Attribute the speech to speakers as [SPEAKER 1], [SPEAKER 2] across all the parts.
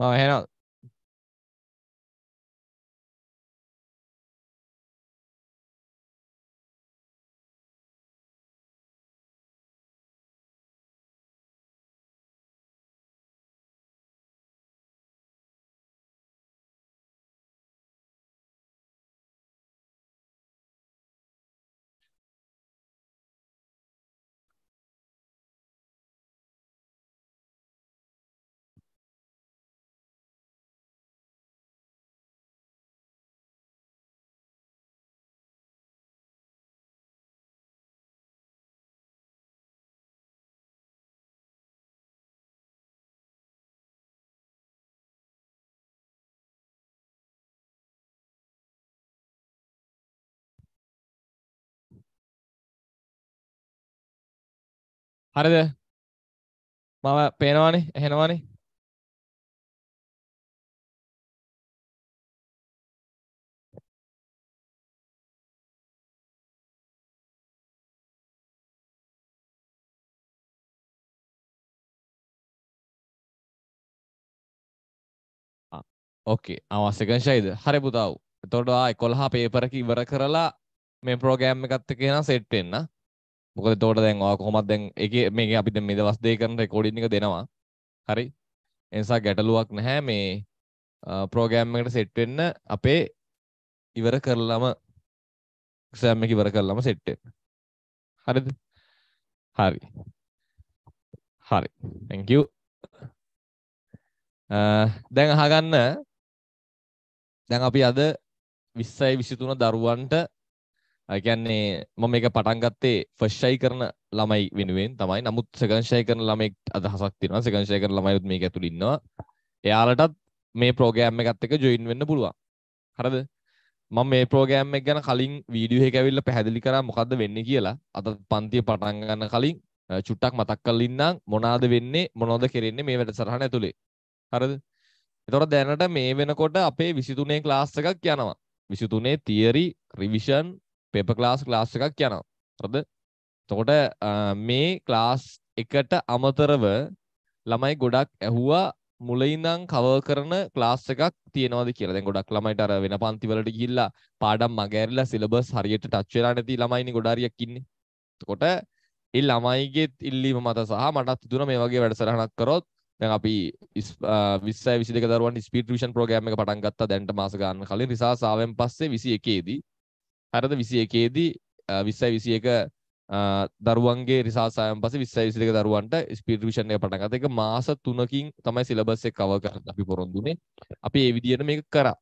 [SPEAKER 1] Well, I hang හරිද මම පේනවානේ ඇහෙනවානේ ඕකේ අවස්සකංශයිද හරි පුතාව තොට ආයි කොළහා
[SPEAKER 2] පේපරක ඉවර කරලා මේ ප්‍රෝගෑම් එකත්ත කියෙන සෙට්ටෙන්න්න මොකද එතකොට දැන් ඔයා කොහොමද දැන් ඒකේ මේක අපි දැන් මේ දවස් දෙක කරන රෙකෝඩින් එක දෙනවා. හරි. ඒ නිසා ගැටලුවක් නැහැ මේ ප්‍රෝග්‍රෑම් එකට සෙට් වෙන්න අපේ ඉවර කරලම
[SPEAKER 1] එක්සෑම් එක ඉවර කරලම සෙට් වෙන්න. හරිද? හරි. හරි. thank you. දැන් අහගන්න දැන් අපි අද 20යි 23
[SPEAKER 2] දරුවන්ට ඇගැන්නේ මම එක පටන්ගත්තේ ෆස්්ෂයි කරන ළමයි වෙනුවෙන් තමයි නමුත් සකංශය කරන ළමෙක් අදහසක් තින සකංශය කර ළමයුත් මේ ඇතුළින්නවා එයාලටත් මේ ප්‍රෝගෑම්ම එකත්තක ජොයින් වෙන්න පුළුවන් හරද මම මේ ප්‍රෝගෑම් එක ගැන කලින් වීඩියහ ඇවිල්ල පැහැදිලි කර මොකක්ද වෙන්න කියලා අතත් පන්තිය පටන්ගන්න කලින් චුට්ටක් මතක් කල්ලින්නම් මොනාද වෙන්නේ මොනොද කෙරෙන්නේ මේ වැට සරහන ඇතුළේ හරද එතොර දැනට මේ වෙනකොට අපේ විසිතුනේ ක්ලාස්සකක් යනවා විසිතුනේ theory revision paper class class එකක් යනවා හරද තකොට මේ ක්ලාස් එකට අමතරව ළමයි ගොඩක් ඇහුවා මුලයිනම් කව කරන ක්ලාස් එකක් තියෙනවද කියලා දැන් ගොඩක් ළමයිට අර වෙන පන්තිවලට ගිහිල්ලා පාඩම් මගහැරිලා සිලබස් හරියට ටච් වෙලා නැති ළමයිනේ ගොඩ හරියක් ඉන්නේ. එතකොට ඒ ළමයිගේත් ඉල්ලීම මත සහ මටත් හිතුණා මේ වගේ වැඩසටහනක් කරොත් දැන් අපි 20 22 දරුවන් ස්පීඩ් රිවිෂන් ප්‍රෝග්‍රෑම් එක පටන් ගත්තා දැන්ට මාස ගන්න කලින් රිසර්ච් ආවෙන් පස්සේ 21 දී හරද විසි එකේදී විස්සයි විසි එක දරුවන්ගේ රිසාසයන් පස විස්සයි විසික දරුවන්ට ස්පිටිවිෂණය පටගත එක මාස තුනකින් තමයි සිලබස්ස කව කරන්න අපි පොරොන්දුනේ අපි ඒ විදියට මේක කරා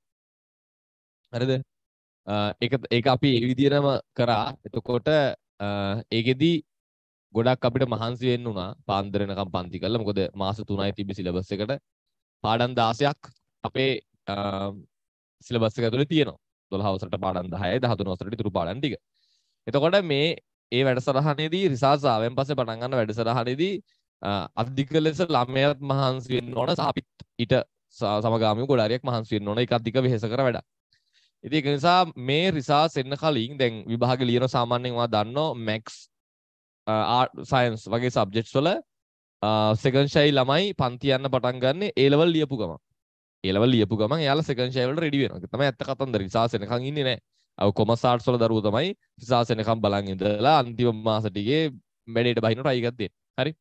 [SPEAKER 2] හරිද එක ඒ අපි ඒ විදිරම කරා එතකොට ඒකෙදී ගොඩක් අපිට මහන්සිවෙන් වුණා පාන්දරනකම් පන්ති කල්ල මොකොද මාස තුනයි තිබි සිලබස්ස එකට පාඩන් දාසයක් අපේ සිලබස්සක තුළ තියෙනවා දොළහවසට පාඩන් දහය දහතුනවසට ඉතුරු පාඩන් ටික එතකොට මේ ඒ වැඩසරහනේදී රිසාසාාවෙන් පස්සේ පටන්ගන්න වැඩසරහනේදී අධික ලෙස ළමයත් මහන්සිවෙන් ඕන සාපිත් ඉට සමගම ගොඩරයක් මහන්සිවෙන් ඕන එක අධික වෙහෙස කර වැඩ ඉති නිසා මේ රිසා සෙන්න කලින් දැන් විභාග ලියන සාමාන්‍යෙන්වා දන්න මැක්ස් සයින්ස් වගේ සබ්ජෙක්්වල සෙකංශයි ළමයි පන්තියන්න පටන් ගන්න ඒලවල් ලියපු ගම ඒලව ලියපු ගම යාල සකංශයවලට රඩිුවෙන තම ඇත කතන්දර ශාසනකං ඉන්න නෑ අව කොම සාට් සොල දරුව තමයි ශාසනකම් බලන් ඉඳලා අන්තිම මාසටිගේ වැඩට බහිනට අයිගත්තේ හරි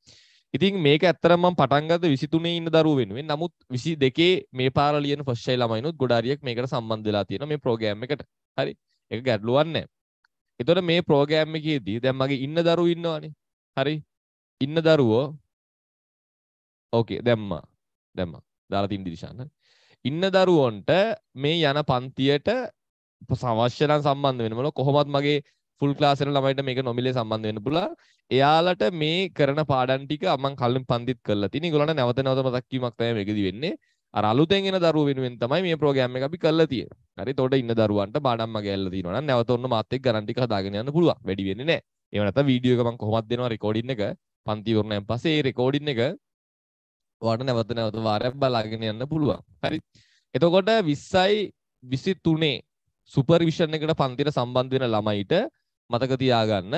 [SPEAKER 2] ඉතින් මේක ඇත්තරම පටන්ගත විසිතුනේ ඉන්න දරුව වෙනුවෙන් නමුත් විසි දෙකේ මේ පාරලියන පශ්ෂයි ළමයිනුත් ගොඩාරියක් මේකට සම්බන්ධලා තියෙන මේ ප්‍රෝගෑම් එකට හරි එක ගැටලුවන්න එතොට මේ ප්‍රෝගෑම් එකේදී දැම්මගේ ඉන්න දරු ඉන්නවානේ හරි ඉන්න දරුවෝ ඕකේ දැම්මා දැම්ම දාලා තින් දිරිශන්න ඉන්න දරුවොන්ට මේ යන පන්තියට සවශ්‍යලන් සම්බන්ධ වෙනමල කොහොමත් මගේ ෆුල් ලාසන ළමයිට මේක නොමිලේ සම්බන්ධ වෙන පුලා එයාලට මේ කරන පාඩන්ටික අමන් කල්ලින් පන්දිත් කල තිනි ගොලන නැවත නවතම දක්කීමක්තය එකද වෙන්නේ අලුතෙන්ගෙන දරුව වෙනුවෙන් තමයි මේ ප්‍රෝගෑම එක අපි කල්ල තිය හරි තොට ඉන්න දරුවන්ට බාඩම්ම ගැල්ල තිනවන නැවතොන්න මත්තෙක් ගරන්ටි හදාගෙනයන්න පුළුව වැඩි වෙන්නේ එවනත වීඩියෝකමන් කොහොමත් දෙෙනවා රෙකෝඩින්න එක පන්තිවරණයන් පසේ රෙකෝඩින්න එක වට නැවත නැවත වාරයක් බලාගෙන යන්න පුළුවන් හරි එතකොට විස්සයි විසි තුනේ සුපර්විෂණ එකට පන්තිර සම්බන්ධ වෙන ළමයිට මතක තියාගන්න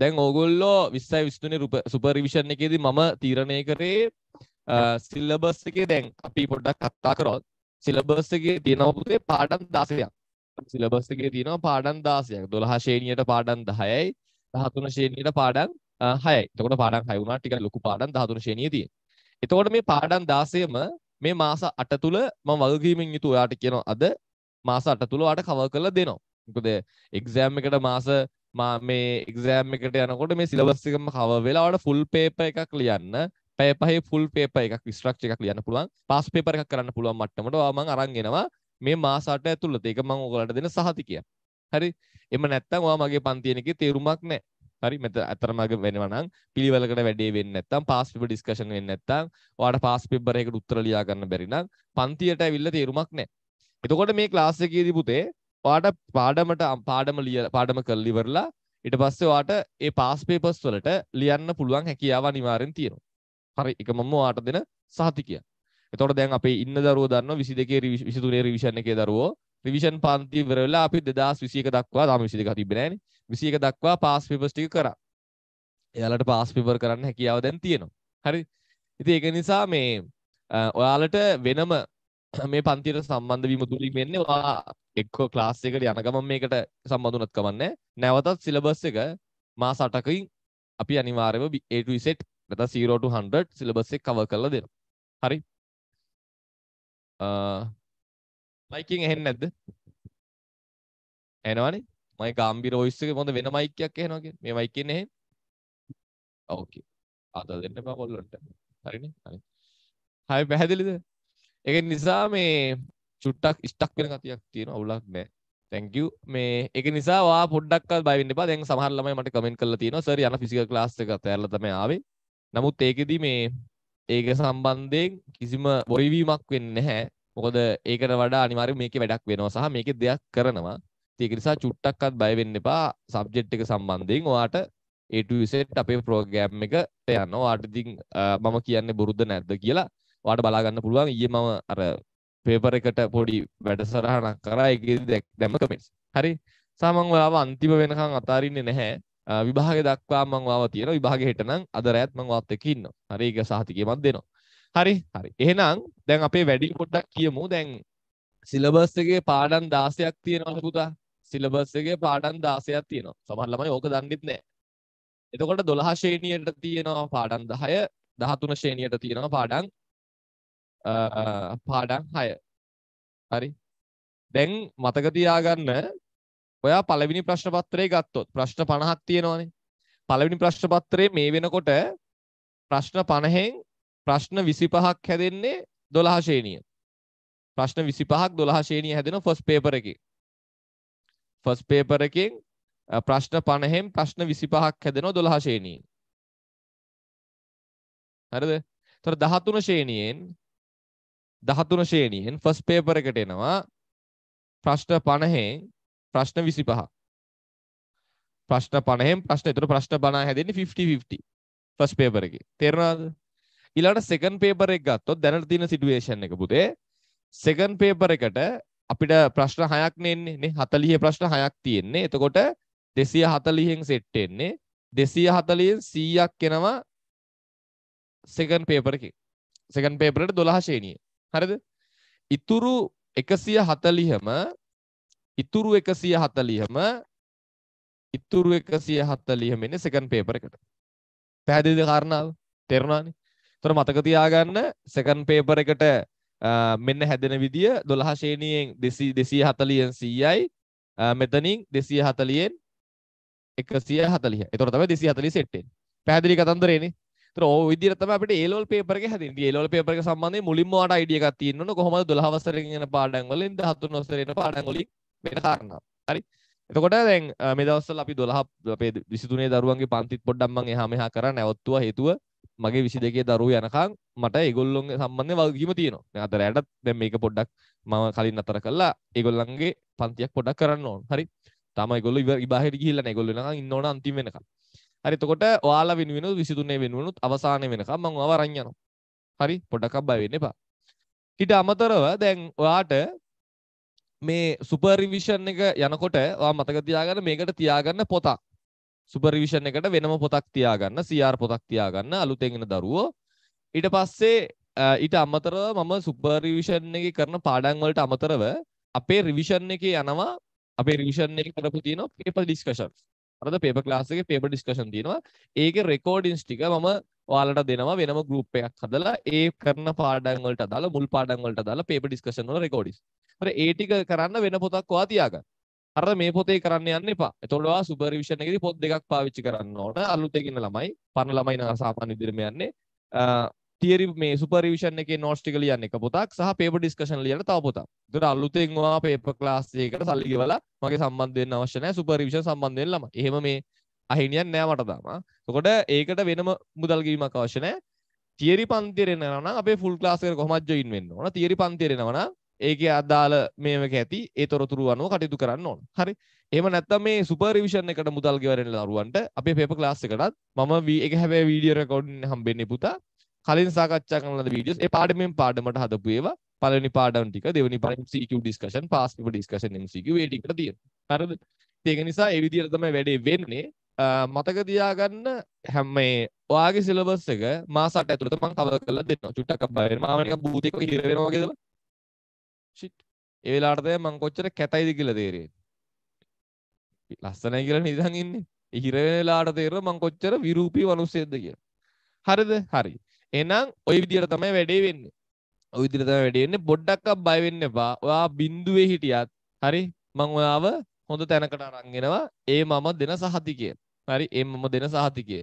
[SPEAKER 2] දැන් ඕගොල්ලෝ විස්සයි විස්තුනේ රුප සුපර්විෂණ එකේදී මම තීරණය කරේ සිල්ලබස් එකේ දැන් අපි පොඩ්ඩක් කතා කරොත් සිලබස් එකේ තියෙනවා පුතේ පාඩම් 16ක්. සිලබස් එකේ තියෙනවා පාඩම් 16ක්. 12 ශ්‍රේණියට පාඩම් 10යි, 13 ශ්‍රේණියට පාඩම් 6යි. එතකොට පාඩම් 6 වුණා ටිකක් ලොකු පාඩම් 13 ශ්‍රේණියේ තියෙනවා. එතකොට මේ පාඩම් 16ම මේ මාස 8 තුල මම වගකීමෙන් යුතුව ඔයාට කියනවා අද මාස 8 තුල ඔයාට කවර් කරලා දෙනවා. මොකද එක්සෑම් එකට මාස මා මේ එක්සෑම් එකට යනකොට මේ සිලබස් එකම කවර් වෙලා ඔයාලට ෆුල් පේපර් එකක් ලියන්න පැය පහේ ෆුල් පේපර් එකක් ස්ට්‍රක්චර් එකක් ලියන්න පුළුවන්. පාස් පේපර් එකක් කරන්න පුළුවන් මට්ටමට ඔයා මං අරන් එනවා මේ මාස 8 ඇතුළත. ඒක මම ඔයාලට දෙන සහතිකයක්. හරි එම නැත්තම් ඔයා මගේ පන්තියනක තේරුමක් නෑ හරි මෙත අතරමඟ වෙනවනම් පිළිවෙලකට වැඩේ වෙන්නේ නැත්නම් පාස් පේපර් ඩිස්කෂන් වෙන්නේ නැත්නම් ඔයාලට පාස් පේපර් එකකට උත්තර ලියා ගන්න බැරි නම් පන්තියට ඇවිල්ලා තේරුමක් නැහැ. එතකොට මේ ක්ලාස් එකේදී පුතේ ඔයාට පාඩමට පාඩම ලියලා පාඩම කරලා ඉවරලා ඊට පස්සේ ඔයාට ඒ පාස් පේපර්ස් වලට ලියන්න පුළුවන් හැකියාව අනිවාර්යෙන් තියෙනවා. හරි ඒක මම ඔයාට දෙන සහතිකය. එතකොට දැන් අපේ ඉන්න දරුවෝ දන්නවා 22 23 රිවිෂන් එකේ දරුවෝ රිවිෂන් පන්ති ඉවර වෙලා අපි 2021 දක්වා තාම 22 තිබ්බේ නැහනේ. විසියක දක්වා පාස් පිපස්ටික කරා එයාලට පාස් පිපර් කරන්න හැකියාව දැන් තියෙනවා හරි ඉති ඒක නිසා මේ ඔයාලට වෙනම මේ පන්තිර සම්බන්ධ වීම තුලින් වෙන්නේ ඔයා එක්කෝ ක්ලාස් එකට යන ගමන් මේකට සම්බන්ධුනත් කමන්නේ නැවතත් සිලබස් එක මාස 8කින් අපි අනිවාර්යයෙන්ම A to Z නැත්නම් 0 to 100 සිලබස් එක කවර් කරලා දෙනවා. හරි. අ ලයිකින් ඇහෙන්නේ නැද්ද? ඇනවනේ. මයි ගම්බිර වොයිස් එක මොඳ වෙන මයික් එකක් එනවා කියන්නේ. මේ මයික් එකනේ එහෙම. ඕකේ. අත දෙන්න එපා කොල්ලොන්ට. හරිනේ? හරි. හයි පැහැදිලිද? ඒක නිසා මේ චුට්ටක් ස්ටක් වෙන ගතියක් තියෙනවා. අවුලක් නැහැ. thank you. මේ ඒක නිසා ඔයා පොඩ්ඩක්වත් බය වෙන්න එපා. දැන් සමහර ළමයි මට කමෙන්ට් කරලා තියෙනවා. සර් යන ෆිසිකල් ක්ලාස් එක අතහැරලා තමයි ආවේ. නමුත් ඒකෙදි මේ ඒක සම්බන්ධයෙන් කිසිම බොරිවීමක් වෙන්නේ නැහැ. මොකද ඒකට වඩා අනිවාර්යයෙන් මේකේ වැඩක් වෙනවා සහ මේකේ දෙයක් කරනවා. ඒක නිසා චුට්ටක්වත් බය වෙන්න එපා සබ්ජෙක්ට් එක සම්බන්ධයෙන් ඔයාට A to Z අපේ ප්‍රෝග්‍රෑම් එකට යන්න ඔයාට ඉතින් මම කියන්නේ බොරුද නැද්ද කියලා ඔයාට බලා ගන්න පුළුවන් ඊයේ මම අර පේපර් එකට පොඩි වැඩසටහනක් කරා ඒකෙදි දැක් දැම්ම කමෙන්ට්ස් හරි සමන් ඔයාව අන්තිම වෙනකන් අතාරින්නේ නැහැ විභාග දක්වා මං වාව තියෙන විභාග හෙටනම් අද රැත් මං වාත් එක්ක ඉන්නවා හරි ඒක සහතිකයමක් දෙනවා හරි හරි එහෙනම් දැන් අපේ වැඩි පොඩ්ඩක් කියමු දැන් සිලබස් එකේ පාඩම් 16ක් තියෙනවා පුතා සිලබස් එකේ පාඩම් 16ක් තියෙනවා. සමහර ළමයි ඕක දන්නෙත් නැහැ. එතකොට 12 ශ්‍රේණියට තියෙනවා පාඩම් 10, 13 ශ්‍රේණියට තියෙනවා පාඩම් පාඩම් 6. හරි. දැන් මතක තියාගන්න ඔයා පළවෙනි ප්‍රශ්න පත්‍රය ගත්තොත් ප්‍රශ්න 50ක් තියෙනවානේ. පළවෙනි ප්‍රශ්න පත්‍රයේ මේ වෙනකොට ප්‍රශ්න 50න් ප්‍රශ්න 25ක් හැදෙන්නේ 12 ශ්‍රේණිය. ප්‍රශ්න 25ක් 12 ශ්‍රේණිය හැදෙන ෆස්ට් පේපර් එකේ. ෆස් පේපරකින් ප්‍රශ්න පණහෙම් ප්‍රශ්න විසි පහක් හැදෙනවා දොළහ ශේණීන් හරිද තොර දහතුන ශේණියෙන් දහතුන ශේණියෙන් ෆස් පේපර එකට එනවා ප්‍රශ්න පණහෙන් ප්‍රශ්න විසි පහ ප්‍රශ්න පණහෙන් ප්‍රශ්න එතර ප්‍රශ්න බනා හැදෙන්නේ 50 ෆස් පේපර එක තේරෙනවද ඊළඟට සෙකන්ඩ් පේපර් එක ගත්තොත් දැනට තියෙන සිටුේෂන් එක පුතේ සෙකන්ඩ් පේපර් එකට අපිට ප්‍රශ්න හයක් නෙන්නේ නේ 40 ප්‍රශ්න හයක් තියෙන්නේ. එතකොට 240න් සෙට් වෙන්නේ. 240න් 100ක් එනවා සෙකන්ඩ් පේපර් එකේ. සෙකන්ඩ් පේපර් එකට 12 ශ්‍රේණිය. හරිද? ඉතුරු 140ම ඉතුරු 140ම ඉතුරු 140 මෙන්නේ සෙකන්ඩ් පේපර් එකට. පැහැදිලිද කාරණාව? තේරුණානේ? ඒතර මතක තියාගන්න සෙකන්ඩ් පේපර් එකට මෙන්න හැදෙන විදිිය දොළහශේණයෙන් දෙසි දෙසී හතලියෙන් සීයයි මෙතනින් දෙසී හතලියෙන් එකසිය හතලිය තොරතම දෙසි හතලි සෙට්ටෙන් පැදිලි කතන්දරෙන ෝ විදිරතම අපට ඒලෝල් පේපර හැද ඒලෝල් පේපර සම්බන්ධ මුලින්ම අට අයිඩියක තියන්න කොහොම දොළහවසරගෙන පාඩන්වලින් හතු නොසරෙන පාඩගොලි වෙනකාරන්න හරි එතකොට දැන් මෙදවස්සල් අපි දොළහ අපේ විසිතුනේ දරුවන්ගේ පන්තිත් පොඩ්ඩම්මන් හමහා කර නැවත්තුව හේතුව මගේ විසි දෙකේ දරුව යනකං මට ඒගොල්ලොන් සම්බන්ධ වගීම තියෙනවා අතර ඇයටත් දැම් මේක පොඩ්ඩක් මම කලින් අතර කල්ලා ඒගොල්ලන්ගේ පන්තියක් පොඩක් කරන්න ඕන් හරි තම ගොල විබාහිර කියල්ල නැගොල්ලන ඉන්නවන අන්ති වෙනක හරි තකොට වාලා වෙනුවෙන විසිතුන්නේ වෙනුවනුත් අවසානය වෙනක මං අවරංයන හරි පොඩක් බය වෙන්න එපා හිට අමතරව දැන් ඔයාට මේ සුපර්රිවිෂන් එක යනකොට මතක තියාගන්න මේකට තියාගන්න පොතා සුපර්විෂන් එකට වෙනම පොතක් තියාගන්න CR පොතක් තියාගන්න අලුතෙන් එන දරුවෝ ඊට පස්සේ ඊට අමතරව මම සුපර්විෂන් එකේ කරන පාඩම් වලට අමතරව අපේ රිවිෂන් එකේ යනවා අපේ රිවිෂන් එකේ කරපු තියෙනවා පේපර් ඩිස්කෂන්ස් අරද පේපර් ක්ලාස් එකේ පේපර් ඩිස්කෂන් තියෙනවා ඒකේ රෙකෝඩින්ස් ටික මම ඔයාලට දෙනවා වෙනම ගරුප් එකක් හදලා ඒ කරන පාඩන්වලට දාලා මුල් පාඩන්වලට දාලා පේපර් ඩිස්කෂන් වල රෙකෝඩිස්. හරි ඒ ටික කරන්න වෙන පොතක් ඔයා තියාගන්න. අර මේ පොතේ කරන්න යන්න එපා. එතකොට ඔයා සුපර් රිවිෂන් එකේදී පොත් දෙකක් පාවිච්චි කරන්න ඕන. අලුත් එකින ළමයි, පරණ ළමයි නම් සාමාන්‍ය විදිහටම යන්නේ. තියරි මේ සුපර් රිවිෂන් එකේ නෝට්ස් ටික ලියන්න එක පොතක් සහ පේපර් ඩිස්කෂන් ලියන්න තව පොතක්. ඒතර අලුතෙන් ඔයා පේපර් ක්ලාස් එකකට සල්ලි ගෙවලා මගේ සම්බන්ධ වෙන්න අවශ්‍ය නැහැ සුපර් රිවිෂන් සම්බන්ධ වෙන්න ළමයි. එහෙම මේ අහිනියක් නෑ මට තාම. එතකොට ඒකට වෙනම මුදල් ගීමක් අවශ්‍ය නැහැ. තියරි පන්තිරෙනවන අපේ ෆුල් ලාසක කොමත් ජොයින් වෙන්න ඕන තියරි පන්තිරෙනවන ඒක අදාළ මේක ඇති ඒ තොරතුරු අනුව කටයුතු කරන්න ඕන හරි එම නැත්තම් මේ සුපර්රිවිෂන් එකට මුදල් ගෙවරෙන දරුවන්ට අපේ පේපර් ක්ලාස් එකටත් මම එක හැබැයි වීඩියෝ රෙකෝඩින් හම්බෙන්නේ පුතා කලින් සාකච්ඡා කරන ලද වීඩියෝස් ඒ පාඩමෙන් පාඩමට හදපු ඒවා පළවෙනි පාඩම් ටික දෙවෙනි පාඩම් MCQ discussion past paper discussion MCQ ඒ ටිකට තියෙනවා හරිද ඒක නිසා ඒ විදිහට තමයි වැඩේ වෙන්නේ මතක තියාගන්න හැම ඔයාගේ සිලබස් එක මාසට ඇතුළත මම කවර් කරලා දෙනවා චුට්ටක් අබ්බා වෙනවා මම නිකන් භූතෙක් වගේ හිර වෙනවා වගේ දේවල් ෂිට් ඒ වෙලාවට තමයි මං කොච්චර කැතයිද කියලා තේරෙන්නේ ලස්සනයි කියලා නිදන් ඉන්නේ ඉහිර වෙන වෙලාවට තේරෙන මං කොච්චර විරූපී මිනිස්සෙක්ද කියලා හරිද හරි එහෙනම් ওই විදියට තමයි වැඩේ වෙන්නේ ওই විදියට තමයි වැඩේ වෙන්නේ පොඩ්ඩක්වත් බය වෙන්න එපා ඔයා බින්දුවේ හිටියත් හරි මං ඔයාව හොඳ තැනකට අරන් එනවා ඒ මම දෙන සහතිකය හරි ඒ මම දෙන සහතිකය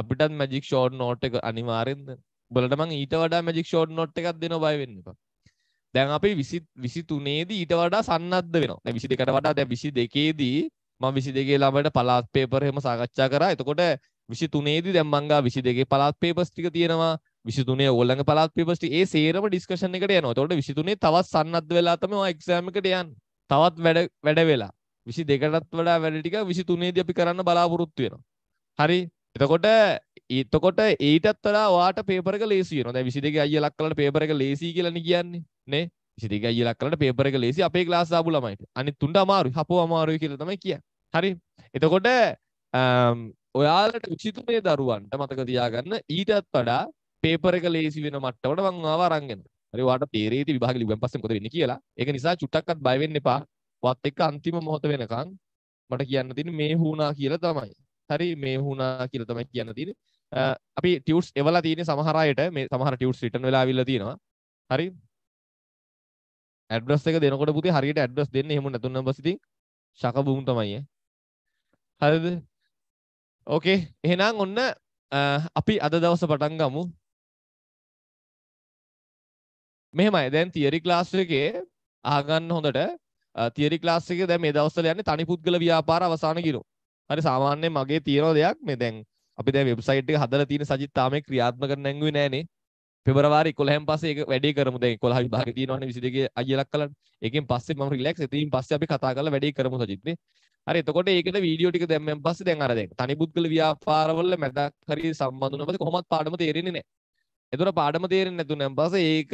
[SPEAKER 2] අපිටත් මැජික් ෂෝට් නෝට් එක අනිවාර්යෙන්ද උඹලට මං ඊට වඩා මැජික් ෂෝට් නෝට් එකක් දෙනවා බය වෙන්න එපා දැන් අපේ විසි විසි තුනේදී ඊට වඩා සන්නද්ධ වෙනවා විසි දෙකට වඩා දැ විසි දෙකේදී ම විසි දෙගේ ළමට පලාත් පේපරහෙම සාකච්ඡා කර එතකොට විසි තුනේදී දැම්මංගා විසි දෙගේ පලාත් පේපස් ටික තියෙනවා විසිතුනේ ඔල්ලඟ පලාත් පේපස්ට ඒ සේරම ඩිස්කෂණ එකට යනවා තොට විසිතුනේ තවත් සන්නද්ධ වෙලාතම එක්ෂමකට යන් තවත් වැඩ වැඩ වෙලා විසි දෙකටත් වඩා වැඩටික විසි තුනේද අපි කරන්න බලාපොරොත්තු වෙනවා හරි එතකොට ඒතකොට ඒටත්වලා වාට පේපරක ලේසිය නොද විසි දෙක අය ලක්කලට පේපරක ලේසි කියලන කියන්නේ නේ ඉසිතික අයියලා කරලා පේපර් එක ලේසි අපේ ක්ලාස් ආපු ළමයිට. අනිත් තුන්ට අමාරුයි. හපෝ අමාරුයි කියලා තමයි කියන්නේ. හරි. එතකොට ඔයාලට විචිතුනේ දරුවන්ට මතක තියාගන්න ඊටත් වඩා පේපර් එක ලේසි වෙන මට්ටමට මං ආව අරන් එනවා. හරි ඔයාලට තේරෙයිද විභාග ලිව්වන් පස්සේ මොකද වෙන්නේ කියලා. ඒක නිසා චුට්ටක්වත් බය වෙන්න එපා. වත් එක්ක අන්තිම මොහොත වෙනකන් මට කියන්න තියෙන්නේ මේ වුණා කියලා තමයි. හරි මේ වුණා කියලා තමයි කියන්න තියෙන්නේ. අපි ටියුට්ස් එවලා තියෙන සමහර අයට මේ සමහර ටියුට්ස් රිටර්න් වෙලා අවිල්ල තියෙනවා. හරි ඇඩ්‍රස් එක දෙනකොට පුතේ හරියට ඇඩ්‍රස් දෙන්න එහෙම නැතුනම් බස් ඉතින් ශක බූම්
[SPEAKER 1] තමයි හරිද ඕකේ එහෙනම් ඔන්න අපි අද දවස පටන් ගමු මෙහෙමයි දැන්
[SPEAKER 2] තියරි ක්ලාස් එකේ අහගන්න හොඳට තියරි ක්ලාස් එකේ දැන් මේ දවස්වල යන්නේ තනි පුද්ගල ව්‍යාපාර අවසාන කිනෝ හරි සාමාන්‍යයෙන් මගේ තියෙන දෙයක් මේ දැන් අපි දැන් වෙබ්සයිට් එක හදලා තියෙන සජිත් තාමේ ක්‍රියාත්මක කරන්න නැංගුවේ නෑනේ පෙබරවාරි කොළහම් පස්සේ වැඩි කරමු දැන් 11 විභාග තියෙනවනේ 22 අයියලක් කලන්න. ඒකෙන් පස්සේ මම රිලැක්ස් ඉතින් පස්සේ අපි කතා කරලා වැඩි කරමු සජිත් නේ. හරි එතකොට ඒකට වීඩියෝ ටික දැම්මෙන් පස්සේ දැන් අර දැන් තනි පුද්ගල ව්‍යාපාරවල මැදක් හරි සම්බන්ධ වුණා පස්සේ කොහොමවත් පාඩම තේරෙන්නේ නැහැ. එතකොට පාඩම තේරෙන්නේ නැතුනම පස්සේ ඒක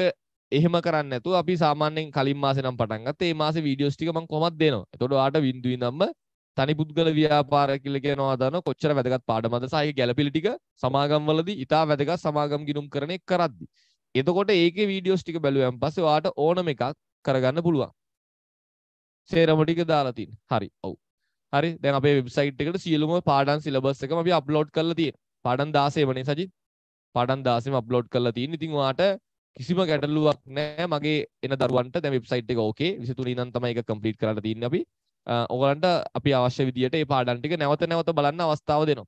[SPEAKER 2] එහෙම කරන්න නැතුව අපි සාමාන්‍යයෙන් කලින් මාසේ නම් පටන් ගත්තා. මේ මාසේ වීඩියෝස් ටික මම කොහොමද දෙනවා. එතකොට ඔයාලට බින්දුවින් නම් තනි පුද්ගල ව්‍යාපාර කියලා කියනවා දන කොච්චර වැදගත් පාඩමද සහ ඒ ගැළපිලි ටික සමාගම්වලදී ඊටා වැදගත් සමාගම් ගිණුම් කරන එක කරද්දී. එතකොට ඒකේ වීඩියෝස් ටික බැලුවයන් පස්සේ ඔයාට ඕනම එකක් කරගන්න පුළුවන්. සේරම ටික දාලා තියෙන. හරි. ඔව්. හරි. දැන් අපේ වෙබ්සයිට් එකට සියලුම පාඩම් සිලබස් එකම අපි අප්ලෝඩ් කරලා තියෙනවා. පාඩම් 16 වනේ සජිත්. පාඩම් 16ම අප්ලෝඩ් කරලා තියෙන. ඉතින් ඔයාට කිසිම ගැටලුවක් නෑ මගේ එන දරුවන්ට දැන් වෙබ්සයිට් එක ඕකේ 23 ඉඳන් තමයි ඒක කම්ප්ලීට් කරලා තියෙන්නේ අපි. ඕගලන්ට අපි අවශ්‍ය විදියට ඒ පාඩම් ටික නැවත නැවත බලන්න අවස්ථාව දෙනවා.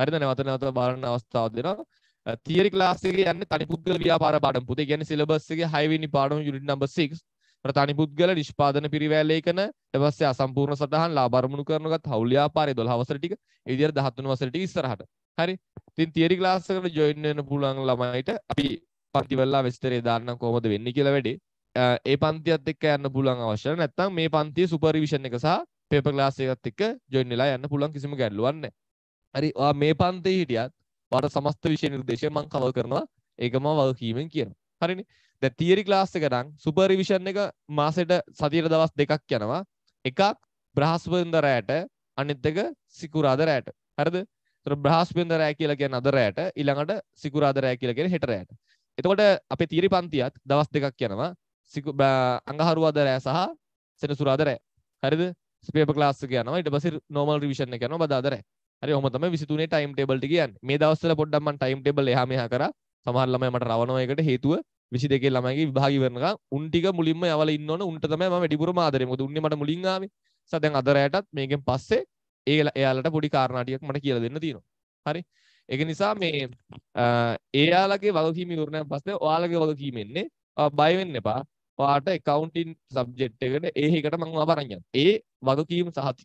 [SPEAKER 2] හරිද? නැවත නැවත බලන්න අවස්ථාව දෙනවා. තියරි ක්ලාස් එකේ යන්නේ තනි පුද්ගල ව්‍යාපාර පාඩම් පොතේ. කියන්නේ සිලබස් එකේ 6 වෙනි පාඩම යුනිට් නම්බර් 6. මට තනි පුද්ගල නිෂ්පාදන පිරිවැය ලේඛන ඊට පස්සේ අසම්පූර්ණ සටහන් ලාභ අරමුණු කරනකත් හවුල් ව්‍යාපාරය 12 වසර ටික. ඒ විදියට 13 වසර ටික ඉස්සරහට. හරි. ඉතින් තියරි ක්ලාස් එකට ජොයින් වෙන්න පුළුවන් ළමයිට අපි පන්තිවල වෙස්තරේ දාන්න කොහොමද වෙන්නේ කියලා වැඩේ ඒ පන්තියත් එක්ක යන්න පුළුවන් අවශ්‍ය නැත්නම් මේ පන්තියේ සුපර්විෂන් එක සහ පේපර් ක්ලාස් එකත් එක්ක ජොයින් වෙලා යන්න පුළුවන් කිසිම ගැටලුවක් නැහැ. හරි ඔයා මේ පන්තියේ හිටියත් ඔයාට සමස්ත විෂය නිර්දේශය මම කවර් කරනවා ඒක මම වගකීමෙන් කියනවා. හරිනේ. දැන් තියරි ක්ලාස් එක නම් සුපර්විෂන් එක මාසෙට සතියට දවස් දෙකක් යනවා. එකක් බ්‍රහස්පතින්දා රැයට අනිත් එක සිකුරාදා රැයට. හරිද? ඒතර බ්‍රහස්පතින්දා රැය කියලා කියන්නේ අද රැයට ඊළඟට සිකුරාදා රැය කියලා කියන්නේ හෙට රැයට. එතකොට අපේ තියරි පන්තියත් දවස් දෙකක් යනවා. සිකු අඟහරුවාද රෑ සහ සෙනසුරාද රෑ. හරිද? පේපර් ක්ලාස් එක යනවා. ඊට පස්සේ normal revision එක යනවා බදාද රෑ. හරි ඔහොම තමයි 23 ටයිම් ටේබල් ටික යන්නේ. මේ දවස්වල පොඩ්ඩක් මම ටයිම් ටේබල් එහා මෙහා කරා. සමහර ළමයි මට රවණව එකට හේතුව 22 ළමයිගේ විභාග ඉවරනකම් උන් ටික මුලින්ම යවලා ඉන්න ඕන. උන්ට තමයි මම වැඩිපුරම ආදරේ. මොකද උන්නේ මට මුලින් ආවේ. සහ දැන් අද රෑටත් මේකෙන් පස්සේ ඒ එයාලට පොඩි කාරණා ටිකක් මට කියලා දෙන්න තියෙනවා. හරි. ඒක නිසා මේ එයාලගේ වගකීම ඉවරනන් පස්සේ ඔයාලගේ වගකීම එන්නේ. බය වෙන්න එපා. ඔයාට accounting subject එකට ඒ එකට මම ඔයාව අරන් යනවා. ඒ වගකීම් සහතිකය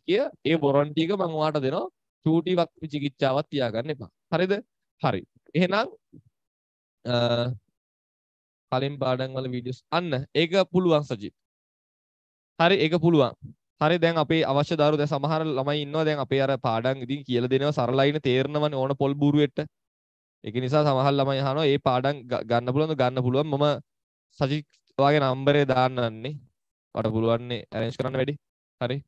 [SPEAKER 2] ඒ warranty එක මම ඔයාට දෙනවා. චූටිවත් විචිකිච්ඡාවක් තියාගන්න එපා. හරිද? හරි. එහෙනම් කලින් පාඩම් වල වීඩියෝස් අන්න ඒක පුළුවන් සජිත්. හරි ඒක පුළුවන්. හරි දැන් අපේ අවශ්‍ය දරුවෝ දැන් සමහර ළමයි ඉන්නවා දැන් අපේ අර පාඩම් ඉදින් කියලා දෙනවා සරලයින තේරෙනවනේ ඕන පොල් බූරුවෙට. ඒක නිසා සමහර ළමයි අහනවා මේ පාඩම් ගන්න පුළුවන්ද ගන්න පුළුවන් මම සජිත්
[SPEAKER 1] ඔයාගේ නම්බරේ දාන්නන්නේ මට පුළුවන්නේ ඇරෙන්ජ් කරන්න වැඩි හරි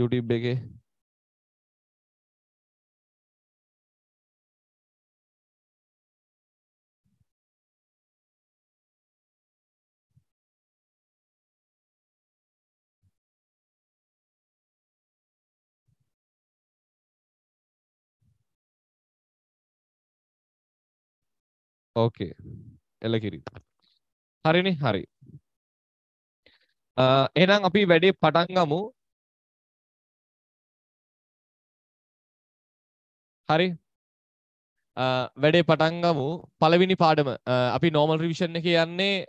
[SPEAKER 1] YouTube එකේ ඕකේ එලකිරි හරිනි හරි එහෙනම් අපි වැඩේ පටන් ගමු හරි වැඩේ පටන් ගමු පළවෙනි පාඩම
[SPEAKER 2] අපි නෝමල් රිවිෂන් එකේ යන්නේ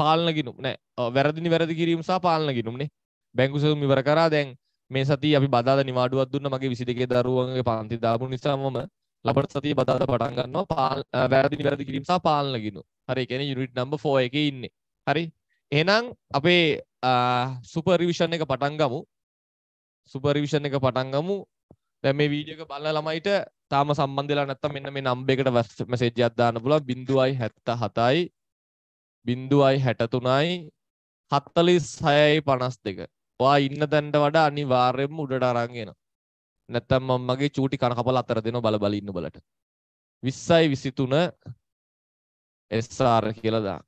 [SPEAKER 2] පාලන ගිණුම් නෑ වැරදිනි වැරදි කිරීම සහ පාලන ගිණුම්නේ බැංකු සතුම් ඉවර කරා දැන් මේ සතිය අපි බදාදා නිවාඩුවක් දුන්න මගේ 22 දරුවන්ගේ පන්ති දාපු නිසා මම ලබට සතිය බදාද පටන් ගන්නවා වැරදිනි වැරදි කිරීම සහ පාලන ගිනු හරි එකන යුනිට් නම්බ ෆෝ එක ඉන්න හරි එහෙනම් අපේ සුපරිවිෂන් එක පටන්ගමු සුපරිවිෂන් එක පටන්ගමු දැ මේ වීඩියක බල්ල ළමයිට තාම සම්බන්ධලා නැත්තම් මෙන්න මේ නම්බේකට වැස් මෙසේජ් අදදාන්න පුල බිඳුවයි හැත්ත හතයි බිින්දුවයි හැටතුනයි හත්තලිස් හයයි පනස් දෙක වා ඉන්න දැන්ට වඩා අනිවාර්යෙන්ම උඩට අරංගෙන නැත්තම් මම මගේ චූටි කන කපලා අතර දෙනවා බල බල ඉන්න බලට 20යි 23 SR කියලා දාන්න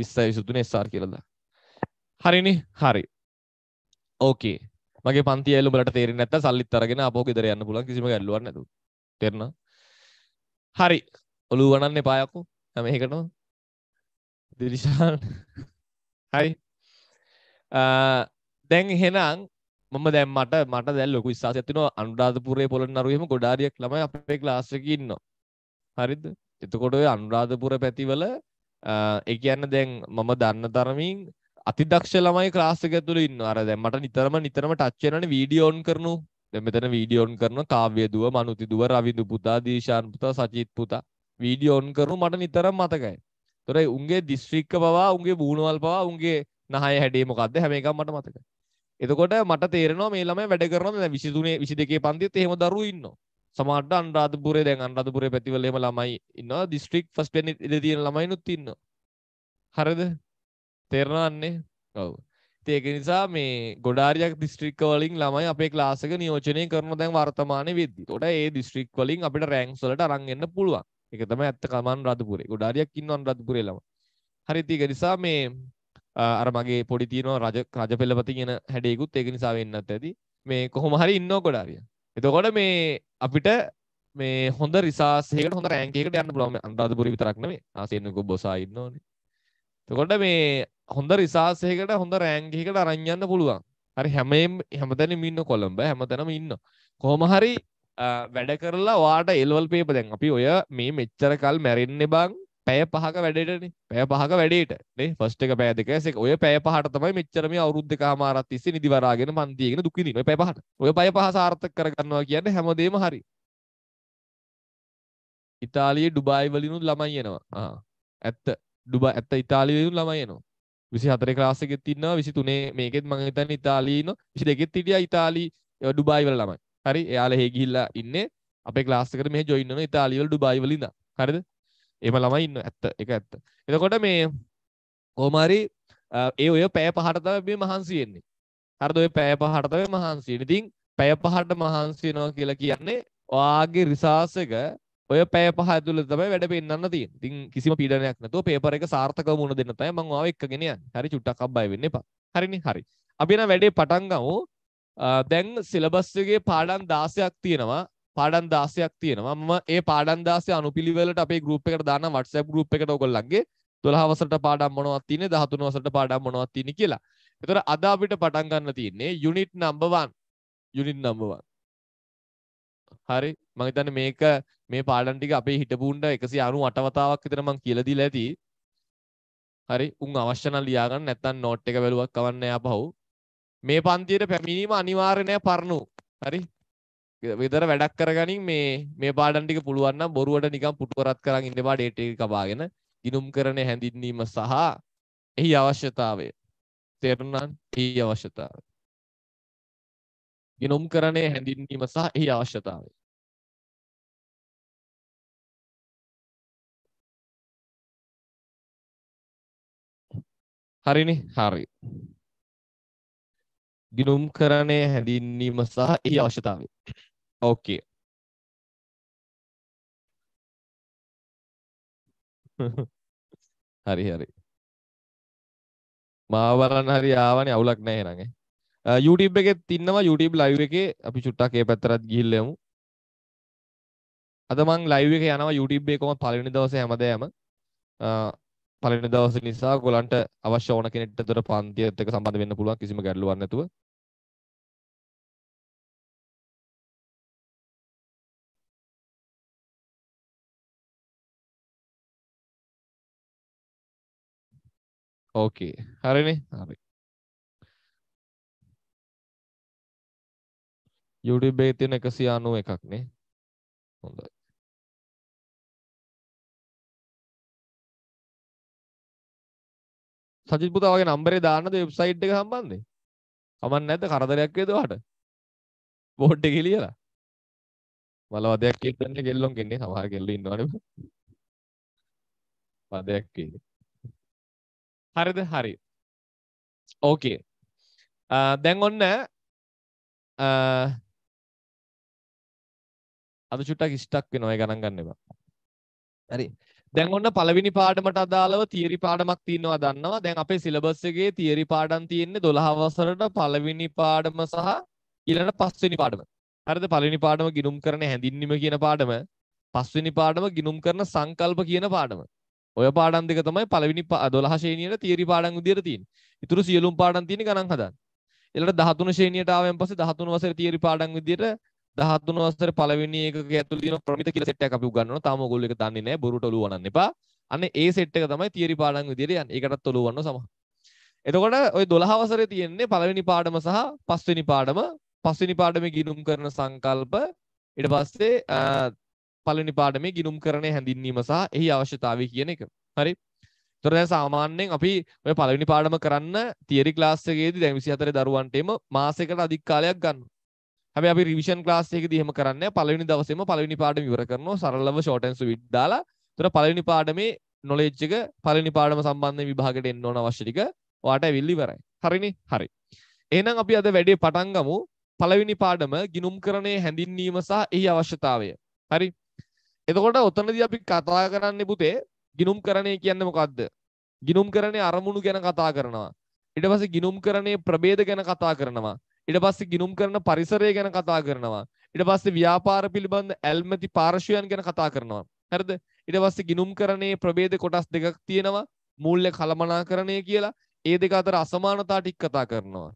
[SPEAKER 2] 20යි 23 SR කියලා දාන්න හරිනේ හරි ඕකේ මගේ පන්ති ඇලු බලට තේරෙන්නේ නැත්තම් සල්ලිත් අරගෙන අපෝ ගෙදර යන්න පුළුවන් කිසිම ගැල්ලුවක් නැතුව තේරෙනවා හරි ඔලුව වණන්න එපා යකෝ හැම එකටම දිලිෂාන් හරි දැන් එහෙනම් මම දැන් මට මට දැන් ලොකු විශ්වාසයක් තියෙනවා අනුරාධපුරයේ පොළොන්නරුව එහෙම ගොඩාරියක් ළමයි අපේ ක්ලාස් එකේ ඉන්නවා. හරිද? එතකොට ඔය අනුරාධපුර පැතිවල ඒ කියන්නේ දැන් මම දන්න තරමින් අතිදක්ෂ ළමයි ක්ලාස් එක ඇතුළේ ඉන්නවා. අර දැන් මට නිතරම නිතරම ටච් වෙනවනේ වීඩියෝ ඔන් කරනු. දැන් මෙතන වීඩියෝ ඔන් කරනවා කාව්‍ය දුව, මනුති දුව, රවිදු පුතා, දීශාන් පුතා, සජිත් පුතා. වීඩියෝ ඔන් කරනු මට නිතරම මතකයි. ඒතොර උන්ගේ දිස්ත්‍රික්ක පවා, උන්ගේ බූණවල් පවා, උන්ගේ නහය හැඩේ මොකද්ද හැම එකක්ම මට මතකයි. එතකොට මට තේරෙනවා මේ ළමයි වැඩ කරනවා දැන් 23 22 පන්තිත් එහෙම දරුවෝ ඉන්නවා සමහරට අනුරාධපුරේ දැන් අනුරාධපුරේ පැතිවල එහෙම ළමයි ඉන්නවා දිස්ත්‍රික් ෆස්ට් වෙන්න ඉඳ තියෙන ළමයිනුත් ඉන්නවා හරිද තේරෙනවන්නේ ඔව් ඒක නිසා මේ ගොඩාරියක් දිස්ත්‍රික් වලින් ළමයි අපේ ක්ලාස් එක නියෝජනය කරන දැන් වර්තමානයේ වෙද්දි. ඒකට ඒ දිස්ත්‍රික් වලින් අපිට රෑන්ක්ස් වලට අරන් එන්න පුළුවන්. ඒක තමයි ඇත්ත කමන් රාධපුරේ. ගොඩාරියක් ඉන්නවා රාධපුරේ ළමයි. හරි ඉතින් ඒක නිසා මේ අර මගේ පොඩි තියනවා රජ රජ පෙළපති කියෙන හැඩයකුත් ඒක නිසා වෙන්නත් ඇති මේ කොහොම හරි ඉන්න කොඩාවිය එතකොට මේ අපිට මේ හොඳ රිසාසේක හොඳ රෑන්කේකට යන්න පුලම අන්රාධපුරි විතරක්නේ ආසයන්නක බොසාඉන්න ඕනේ තකොට මේ හොඳ රිසාසයකට හොඳ රෑංගිකට අරංයන්න පුළුවන් හරි හැමම් හැමතැන මින්න කොළඹ හැමතැනම ඉන්න කොහොම හරි වැඩ කරලා වාට එල්වල් පේප දැන් අපි ඔය මේ මෙච්චර කල් මැරෙන්න බං පැය පහක වැඩටනේ පැය පහක වැඩේට නේ ෆස්ට් එක පැය දෙක ඇසෙක ඔය පැය පහට තමයි මෙච්චර මේ අවුරුද්ද කමාරක් තිස්සේ නිදි වරාගෙන මන් දීගෙන දුක් විඳින ඔය පැය පහට ඔය පැය පහ සාර්ථක කරගන්නවා කියන්නේ හැමදේම හරි ඉතාලියේ ඩුබායි වලිනුත් ළමයි එනවා ආ ඇත්ත ඩුබා ඇත්ත ඉතාලියේ වලිනුත් ළමයි එනවා 24 ක්ලාස් එකෙත් ඉන්නවා 23 මේකෙත් මම හිතන්නේ ඉතාලියේ ඉන්නවා 22ෙත් හිටියා ඉතාලි ඩුබායි වල ළමයි හරි එයාලා හේ ගිහිල්ලා ඉන්නේ අපේ ක්ලාස් එකට මෙහෙ ජොයින් වෙනවා ඉතාලිය වල ඩුබායි වල ඉඳන් හරිද එම ළමයි ඉන්න ඇත්ත එක ඇත්ත එතකොට මේ කෝමාරි ඒ ඔය පෑ පහටතව මේ මහන්සියෙන්නේ හරද ඔය පෑ පහටතව මහන්සියෙන් ඉතින් පැය පහට මහන්සියනවා කියලා කියන්නේ ඔයාගේ රිසාසක ඔය පැය පහ ඇතුළ තමයි වැඩ පෙන්න්න තියෙන ඉතින් කිසිම පීඩනයක් නැතුව පේපර එක සාර්ථක මුණ දෙන්න තමයි මම ඔයාව එක්කගෙන යන්නේ හරි චුට්ටක් අබ්බයි වෙන්න එපා හරිනේ හරි අපි නම් වැඩේ පටන් ගමු දැන් සිලබස් එකේ පාඩම් 16ක් තියෙනවා පාඩම් 16ක් තියෙනවා. මම ඒ පාඩම් 16 අනුපිළිවෙලට අපේ group එකට දානවා WhatsApp group එකට ඔයගොල්ලන්ගේ 12 වසරට පාඩම් මොනවද තියෙන්නේ 13 වසරට පාඩම් මොනවද තියෙන්නේ කියලා. එතකොට අද අපිට පටන් ගන්න තියෙන්නේ unit number 1. unit number 1. හරි මම හිතන්නේ මේක මේ පාඩම් ටික අපේ හිටපුුන්ට 198 වතාවක් විතර මම කියලා දීලා ඇති. හරි උන් අවශ්‍ය නම් ලියා ගන්න නැත්නම් නෝට් එක බැලුවක් කවන්න නෑ අපහුව. මේ පන්තියට පැමිණීම අනිවාර්ය නෑ පරණු. හරි විතර වැඩක් කරගනින් මේ මේ පාඩන්ටික පුළුවන්න බොරුවට නිකම් පුටුවරත් කරන්න ඉන්නවා ඩේට කබාගෙන ගිනුම් කරන හැඳින්වීම සහ එහි අවශ්‍යතාවය
[SPEAKER 1] තෙරුණන් ඒ අවශ්‍යතාව ගිනුම් කරණය හැඳින්වීම සහ එහි අවශ්‍යතාවය හරිනි හරි ගිනුම් කරණය හැඳින්වීම සහ එහි අවශ්‍යතාවය Okay. හරි හරි. මාවරන්
[SPEAKER 2] හරි ආවනේ අවුලක් නැහැ නං ඈ. YouTube එකෙත් ඉන්නවා YouTube live එකේ අපි චුට්ටක් ඒ පැත්තටත් ගිහිල්ලා යමු. අද මං live එකේ යනවා YouTube එකේ කොහොමද පළවෙනි දවසේ හැමදේම පළවෙනි දවස නිසා ගොලන්ට අවශ්‍ය ඕන කෙනෙක්ට උදේට පන්තියත්
[SPEAKER 1] එක්ක සම්බන්ධ වෙන්න පුළුවන් කිසිම ගැටලුවක් නැතුව. ඕකේ හරිනේ හරි YouTube එකේ තියෙන 191ක් නේ හොඳයි සජිත් පුතා වගේ නම්බරේ දාන්නද වෙබ්සයිට් එක සම්බන්ධයෙන් කමන්න නැද්ද කරදරයක් වේද ඔයාලට බෝඩ් එකේ
[SPEAKER 2] ලියලා මල වදයක් කියන්නේ ගෙල්ලොන් කියන්නේ සමහර ගෙල්ලෝ ඉන්නවනේ
[SPEAKER 1] වදයක් කියන්නේ හරිද හරි ඕකේ uh, දැන් ඔන්න uh, අද චුට්ටක් ස්ටක් වෙනවා ඒ ගණන් ගන්න එපා හරි
[SPEAKER 2] දැන් ඔන්න පළවෙනි පාඩමට අදාළව තියරි පාඩමක් තියෙනවා දන්නවා දැන් අපේ සිලබස් එකේ තියරි පාඩම් තියෙන්නේ 12 වසරට පළවෙනි පාඩම සහ ඊළඟ පස්වෙනි පාඩම හරිද පළවෙනි පාඩම ගිනුම් කරන හැඳින්වීම කියන පාඩම පස්වෙනි පාඩම ගිනුම් කරන සංකල්ප කියන පාඩම ඔය පාඩන් දෙක තමයි පළවෙනි 12 ශ්‍රේණියට තියරි පාඩම් විදියට තියෙන්නේ. ඊටු සියලුම පාඩම් තියෙන්නේ ගණන් හදන්න. ඊළඟට 13 ශ්‍රේණියට ආවෙන් පස්සේ 13 වසරේ තියරි පාඩම් විදියට 13 වසරේ පළවෙනි එකක ඇතුළේ තියෙන ප්‍රමිත කියලා සෙට් එකක් අපි උගන්වනවා. තාම ඔයගොල්ලෝ ඒක දන්නේ නැහැ. බොරුට ඔලුව වනන්න එපා. අන්න ඒ සෙට් එක තමයි තියරි පාඩම් විදියට යන්නේ. ඒකටත් ඔලුව වන්න සමහර. එතකොට ওই 12 වසරේ තියෙන්නේ පළවෙනි පාඩම සහ පස්වෙනි පාඩම. පස්වෙනි පාඩමේ ගිණුම් කරන සංකල්ප ඊට පස්සේ පලනි පාඩමේ ගිනුම් කරන හැඳින්වීම සහ එහි අවශ්‍යතාව කියන එක හරි තොර දැ සාමාන්‍යයෙන් අපි ඔය පලවිනි පාඩම කරන්න තිරි ලාස්සකේද දැවිසි අතර දරුවන්ටේම මාසකට අධික්කාලයක් ගන්න හැබ අපි රිවිෂන් ලාස්සේක දහම කරන්න පලවිනි දවසම පලවිනි පාඩම විවර කරන සරලව ෂෝටන්ස විඩ්දාලා තොර පලවිනි පාඩමේ නොලෙච්චක පලනි පාඩම සම්බන්ධය විභාගට එන්න ඕන අවශ්‍යටික වාට ඇවිල්ලිවරයි හරිනි හරි එනම් අපි අද වැඩේ පටන්ගමු පලවිනි පාඩම ගිනුම් කරණය හැඳින්වීම සහ එහි අවශ්‍යතාවය හරි එතකොට ඔතනදී අපි කතා කරන්නේ පුතේ ගිනුම් කරණය කියන්නේ මොකද්ද? ගිනුම් කරණේ අරමුණු ගැන කතා කරනවා. ඊට පස්සේ ගිනුම් කරණේ ප්‍රභේද ගැන කතා කරනවා. ඊට පස්සේ ගිනුම් කරන පරිසරය ගැන කතා කරනවා. ඊට පස්සේ ව්‍යාපාර පිළිබඳ ඇල්මැති පාර්ශ්වයන් ගැන කතා කරනවා. හරිද? ඊට පස්සේ ගිනුම් කරණේ ප්‍රභේද කොටස් දෙකක් තියෙනවා. මූල්‍ය කළමනාකරණය කියලා. ඒ දෙක අතර අසමානතා ටික කතා කරනවා.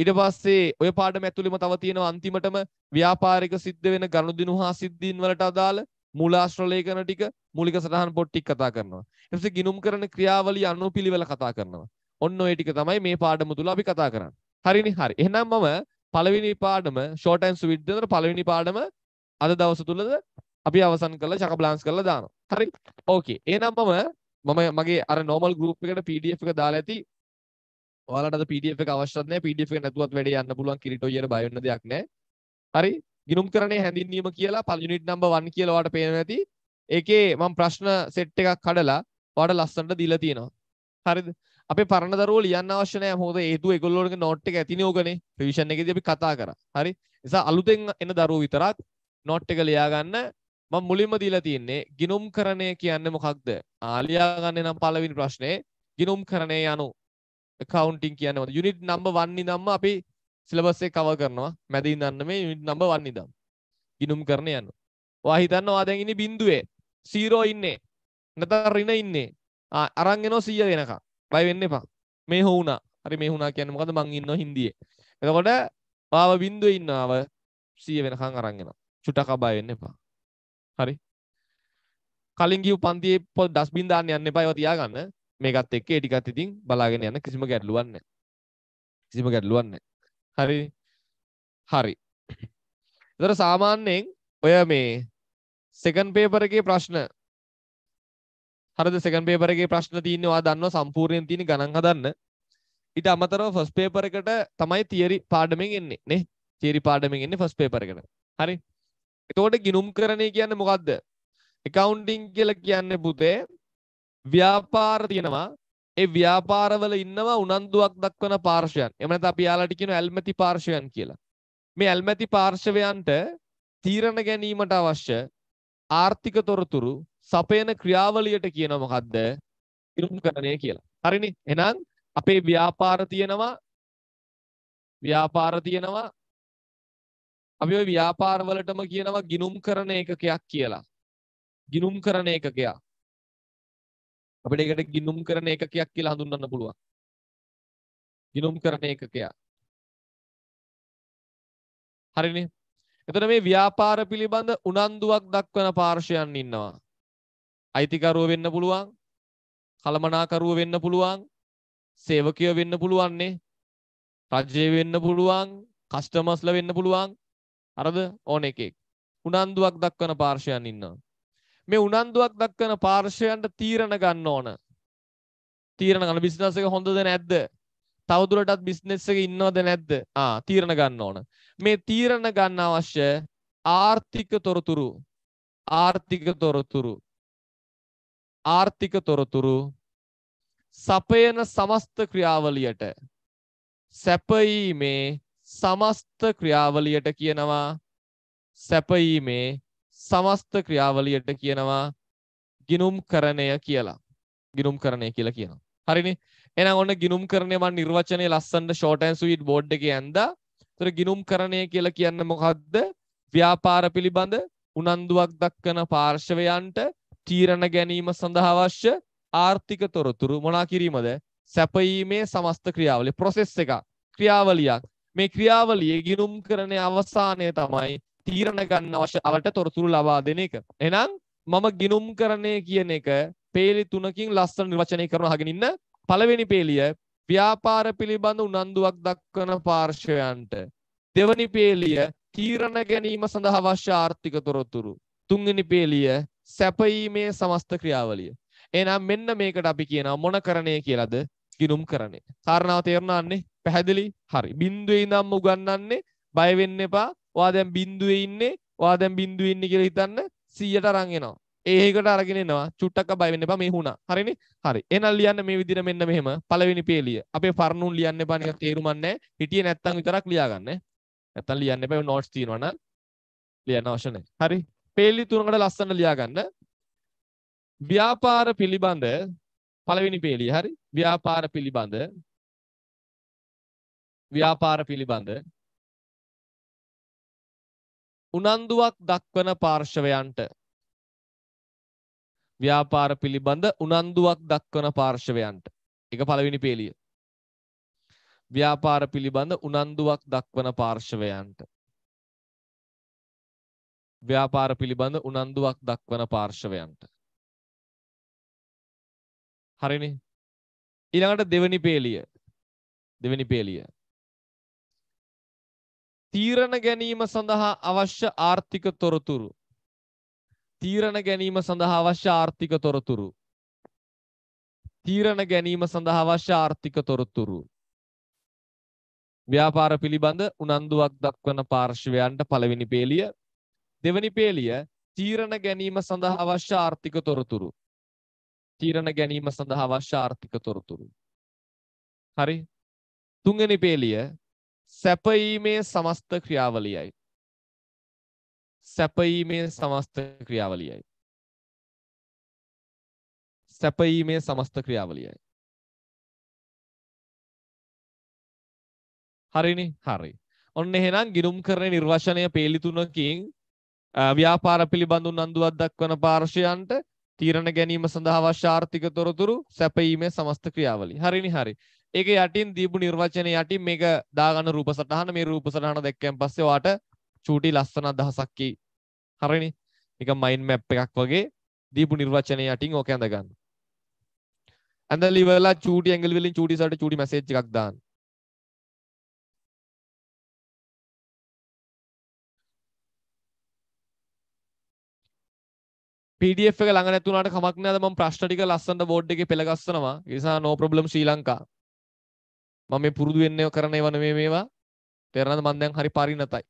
[SPEAKER 2] ඊට පස්සේ ඔය පාඩම ඇතුළෙම තව තියෙනවා අන්තිමටම ව්‍යාපාරික සිද්ධ වෙන ගනුදෙනු හා සිද්ධීන් වලට අදාළ මූලාශ්‍රලේඛන ටික මූලික සටහන් පොත් ටික කතා කරනවා. ඊට පස්සේ ගිනුම් කරන ක්‍රියාවලිය අනුපිළිවෙල කතා කරනවා. ඔන්න ඔය ටික තමයි මේ පාඩම තුල අපි කතා කරන්නේ. හරිනේ හරි. එහෙනම් මම පළවෙනි පාඩම ෂෝට් ඇන්ඩ් ස්වීට් දෙනතර පළවෙනි පාඩම අද දවස තුලද අපි අවසන් කරලා චක බ්ලාන්ස් කරලා දානවා. හරි. ඕකේ. එහෙනම් මම මම මගේ අර normal group එකට PDF එක දාලා ඇති. ඔයාලට අද PDF එක අවශ්‍යත් නැහැ. PDF එක නැතුවත් වැඩේ යන්න පුළුවන් කිරිටෝ කියන බය වෙන්න දෙයක් නැහැ. හරි. ගිනුම් කරණය හැඳින්වීම කියලා පල යුනිට් නම්බර් 1 කියලා ඔයාලට පේනවා ඇති. ඒකේ මම ප්‍රශ්න සෙට් එකක් කඩලා ඔයාලට ලස්සනට දීලා තියෙනවා. හරිද? අපේ පරණ දරුවෝ ලියන්න අවශ්‍ය නැහැ. මොකද හේතුව ඒගොල්ලෝගේ නෝට් එක ඇතිනේ ඕකනේ. රිවිෂන් එකේදී අපි කතා කරා. හරි? නිසා අලුතෙන් එන දරුවෝ විතරක් නෝට් එක ලියා ගන්න මම මුලින්ම දීලා තියෙන්නේ ගිනුම් කරණය කියන්නේ මොකක්ද? ආලියා ගන්න නම් පළවෙනි ප්‍රශ්නේ ගිනුම් කරණය යනු accounting කියන්නේ මොකද? unit number 1 ඉඳන්ම අපි සිලබස්සේ කව කරනවා මැදින් දන්න මේ යුනිට් නම්බර් 1 ඉඳන් ගිනුම් කරන යන. ඔයා හිතන්නවා දැන් ඉන්නේ බිඳුවේ 0 ඉන්නේ. නැත්නම් ඍණ ඉන්නේ. ආ අරන් එනවා 100 වෙනකම්. බය වෙන්න එපා. මේ හොුණා. හරි මේ හොුණා කියන්නේ මොකද්ද මං ඉන්නවා හින්දියේ. එතකොට ආව බිඳුවේ ඉන්නව 100 වෙනකම් අරන් එනවා. චුට්ටක් බය වෙන්න එපා. හරි. කලින් ගිහු පන්තියේ පොල් ඩස්බින් දාන්න යන්න එපා ඒවා තියාගන්න. මේකත් එක්ක ඒ ටිකත් ඉතින් බලාගෙන යන්න කිසිම ගැටලුවක් නැහැ. කිසිම ගැටලුවක් නැහැ. හරි හරි එතකොට සාමාන්‍යයෙන් ඔය මේ සෙකන්ඩ් පේපර් එකේ ප්‍රශ්න හරිද සෙකන්ඩ් පේපර් එකේ ප්‍රශ්න තියෙන්නේ ඔයා දන්නවා සම්පූර්ණයෙන් තියෙන ගණන් හදන්න ඊට අමතරව ෆස්ට් පේපර් එකට තමයි තියරි පාඩමෙන් එන්නේ නේ තියරි පාඩමෙන් එන්නේ ෆස්ට් පේපර් එකට හරි එතකොට ගිනුම් කරණය කියන්නේ මොකද්ද accounting කියලා කියන්නේ පුතේ ව්‍යාපාර තියෙනවා ඒ ව්‍යාපාරවල ඉන්නවා උනන්දුවක් දක්වන පාර්ශවයන්. එහෙම නැත්නම් අපි යාලට කියන ඇල්මැති පාර්ශවයන් කියලා. මේ ඇල්මැති පාර්ශවයන්ට තීරණ ගැනීමට අවශ්‍ය ආර්ථික තොරතුරු සපයන ක්‍රියාවලියට කියනවා මොකද්ද? ඉරුම්කරණය කියලා. හරිනේ. එහෙනම් අපේ ව්‍යාපාර තියෙනවා ව්‍යාපාර තියෙනවා අපි ওই ව්‍යාපාර වලටම කියනවා ගිනුම් කරන එකකයක් කියලා. ගිනුම් කරන එකකයක්.
[SPEAKER 1] අපිට ඒකට ගිනුම් කරන ඒකකයක් කියලා හඳුන්වන්න පුළුවන්. ගිනුම් කරන ඒකකයක්. හරිනේ. එතන
[SPEAKER 2] මේ ව්‍යාපාර පිළිබඳ උනන්දුවක් දක්වන පාර්ශයන් ඉන්නවා. අයිතිකරුව වෙන්න පුළුවන්, කළමනාකරුව වෙන්න පුළුවන්, සේවකය වෙන්න පුළුවන්නේ, රජය වෙන්න පුළුවන්, කස්ටමර්ස්ලා වෙන්න පුළුවන්. අරද ඕන එකෙක්. උනන්දුවක් දක්වන පාර්ශයන් ඉන්නවා. මේ උනන්දුවක් දක්වන පාර්ශවයන්ට තීරණ ගන්න ඕන. තීරණ ගන්න බිස්නස් එක හොඳද නැද්ද? තවදුරටත් බිස්නස් එක ඉන්නවද නැද්ද? ආ තීරණ ගන්න ඕන. මේ තීරණ ගන්න අවශ්‍ය ආර්ථික තොරතුරු ආර්ථික තොරතුරු ආර්ථික තොරතුරු සපයන සමස්ත ක්‍රියාවලියට සැපයීමේ සමස්ත ක්‍රියාවලියට කියනවා සැපයීමේ සමස්ත ක්‍රියාවලියට කියනවා ගිනුම් කරණය කියලා. ගිනුම් කරණය කියලා කියනවා. හරිනේ. එහෙනම් ඔන්න ගිනුම් කරණය මම නිර්වචනයේ ලස්සනට short and sweet board එකේ ඇඳා. ඒතර ගිනුම් කරණය කියලා කියන්නේ මොකද්ද? ව්‍යාපාර පිළිබඳ උනන්දුවක් දක්වන පාර්ශවයන්ට තීරණ ගැනීම සඳහා අවශ්‍ය ආර්ථික තොරතුරු මොනා කිරීමද? සැපීමේ සමස්ත ක්‍රියාවලිය process එකක්. ක්‍රියාවලියක්. මේ ක්‍රියාවලියේ ගිනුම් කරණයේ අවසානය තමයි තීරණ ගන්න අවශ්‍ය අවට තොරතුරු ලබා දෙන එක. එහෙනම් මම ගිනුම් කරන්නේ කියන එක පේලි තුනකින් ලස්සන නිර්වචනය කරන අහගෙන ඉන්න පළවෙනි පේලිය ව්‍යාපාර පිළිබඳ උනන්දුවක් දක්වන පාර්ශවයන්ට. දෙවනි පේලිය තීරණ ගැනීම සඳහා අවශ්‍ය ආර්ථික තොරතුරු. තුන්වෙනි පේලිය සැපීමේ සමස්ත ක්‍රියාවලිය. එහෙනම් මෙන්න මේකට අපි කියනවා මොන කරණය කියලාද? ගිනුම් කරණය. කාරණාව තේරුණාන්නේ? පැහැදිලි? හරි. බිඳුවේ ඉඳන්ම උගන්වන්නේ බය වෙන්න එපා. වා දැන් බින්දුවේ ඉන්නේ වා දැන් බින්දුවේ ඉන්නේ කියලා හිතන්න 100ට අරන් එනවා ඒකට අරගෙන එනවා චුට්ටක් බය වෙන්න එපා මේ වුණා හරිනේ හරි එහෙනම් ලියන්න මේ විදිහට මෙන්න මෙහෙම පළවෙනි පේලිය අපේ පරණුන් ලියන්න එපා නිකන් තේරුමක් නැහැ හිටියේ නැත්තම් විතරක් ලියාගන්න නැත්තම් ලියන්න එපා නෝට්ස් තියෙනවා නම් ලියන්න අවශ්‍ය නැහැ හරි පේලි තුනකට ලස්සන ලියාගන්න ව්‍යාපාර
[SPEAKER 1] පිළිබඳ පළවෙනි පේලිය හරි ව්‍යාපාර පිළිබඳ ව්‍යාපාර පිළිබඳ උනන්දුවක් දක්වන පාර්ශවයන්ට ව්‍යාපාර
[SPEAKER 2] පිළිබඳ උනන්දුවක් දක්වන පාර්ශවයන්ට එක පළවෙනි පේලිය ව්‍යාපාර පිළිබඳ උනන්දුවක් දක්වන පාර්ශවයන්ට
[SPEAKER 1] ව්‍යාපාර පිළිබඳ උනන්දුවක් දක්වන පාර්ශවයන්ට හරිනේ ඊළඟට දෙවෙනි පේලිය දෙවෙනි පේලිය තීරණ ගැනීම සඳහා අවශ්‍ය
[SPEAKER 2] ආර්ථික තොරතුරු තීරණ ගැනීම සඳහා අවශ්‍ය ආර්ථික තොරතුරු තීරණ ගැනීම සඳහා අවශ්‍ය ආර්ථික තොරතුරු ව්‍යාපාර පිළිබඳ උනන්දුවක් දක්වන පාර්ශවයන්ට පළවෙනි පේලිය දෙවැනි පේලිය තීරණ ගැනීම සඳහා අවශ්‍ය ආර්ථික තොරතුරු තීරණ ගැනීම සඳහා අවශ්‍ය ආර්ථික තොරතුරු හරි තුන්වෙනි පේලිය සැපීමේ සමස්ත ක්‍රියාවලියයි.
[SPEAKER 1] සැපීමේ සමස්ත ක්‍රියාවලියයි. සැපීමේ සමස්ත ක්‍රියාවලියයි.
[SPEAKER 2] හරිනි හරි. ඔන්න එහෙනම් ගිනුම් කරන නිර්වචනය පේලි තුනකින් ව්‍යාපාර පිළිබඳු නන්දුවක් දක්වන පාර්ශයන්ට තීරණ ගැනීම සඳහා අවශ්‍ය ආර්ථික තොරතුරු සැපයීමේ සමස්ත ක්‍රියාවලිය. හරිනි හරි. ඒක යටින් දීපු නිර්වචනය යටින් මේක දාගන්න රූප සටහන මේ රූප සටහන දැක්කයන් පස්සේ ඔයාට චූටි ලස්සන අදහසක් කි. හරිනි. ඒක මයින්ඩ් මැප් එකක් වගේ දීපු නිර්වචනය යටින් ඕක ඇඳ
[SPEAKER 1] ගන්න. ඇඳලා ඉවරලා චූටි ඇඟිලි වලින් චූටි සල්ට චූටි මැසේජ් එකක් දාන්න. පඩF එක ළඟ නැතුනට කමක් නෑද මම
[SPEAKER 2] ප්‍රශ්න ටික ලස්සනට බෝඩ් එකේ පෙළගස්සනවා. ඒ නිසා no problem ශ්‍රී ලංකා. මම මේ පුරුදු
[SPEAKER 1] වෙන්නේ කරන ඒවා නෙමෙයි මේවා. තේරෙනවද මම දැන් හරි පරිණතයි.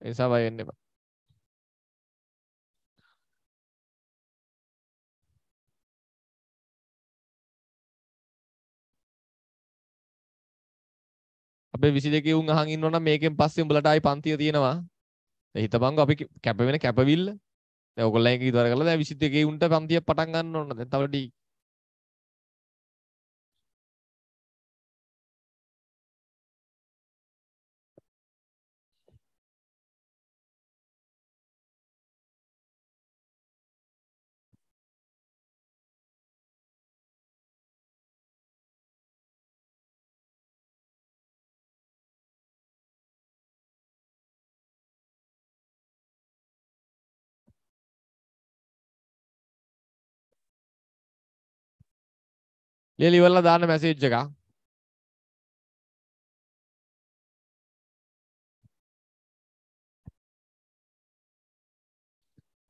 [SPEAKER 1] ඒ නිසා බය වෙන්න එපා. අපේ විසි දෙක උන් අහන් ඉන්නවනම් මේකෙන්
[SPEAKER 2] පස්සේ උඹලට ආයි පන්තිය තියෙනවා. හිතබංග අපි කැපවෙන කැපවිල්ල ඔකොල්ල එක
[SPEAKER 1] තර කල විසිතක උන්ට පන්තිය පටන්ගන්න ඕන්න තවට ලියලා ඉවරලා දාන්න මැසේජ් එකක්.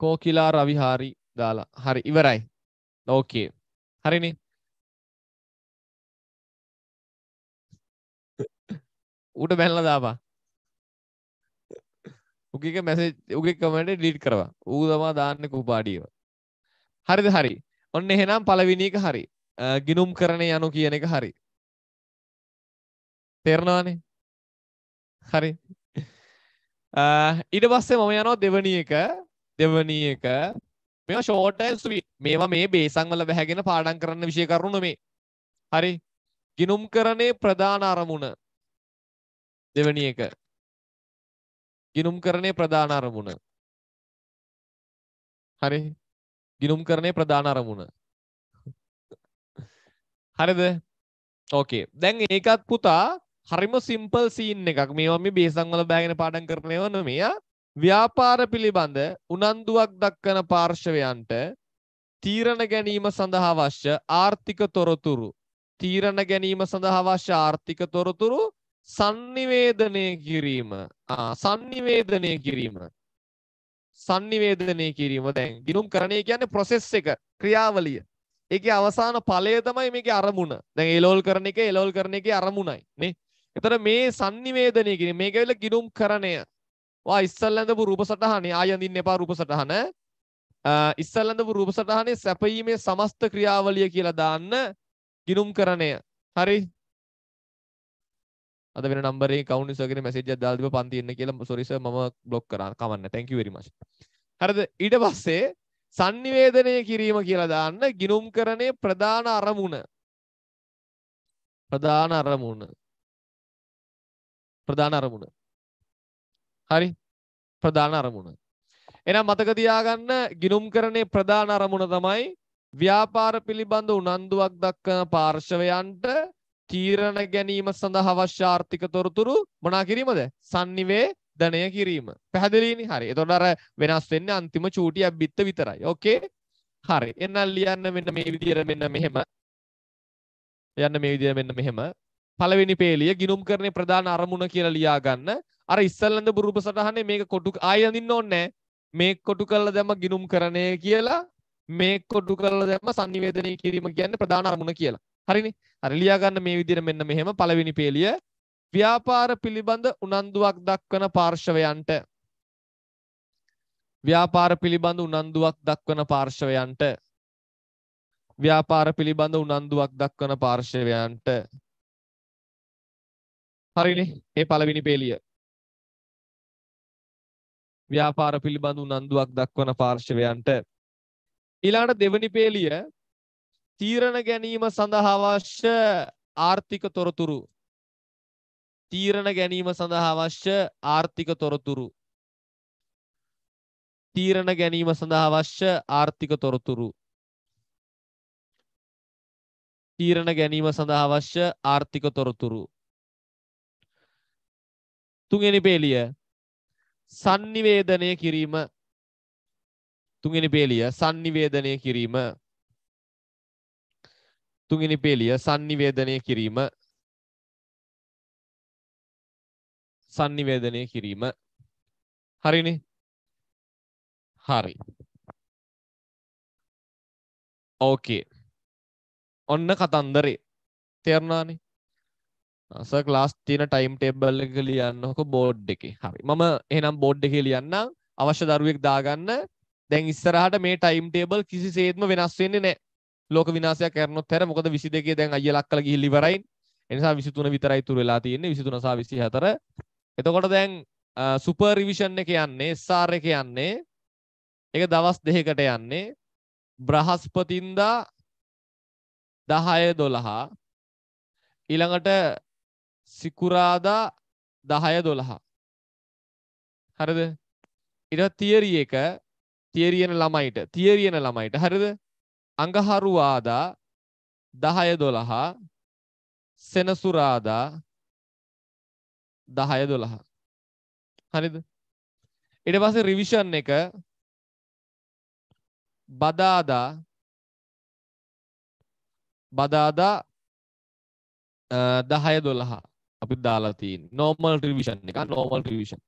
[SPEAKER 1] කෝකිලා රවිහාරි දාලා. හරි ඉවරයි. ඕකේ. හරිනේ. ඌට බැලලා දාපන්. උගේ මැසේ උගේ කමට ඩීට් කරවා ඌ තමා දාන්න
[SPEAKER 2] කුපාඩියව හරිද හරි ඔන්න එහෙනම් පළවිනික හරි ගිනුම් කරණය යනු කියන එක හරි. තේරෙනවානේ. හරි. ඊට පස්සේ මම යනවා දෙවනි එක දෙවනි එක මේවා ෂෝට් ඇන් ස්වීට් මේවා මේ බේසන් වල බැහැගෙන පාඩම් කරන්න විෂය කරුණු මේ.
[SPEAKER 1] හරි. ගිනුම් කරණේ ප්‍රධාන අරමුණ දෙවනි එක. ගිනුම් කරණේ ප්‍රධාන අරමුණ. හරි. ගිනුම් කරණේ ප්‍රධාන අරමුණ. හරිද
[SPEAKER 2] ඕකේ දැන් ඒකත් පුතා හරිම සිම්පල් සීන් එකක් මේවා මේ බේසංවල බෑගෙන පාඩම් කරනව නෙමෙයි ව්‍යාපාර පිළිබඳ උනන්දුවක් දක්වන පාර්ශවයන්ට තීරණ ගැනීම සඳහා අවශ්‍ය ආර්ථික තොරතුරු තීරණ ගැනීම සඳහා අවශ්‍ය ආර්ථික තොරතුරු sannivedanaya කිරීම ආ sannivedanaya කිරීම sannivedanaya කිරීම දැන් ගිනුම් කරණේ කියන්නේ process එක ක්‍රියාවලිය ඒකේ අවසාන ඵලය තමයි මේකේ අරමුණ. දැන් එලෝල් කරන එක එලෝල් කරන එකේ අරමුණයි නේ. එතන මේ sannivedanaya කියන්නේ මේක වෙල ගිනුම් කරණය. වා ඉස්සල්ලඳපු රූප සටහනේ ආය අඳින්න එපා රූප සටහන. ඉස්සල්ලඳපු රූප සටහනේ සැපීමේ සමස්ත ක්‍රියාවලිය කියලා දාන්න ගිනුම් කරණය. හරි. අද වෙන නම්බර් එකේ කවුන්ට් ඉස්සගෙන මැසේජ් එකක් දාලා දීපන් තියෙන්න කියලා සෝරි සර් මම බ්ලොක් කරා. කමන්න. Thank you very much. හරිද? ඊට පස්සේ sannivedanaya කිරීම කියලා දාන්න ගිනුම්කරණයේ ප්‍රධාන අරමුණ
[SPEAKER 1] ප්‍රධාන අරමුණ ප්‍රධාන අරමුණ හරි ප්‍රධාන අරමුණ එහෙනම් මතක තියාගන්න
[SPEAKER 2] ගිනුම්කරණයේ ප්‍රධාන අරමුණ තමයි ව්‍යාපාර පිළිබඳ උනන්දුවක් දක්වන පාර්ශවයන්ට තීරණ ගැනීම සඳහා අවශ්‍ය ආර්ථික තොරතුරු මොනා කිරීමද? sannive වර්ධනය කිරීම. පැහැදිලිනි හරි. එතකොට අර වෙනස් වෙන්නේ අන්තිම චූටි අබ්බිත්ත විතරයි. ඕකේ? හරි. එහෙනම් ලියන්න මෙන්න මේ විදියට මෙන්න මෙහෙම. ලියන්න මේ විදියට මෙන්න මෙහෙම. පළවෙනි පේලිය ගිනුම් කරන්නේ ප්‍රධාන අරමුණ කියලා ලියා ගන්න. අර ඉස්සල්ලඳ බුරුප සටහනේ මේක කොටු ආයෙ අඳින්න ඕනේ මේ කොටු කළා දැම්ම ගිනුම් කරණය කියලා මේ කොටු කළා දැම්ම sannivedanaya කිරීම කියන්නේ ප්‍රධාන අරමුණ කියලා. හරිනේ. හරි ලියා ගන්න මේ විදිහට මෙන්න මෙහෙම පළවෙනි පේලිය ව්‍යාපාර පිළිබඳ උනන්දුවක් දක්වන පාර්ශවයන්ට ව්‍යාපාර පිළිබඳ උනන්දුවක් දක්වන පාර්ශවයන්ට ව්‍යාපාර පිළිබඳ උනන්දුවක් දක්වන
[SPEAKER 1] පාර්ශවයන්ට හරිනේ ඒ පළවෙනි පේලිය ව්‍යාපාර පිළිබඳ උනන්දුවක් දක්වන පාර්ශවයන්ට
[SPEAKER 2] ඊළඟට දෙවනි පේලිය තීරණ ගැනීම සඳහා අවශ්‍ය ආර්ථික තොරතුරු තීරණ ගැනීම සඳහා අවශ්‍ය ආර්ථික තොරතුරු තීරණ ගැනීම සඳහා අවශ්‍ය ආර්ථික තොරතුරු තීරණ ගැනීම සඳහා අවශ්‍ය ආර්ථික තොරතුරු තුන්වෙනි පේලිය sannivedanaya කිරීම තුන්වෙනි පේලිය
[SPEAKER 1] sannivedanaya කිරීම තුන්වෙනි පේලිය sannivedanaya කිරීම sannivedanaya kirima හරිනේ හරි ඕකේ ඔන්න කතන්දරේ
[SPEAKER 2] තේරුණානේ අස ක්ලාස් තියෙන ටයිම් ටේබල් එක ලියන්නකො බෝඩ් එකේ හරි මම එහෙනම් බෝඩ් එකේ ලියන්නම් අවශ්‍ය දරුවෙක් දාගන්න දැන් ඉස්සරහට මේ ටයිම් ටේබල් කිසිසේත්ම වෙනස් වෙන්නේ නැහැ ලෝක විනාශයක් කරනොත් හැර මොකද 22 දැන් අයියලා අක්කලා ගිහිල්ලා ඉවරයි එනිසා 23 විතරයි තුර වෙලා තියෙන්නේ 23 සහ 24 එතකොට දැන් සුපර් රිවිෂන් එක යන්නේ SR එක යන්නේ ඒක දවස් දෙකකට යන්නේ බ්‍රහස්පතින්දා 10 12 ඊළඟට සිකුරාදා 10 12 හරිද ඊට තියරි එක තියරියන ළමයිට තියරියන ළමයිට හරිද අඟහරුවාදා 10 12
[SPEAKER 1] සෙනසුරාදා දහය දොළහ හරිද එට පස්සේ රිවිෂන් එක බදාදා බදාදා
[SPEAKER 2] දහය දොළහා අපි දාලාතිී නෝමල් රිවිෂන් එක නෝමල් රිවිෂන්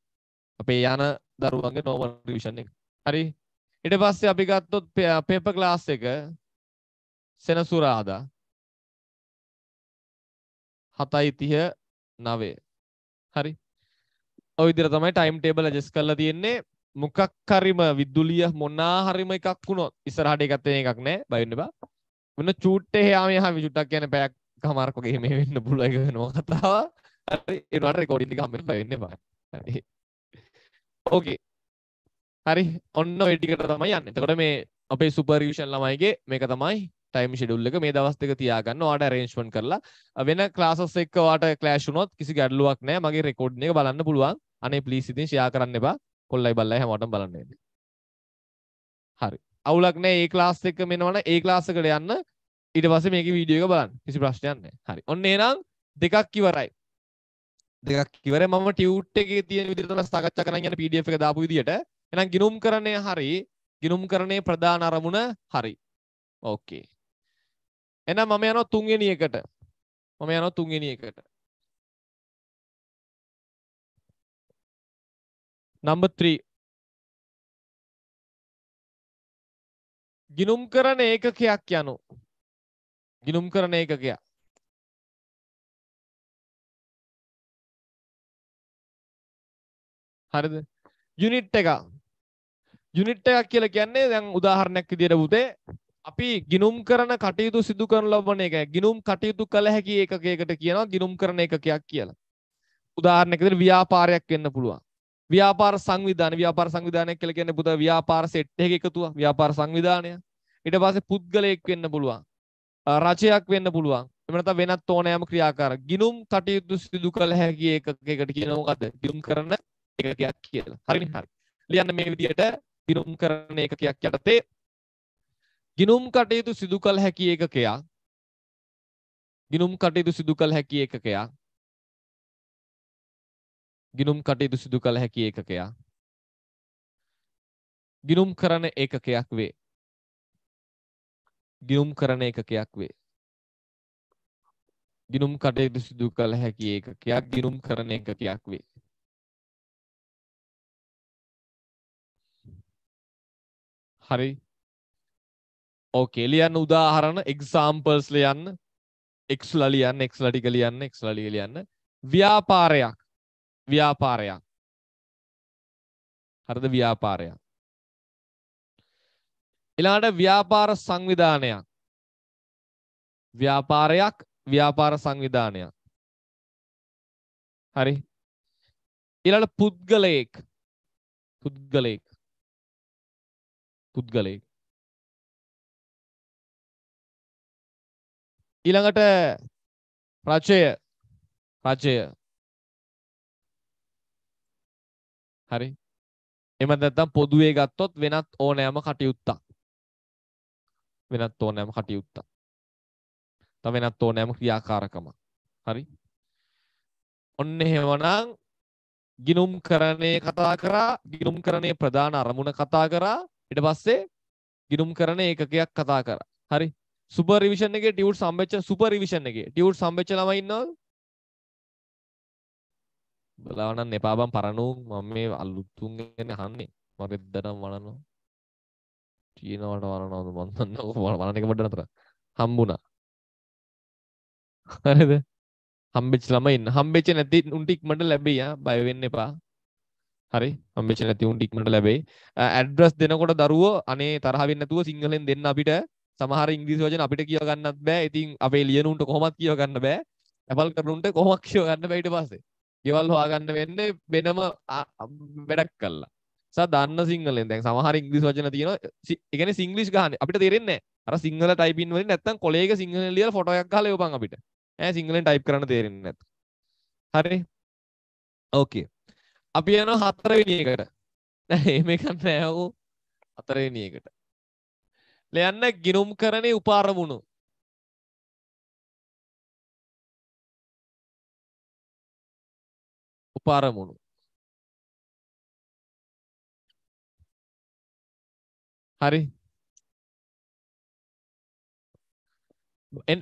[SPEAKER 2] අපේ යන දරුවන්ගේ නෝමල් රිවිෂන් එක හරි ඉට පස්සේ අපි ගත්තොත්
[SPEAKER 1] පේප ක්ලාස් එක සෙනසුරාදා හතයි තිහ නවේ හරි
[SPEAKER 2] ඔවිදිර තමයි ටයිම් ටේබල් ඇජස් කරලා තියෙන්නේ මොකක් හරිම විදුලිය මොනා හරිම එකක් වුණොත් ඉස්සරහට එකත් වෙන එකක් නෑ බයින්න බා මොන චූට්ටේ එහාම එහා විචුට්ටක් කියන පැයක් කමාරක් වගේ මේ වෙන්න පුළුවන් එක වෙනවා කතාව හරි ඒනට රෙකෝඩින් එක හම්බෙන්න බයින්න බා ඕකේ හරි ඔන්න ඔය ටිකට තමයි යන්නේ එතකොට මේ අපේ සුපර්විෂන් ළමයිගේ මේක තමයි ටයිම් ෙඩුල්ල එක මේ දවස්ක තියාගන්න වාට රේන්ශ්වන් කරලා වෙන ක්ලාසස් එක් වාට කලෑශුනොත් කිසි ගැඩලුවක් නෑ මගේ රෙකෝඩ් එක බලන්න පුළුවන් අනේ පලිසිතින් ශයා කරන්න එබා කොල්ලයි බල්ල හැමට බලන්නේද හරි අවුලක් නෑ ඒ ලාස් එක මෙනවන ඒ ලාසකට යන්න ඉට පස මේක වීඩියක බලන්න කිසි ප්‍රශ්නයන්න හරි ඔන්න නම් දෙකක් කිවරයි දෙකක් කිවර ම ටියවට් එක තිය විදිරන සකච්ච කරන යන පිඩිය එක දාපු දිට එනම් ගිනුම් කරණය හරි ගිනුම් කරණය ප්‍රධාන අරමුණ හරි
[SPEAKER 1] ඕකේ එහෙනම් මම යනවා තුන්වෙනි එකට. මම යනවා තුන්වෙනි එකට. number 3 ගිනුම් කරන ඒකකයක් යනු ගිනුම් කරන ඒකකයක් හරිද යුනිට් එක යුනිට් එකක් කියලා කියන්නේ දැන්
[SPEAKER 2] උදාහරණයක් විදියට පුතේ අපි ගිනුම් කරන කටයුතු සිදු කරන ලබන එක ගිනුම් කටයුතු කළ හැකි එකකයකට කියනවා ගිනුම් කරන එකකයක් කියලා. උදාහරණයක් විදිහට ව්‍යාපාරයක් වෙන්න පුළුවන්. ව්‍යාපාර සංවිධාන ව්‍යාපාර සංවිධානයක් කියලා කියන්නේ පුතා ව්‍යාපාර සෙට් එකක එකතුවක් ව්‍යාපාර සංවිධානය. ඊට පස්සේ පුද්ගලයෙක් වෙන්න පුළුවන්. රචයක් වෙන්න පුළුවන්. එහෙම නැත්නම් වෙනත් ඕනෑම ක්‍රියාකාරක ගිනුම් කටයුතු සිදු කළ හැකි එකකයකට කියනවා මොකද්ද? ගිනුම් කරන එකකයක් කියලා. හරිනේ හරි. ලියන්න මේ විදිහට ගිනුම් කරන එකකයක් යටතේ
[SPEAKER 1] ගිනුම් කටයුතු සිදු කළ හැකි එකකයක් ගිනුම් කටයුතු සිදු කළ හැකි එකකයක් ගිනුම් කටයුතු
[SPEAKER 2] සිදු කළ හැකි එකකයක් ගිනුම් කරන ඒකකයක් වේ ගිනුම් කරන ඒකකයක් වේ
[SPEAKER 1] ගිනුම් කටයුතු සිදු කළ හැකි ඒකකයක් ගිනුම් කරන ඒකකයක් වේ හරි ඕකේ ලියන්න උදාහරණ එක්සාම්පල්ස් ලියන්න එක්ස්ල
[SPEAKER 2] ලියන්න එක්ස්ල ටික ලියන්න එක්ස්ල ටික ලියන්න ව්‍යාපාරයක් ව්‍යාපාරයක්
[SPEAKER 1] හරිද ව්‍යාපාරයක් ඊළඟට ව්‍යාපාර සංවිධානයක් ව්‍යාපාරයක් ව්‍යාපාර සංවිධානයක් හරි ඊළඟ පුද්ගලයෙක් පුද්ගලයෙක් පුද්ගලයෙක් ඊළඟට රජය රජය
[SPEAKER 2] හරි එම නැත්තම් පොදුවේ ගත්තොත් වෙනත් ඕනෑම කටයුත්තක් වෙනත් ඕනෑම කටයුත්තක් තව වෙනත් ඕනෑම ක්‍රියාකාරකමක් හරි ඔන්න එහෙමනම් ගිනුම් කරණය කතා කරා ගිනුම් කරණය ප්‍රධාන අරමුණ කතා කරා ඉට පස්සේ ගිනුම් කරන ඒකකයක් කතා කරා හරි සුපර් රිවිෂන් එකේ ටියුට් සම්බෙච්ච සුපර් රිවිෂන් එකේ ටියුට් සම්බෙච්ච ළමයි ඉන්නවද? බලවනම් එපා බං පරණෝ මම මේ අලුතුන් ගැන අහන්නේ. මම රෙද්දටම වළනවා. චීනවට වළනවද මන් දන්නේ වළන එක පොඩ්ඩක් නතර. හම්බුණා. හරිද? හම්බෙච්ච ළමයි ඉන්න. හම්බෙච්ච නැති උන්ට ඉක්මනට ලැබෙයි ආ බය වෙන්න එපා. හරි හම්බෙච්ච නැති උන්ට ඉක්මනට ලැබෙයි. ඇඩ්‍රස් දෙනකොට දරුවෝ අනේ තරහ වෙන්නේ නැතුව සිංහලෙන් දෙන්න අපිට සමහර ඉංග්‍රීසි වචන අපිට කියව ගන්නත් බෑ. ඉතින් අපේ ලියනුන්ට කොහොමත් කියව ගන්න බෑ. ඇපල් කරුන්ට කොහොමත් කියව ගන්න බෑ ඊට පස්සේ. ගෙවල් හොයාගන්න වෙන්නේ වෙනම වැඩක් කළා. සා දන්න සිංහලෙන් දැන් සමහර ඉංග්‍රීසි වචන තියෙනවා. ඒ කියන්නේ සිංග්ලිෂ් ගහන්නේ. අපිට තේරෙන්නේ නැහැ. අර සිංහල ටයිප් ඉන් වලින් නැත්තම් කොලේක සිංහලෙන් ලියලා ෆොටෝ එකක් ගහලා එවපන් අපිට. ඈ සිංහලෙන් ටයිප් කරන්න තේරෙන්නේ නැත්තම්. හරි. ඕකේ. අපි යනවා හතරවෙනි එකට. නෑ මේක නෑ ඕ හතරවෙනි එකට.
[SPEAKER 1] ලයන්න ගිනුම් කරනේ උපාරමුණු උපාරමුණු හරි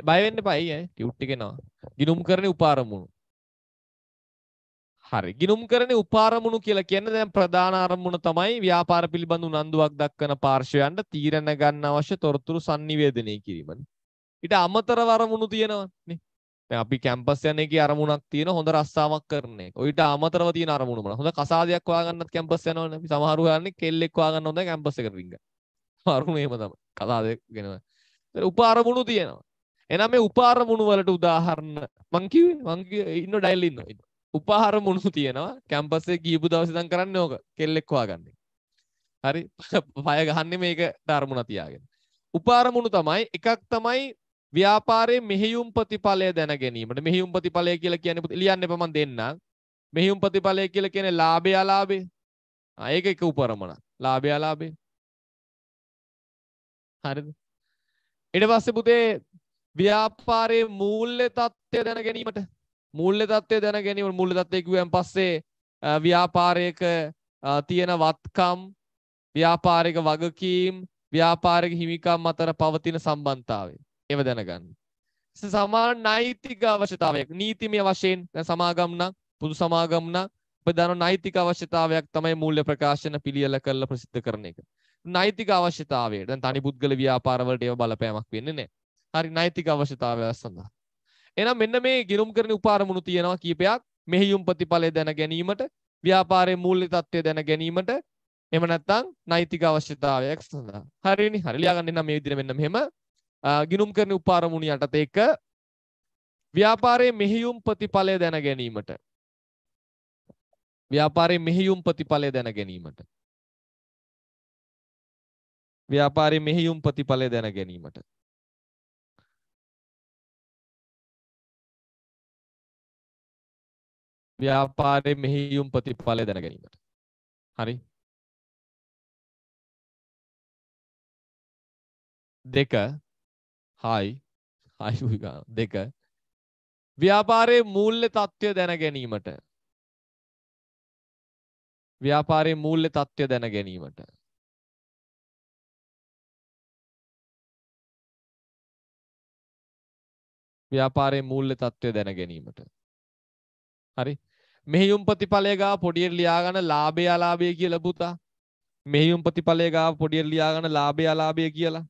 [SPEAKER 1] බයවෙන්න පයි ටියුට්ටිගෙනවා ගිනුම් කරන උපාරමුණු හරි ගිනුම් කරන උපාරමුණු
[SPEAKER 2] කියලා කියන්නේ දැන් ප්‍රධාන අරමුණ තමයි ව්‍යාපාර පිළිබඳ උනන්දුවක් දක්වන පාර්ශවයන්ට තීරණ ගන්න අවශ්‍ය තොරතුරු sannivedanaya කිරීමනේ. ඊට අමතරව අරමුණු තියෙනවානේ. දැන් අපි කැම්පස් යන එකේ අරමුණක් තියෙන හොඳ රස්සාවක් කරන එක. ඔයිට අමතරව තියෙන අරමුණ මොනවා? හොඳ කසාදයක් හොයාගන්නත් කැම්පස් යනවනේ. අපි සමහරු හොයන්නේ කෙල්ලෙක් හොයාගන්න හොඳ කැම්පස් එකට රින්ග. අරමුණ එහෙම තමයි. කසාදයක් ගෙනවා. ඒතර උපාරමුණු තියෙනවා. එහෙනම් මේ උපාරමුණු වලට උදාහරණ මං කිව්වේ මං ඉන්න ඩයිල් ඉන්නවා. උපහාර මුණු තියෙනවා කැම්පස්සේ ගීපු දවසදන් කරන්න ඕක කෙල්ලෙක්වා ගන්න හරි පය ගහන්න මේක ධර්මුණ තියාගෙන උපාරමුණු තමයි එකක් තමයි ව්‍යාපාරයේ මෙහියුම් ප්‍රතිඵලය දැන ගැනීමට මෙහියුම් ප්‍රතිඵලය කියලා කියන්නේ ලියන්න එපමන් දෙන්න මෙහියුම් ප්‍රතිඵලය කියලා කියන්නේ ලාභය අලාභය ඒක එක උපරමණක් ලාභය අලාභය හරිද ඊට පස්සේ පුතේ ව්‍යාපාරයේ මූල්‍ය தත්ත්වය දැන ගැනීමට මුල්ල තත්ත්වය දැන ගැනීම මුල්ල තත්වයකුවන් පස්සේ ව්‍යාපාරයක තියෙන වත්කම් ව්‍යාපාරික වගකීම් ව්‍යාපාරික හිමිකම් අතර පවතින සම්බන්ධතාවේ එව දැනගන්න. සමාන නෛතික අවශ්‍යතාවයක් නීතිමය වශයෙන් සමාගම්න පුදු සමාගම්න ප්‍රධාන නෛතික අවශ්‍යතාවයක් තමයි මූල්‍ය ප්‍රකාශන පිළියල කරලා ප්‍රසිද්ධ කරන එක. නෛතික අවශ්‍යතාවය දැන් තනි පුද්ගල ව්‍යාපාරවලට ඒව බලපෑමක් වෙන්නේ නැහැ. හරි නෛතික අවශ්‍යතාවය සඳහා එනම් මෙන්න මේ ගිරුම් කරන උපාරමුණු තියෙනවා කීපයක් මෙහියුම් ප්‍රතිඵලය දැන ගැනීමට ව්‍යාපාරයේ මූල්‍ය තත්ත්වය දැන ගැනීමට එහෙම නැත්නම් නෛතික අවශ්‍යතාවයක් සඳහා. හරිනේ. හරි ලියාගන්න නම් මේ විදිහට මෙන්න මෙහෙම ගිනුම් කරන උපාරමුණු යටතේ එක ව්‍යාපාරයේ මෙහියුම් ප්‍රතිඵලය දැන ගැනීමට ව්‍යාපාරයේ
[SPEAKER 1] මෙහියුම් ප්‍රතිඵලය දැන ගැනීමට ව්‍යාපාරයේ මෙහියුම් ප්‍රතිඵලය දැන ගැනීමට ව්‍යාපාරයේ මෙහියුම් ප්‍රතිඵලය දැන ගැනීමට. හරි. දෙක හයි හයි දෙක ව්‍යාපාරයේ මූල්‍ය තත්ත්වය දැන ගැනීමට ව්‍යාපාරයේ මූල්‍ය තත්ත්වය දැන ගැනීමට ව්‍යාපාරයේ මූල්‍ය තත්ත්වය දැන ගැනීමට හරි මෙහියුම් ප්‍රතිඵලය ගාව පොඩියට ලියාගන්න
[SPEAKER 2] ලාභය අලාභය කියලා පුතා මෙහියුම් ප්‍රතිඵලය ගාව පොඩියට ලියාගන්න ලාභය අලාභය
[SPEAKER 1] කියලා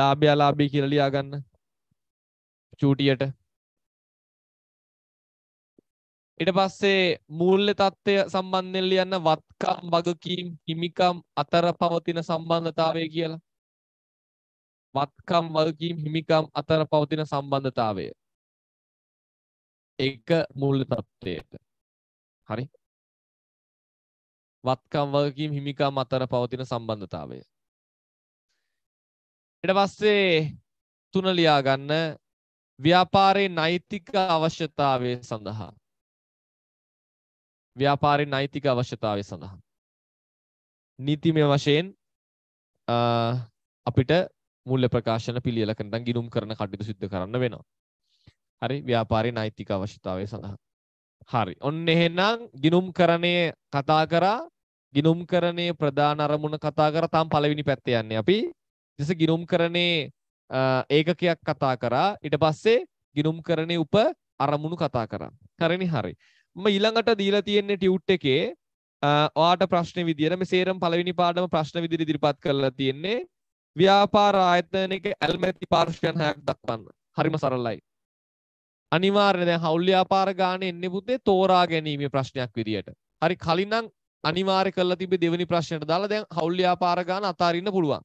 [SPEAKER 1] ලාභය අලාභය කියලා ලියාගන්න චූටියට ඊට පස්සේ
[SPEAKER 2] මූල්‍ය தত্ত্বය සම්බන්ධයෙන් ලියන්න වත්කම් වගකීම් හිමිකම් අතර පවතින සම්බන්ධතාවය කියලා වත්කම් වගකීම් හිමිකම් අතර පවතින සම්බන්ධතාවය ඒක මූල්‍ය තත්ත්වයට. හරි. වත්කම් වගකීම් හිමිකම් අතර පවතින සම්බන්ධතාවය.
[SPEAKER 1] ඊට පස්සේ තුන ලියා ගන්න ව්‍යාපාරයේ නෛතික අවශ්‍යතාවය සඳහා
[SPEAKER 2] ව්‍යාපාරයේ නෛතික අවශ්‍යතාවය සඳහා නීතිමය වශයෙන් අපිට මුල්‍ය ප්‍රකාශන පිළියෙලකට ගිනුම් කරන කටයුතු සිද්ධ කරන්න වෙනවා. හරි ව්‍යාපාරි නෛතික අවශ්‍යතාවය සඳහා. හරි. ඔන්න එහෙනම් ගිනුම් කරණය කතා කරා ගිනුම් කරණය ප්‍රධාන අරමුණ කතා කර තාම් පළවෙනි පැත්තේ යන්නේ. අපි දෙස ගිනුම් කරණේ ඒකකයක් කතා කරා. ඊට පස්සේ ගිනුම් කරණේ උප අරමුණු කතා කරා. කරණි හරි. මම ඊළඟට දීලා තියෙන්නේ ටියුට් එකේ ඔයාට ප්‍රශ්න විදියට මේ සේරම පළවෙනි පාඩම ප්‍රශ්න විදියට ඉදිරිපත් කරලා තියෙන්නේ ව්‍යාපාර ආයතනයක ඇල්මැති පාර්ශ්වයන් හයක් දක්වන්න. හරිම සරලයි. අනිවාර්ය දැ හවුල්්‍යාපාර ගාන එන්න පුතේ තෝරා ගැනීම ප්‍රශ්නයක් විදියට. හරි කලින්නම් අනිවාර්ය කල තිබ දෙවනි ප්‍රශ්නයට දාලා දැන් හවුල්්‍යාපාර ගාන අතාරන්න පුළුවන්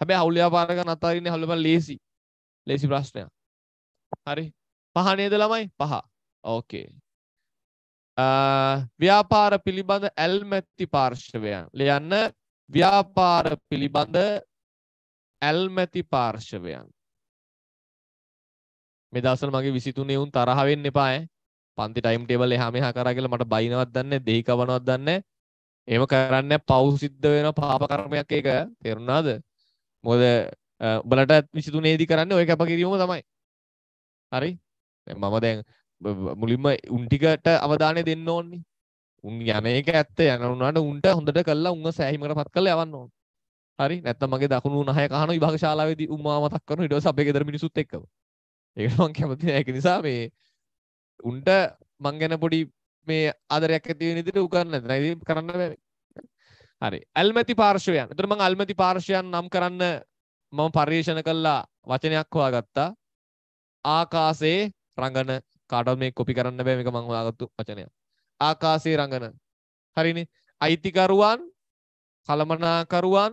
[SPEAKER 2] හැබැ හවුල්්‍යාපාර ගාන අතාරන්න හලම ලේසි ලේසි ප්‍රශ්නයක්. හරි පහනේද ළමයි පහ ඕකේ. ව්‍යාපාර පිළිබඳ ඇල්මැත්ති පාර්ශවයන් ලයන්න ව්‍යාපාර පිළිබඳ ඇල්මැති පාර්ශවයන් මේ දවසල මගේ විසිතුනේ උන් තරහ වෙන්න එපාය. පන්ති ටයිම් ටේබල් එහා මෙහා කරා කියලා මට බයිනවත් දන්නේ දෙහි කවනවත් දන්නේ එහෙම කරන්න පව් සිද්ධ වෙන පාප කර්මයක් ඒක තේරුණාද? මොකද උඹලට 23 කරන්න ඔය කැප කිරීම තමයි. හරි? මම දැන් මුලින්ම උන් ටිකට අවධානය දෙන්න ඕනේ. උන් යන එක ඇත්ත යන උනාට උන්ට හොඳට කළා උන්ව සෑහීමකටපත් කරලා යවන්න ඕනේ. හරි? නැත්නම් මගේ දකුණු නහය කහන විභාග ශාලාවේදී උන් මාව මතක් කරන ඊට පස්සේ අපේ ගෙදර මිනිසුත් එක්කම. ඒකමං කැමති ඒක නිසා මේ උන්ට මං ගැන පොඩි මේ අදරයක් ඇතිව නිදිට උගන්න නැති කරන්න හරි ඇල්මැති පාර්ශවයන් එතරම අල්මති පාර්ශයන් නම් කරන්න මම පර්යේෂණ කල්ලා වචනයක් හවා ගත්තා ආකාසේ රඟන කාටම මේ කොපි කරන්න බෑ එක මංවාගත්තු වචනය ආකාසේ රඟන හරිනි අයිතිකරුවන් කළමනාකරුවන්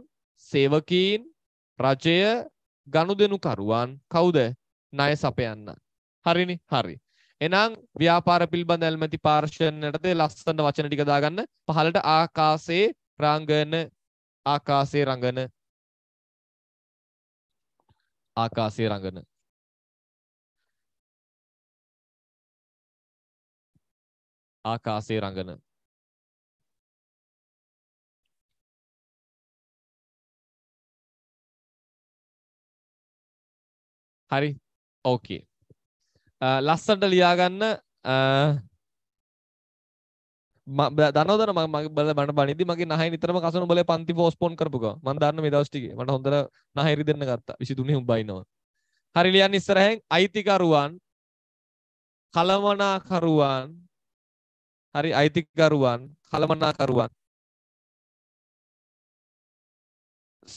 [SPEAKER 2] සේවකීන් රජය ගණු දෙනුකරුවන් කවුද ණය සපයන්න. හරිනි හරි. එනම් ව්‍යාපාර පිළිබඳ ඇල්මැති පාර්ශවයටද ලස්සන වචන ටික දාගන්න. පහළට ආකාශයේ රංගන ආකාශයේ රංගන
[SPEAKER 1] ආකාශයේ රංගන ආකාශයේ රංගන හරි ඕකේ uh, ලස්සන්ට ලියාගන්න
[SPEAKER 2] දනදන මගල බන පනිදි මගේ නහ නිතරම කසන බල පන්ති ෝස්පොන් කරපුක මන්දන්න මේ දවස්ටික මට හොඳර නහිරි දෙන්න ගත්ත විසි තුනේ උම්බයිනවා හරිලියන් ඉස්සරහැන් අයිතිකරුවන්
[SPEAKER 1] කළමනාකරුවන් හරි අයිතිකරුවන් කළමනාකරුවන්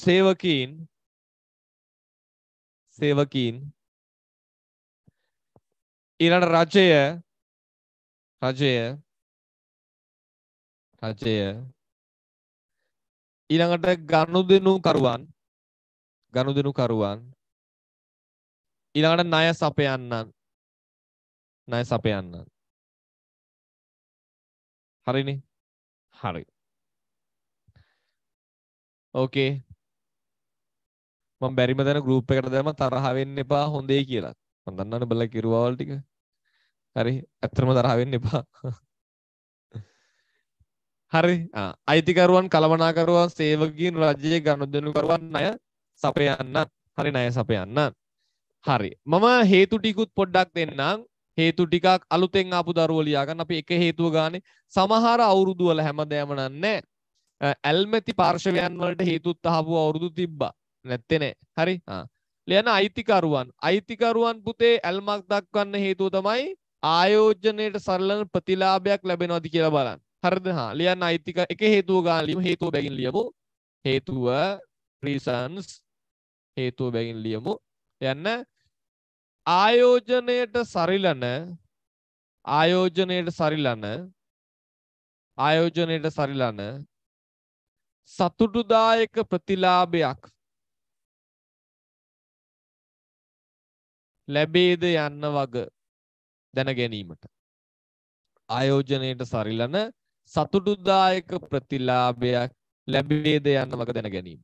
[SPEAKER 1] සේවකීන් සේවකීන් ඊළඟ රජය රජය රජය ඊළඟට ගනුදෙනු කරුවන් ගනුදෙනු කරුවන් ඊළඟට ණය සපයන්නන් ණය සපයන්නන් හරිනේ හරි ඕකේ
[SPEAKER 2] මම බැරිම දැන ගෲප් එකට දැම්ම තරහ වෙන්න එපා හොඳේ කියලා මම දන්නවනේ බලලා කිරුවාවල් ටික. හරි. ඇත්තටම තරහ වෙන්න එපා. හරි අයිතිකරුවන් කළමනාකරුවන් සේවකින් රජයේ ගනුදෙනු කරුවන් අය සපයන්න හරි නය සපයන්න හරි මම හේතු ටිකුත් පොඩ්ඩක් දෙන්නම් හේතු ටිකක් අලුතෙන් ආපු දරුවෝ ලියාගන්න අපි එක හේතුව ගානේ සමහර අවුරුදු වල හැමදේම නන්නේ ඇල්මැති පාර්ශවයන් වලට හේතුත් අහපු අවුරුදු තිබ්බා නැත්තේ නෑ හරි ආ ලියන අයිතිකරුවන් අයිතිකරුවන් පුතේ ඇල්මක් දක්වන්න හේතුව තමයි ආයෝජනයට සරලන ප්‍රතිලාභයක් ලැබෙනවද කියලා බලන්න හරිද හා ලියන්න අයිතික එක හේතුව ගාලීම හේතුව බැගින් ලියමු හේතුව ප්‍රීසන්ස් හේතුව බැගින් ලියමු යන්න ආයෝජනයට සරිලන ආයෝජනයට සරිලන
[SPEAKER 1] ආයෝජනයට සරිලන සතුටුදායක ප්‍රතිලාභයක් ලැබේද යන්න වග දැන ගැනීමට ආයෝජනයට සරිලන
[SPEAKER 2] සතුටුදායක ප්‍රතිලාභයක් ලැබේද යන්න වග දැන ගැනීම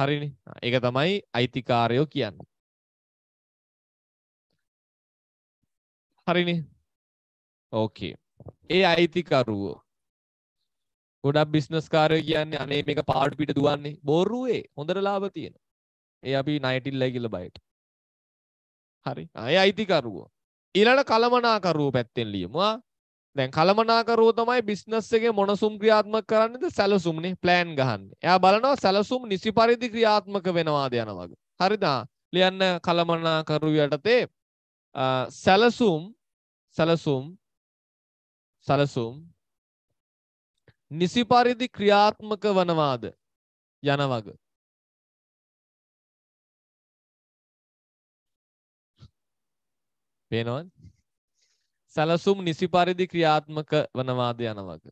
[SPEAKER 1] හරිනි ඒක තමයි අයිතිකාරයෝ කියන්න හරිනි ඕකේ ඒ අයිතිකරුවෝ ගොඩක් බිස්නස්
[SPEAKER 2] කාරය කියන්නේ අනේ මේක පාඩු පිට දුවන්නේ බොරුවේ හොඳට ලාභ තියෙනවා ඒ අපි නයිටිල්ලයි කියල බයට හරි අය අයිතිකරුවෝ ඉලට කළමනාකරුව පැත්තෙන් ලියමවා දැන් කළමනාකරුව තමයි බිස්නස් එක මොනසුම් ක්‍රියාත්මක කරන්නද සැලසුම්නේ ප්ලෑන් ගහන්න එයා බලනවා සැලසුම් නිසි පරිදි ක්‍රියාත්මක වෙනවාද යන වගේ හරිදා ලියන්න කළමනාකරු යටතේ සැලසුම් සැලසුම්
[SPEAKER 1] සැලසුම් නිසි පරිදි ක්‍රියාත්මක වනවාද යන වගේ පේනවද? සැලසුම් නිසි පරිදි ක්‍රියාත්මක වනවාද යනවක.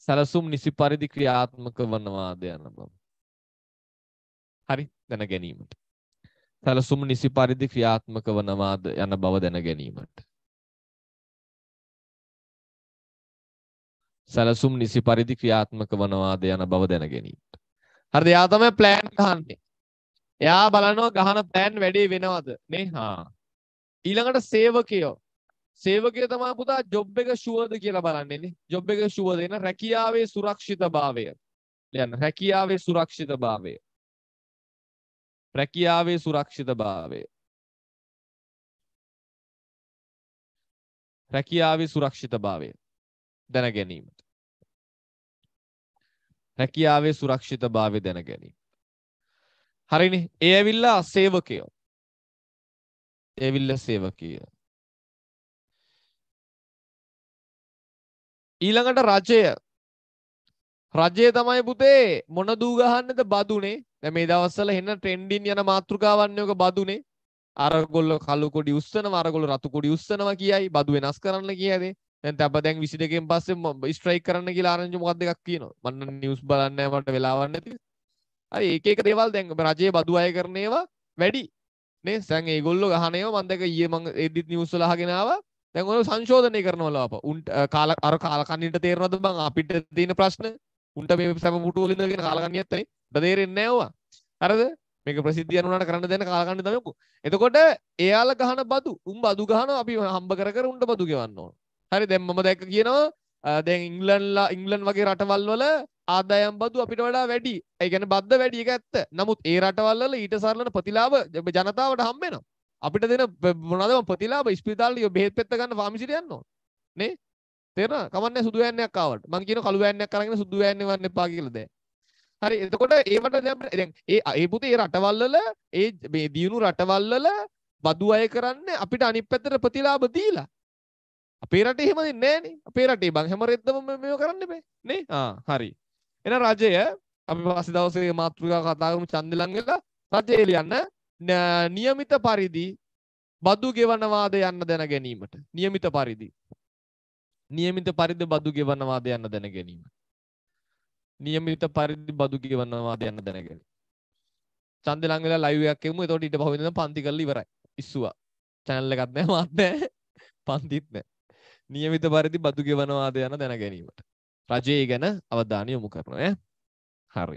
[SPEAKER 2] සැලසුම් නිසි පරිදි ක්‍රියාත්මක වනවාද යන බව. හරි දැන ගැනීමට. සැලසුම් නිසි පරිදි ක්‍රියාත්මක වනවාද යන බව දැන ගැනීමට.
[SPEAKER 1] සැලසුම් නිසි පරිදි ක්‍රියාත්මක වනවාද යන බව දැන ගැනීමට. හරිද? යා තමයි ප්ලෑන් ගහන්නේ.
[SPEAKER 2] එයා බලනවා ගහන පෑන් වැඩේ වෙනවද නේ හා ඊළඟට සේවකයෝ සේවකය තමයි පුතා ජොබ් එක ෂුවර්ද කියලා බලන්නේ නේ ජොබ් එක ෂුවර්ද එන රැකියාවේ
[SPEAKER 1] සුරක්ෂිතභාවය ලියන්න රැකියාවේ සුරක්ෂිතභාවය රැකියාවේ සුරක්ෂිතභාවය රැකියාවේ සුරක්ෂිතභාවය දැන ගැනීමට
[SPEAKER 2] රැකියාවේ සුරක්ෂිතභාවය දැන ගැනීම හරිනේ.
[SPEAKER 1] ඒ ඇවිල්ලා සේවකයෝ. ඒවිල්ලා සේවකයෝ. ඊළඟට රජය රජය තමයි පුතේ මොන දූ ගහන්නද බදුනේ දැන් මේ දවස්වල හෙන්න
[SPEAKER 2] ට්‍රෙන්ඩින් යන මාතෘකාවන්නේ ඔක බදුනේ අරගොල්ලෝ කළු කොඩි උස්සනවා අරගොල්ලෝ රතු කොඩි උස්සනවා කියයි බදු වෙනස් කරන්න කියයි දැන් තබ දැන් 22කින් පස්සේ ස්ට්‍රයික් කරන්න කියලා ආරංචි මොකක්ද එකක් කියනවා මම නිවුස් බලන්නේ මට වෙලාවක් නැති හරි ඒක එක දේවල් දැන් රජයේ බදු අය කරනේවා වැඩි නේ සැන් ඒගොල්ලෝ ගහනේවා මම දැක ඊයේ මම එඩිට් නිවුස් වල අහගෙන ආවා දැන් ඔය සංශෝධනය කරනවල අප උන්ට කාල අර කාල කන්නින්ට තේරෙනවද බං අපිට තියෙන ප්‍රශ්න උන්ට මේ සම පුටු වලින් ඉඳගෙන කාල කන්නියත් ඇනේ උන්ට තේරෙන්නේ නැහැ ඕවා හරිද මේක ප්‍රසිද්ධියන උනාට කරන්න දෙන්න කාල කන්නින් තමයි ඔක එතකොට එයාලා ගහන බදු උන් බදු ගහනවා අපි හම්බ කර කර උන්ට බදු ගෙවන්න ඕන හරි දැන් මම දැක්ක කියනවා දැන් ඉංගලන්ලා ඉංගලන් වගේ රටවල් වල ආදායම් බදු අපිට වඩා වැඩි. ඒ කියන්නේ බද්ද වැඩි එක ඇත්ත. නමුත් ඒ රටවල් වල ඊට සරලන ප්‍රතිලාභ ජනතාවට හම්බ වෙනවා. අපිට දෙන මොනවද මම ප්‍රතිලාභ ඉස්පිරිතාලේ බෙහෙත් පෙත්ත ගන්න ෆාමසිට යන්න ඕන. නේ? තේරෙනවද? කමන්නේ සුදු වෑන්නයක් ආවට. මම කියන කළු වෑන්නයක් අරගෙන සුදු වෑන්නේ වන්න එපා කියලා දැන්. හරි එතකොට ඒවට දැන් දැන් ඒ ඒ පුතේ ඒ රටවල් වල ඒ මේ දියුණු රටවල් වල බදු අය කරන්නේ අපිට අනිත් පැත්තට ප්‍රතිලාභ දීලා. අපේ රට එහෙම දෙන්නේ නෑනේ. අපේ රටේ බං හැම රෙද්දම මේව කරන්න බෑ. නේ? ආ හරි. එහෙනම් රජය අපි පස්සේ දවසේ මාතෘකාව කතා කරමු චන්දලන් වෙලා රජය ලියන්න નિયમિત පරිදි බදු ගෙවනවාද යන්න දැන ගැනීමට. નિયમિત පරිදි. નિયમિત පරිදි බදු ගෙවනවාද යන්න දැන ගැනීම. નિયમિત පරිදි බදු ගෙවනවාද යන්න දැන ගැනීම. චන්දලන් වෙලා ලයිව් එකක් එමු. එතකොට ඊට පහුවෙන්ද පන්ති කරලා ඉවරයි. ඉස්සුවා. channel එකක් නැහැ මාත් නැහැ. පන්තිත් නැහැ. නියමිත පරිදි බදු ගෙවනවාද යන දැන ගැනීමට. රජයේ ගැන
[SPEAKER 1] අවධානය යොමු කරනවා හරි.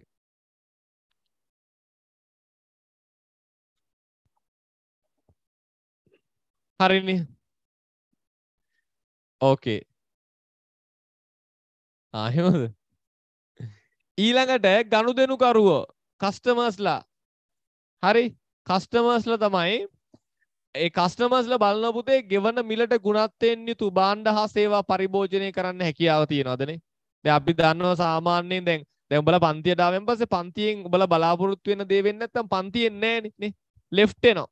[SPEAKER 1] හරිනි. ඕකේ. ආහෙමද? ඊළඟට ගනුදෙනුකරුවෝ කස්ටමර්ස්ලා.
[SPEAKER 2] හරි. කස්ටමර්ස්ලා තමයි ඒ කස්ටමර්ස්ල බලන පුතේ ගෙවන මිලට ගුණත්වයෙන් යුතු බාණ්ඩ හා සේවා පරිභෝජනය කරන්න හැකියාව තියෙනවදනේ. දැන් අපි දන්නවා සාමාන්‍යයෙන් දැන් දැන් උඹලා පන්තියට ආවෙන් පස්සේ පන්තියෙන් උඹලා බලාපොරොත්තු වෙන දේ වෙන්නේ නැත්නම් පන්තියෙන් නෑනේ නේ. left එනවා.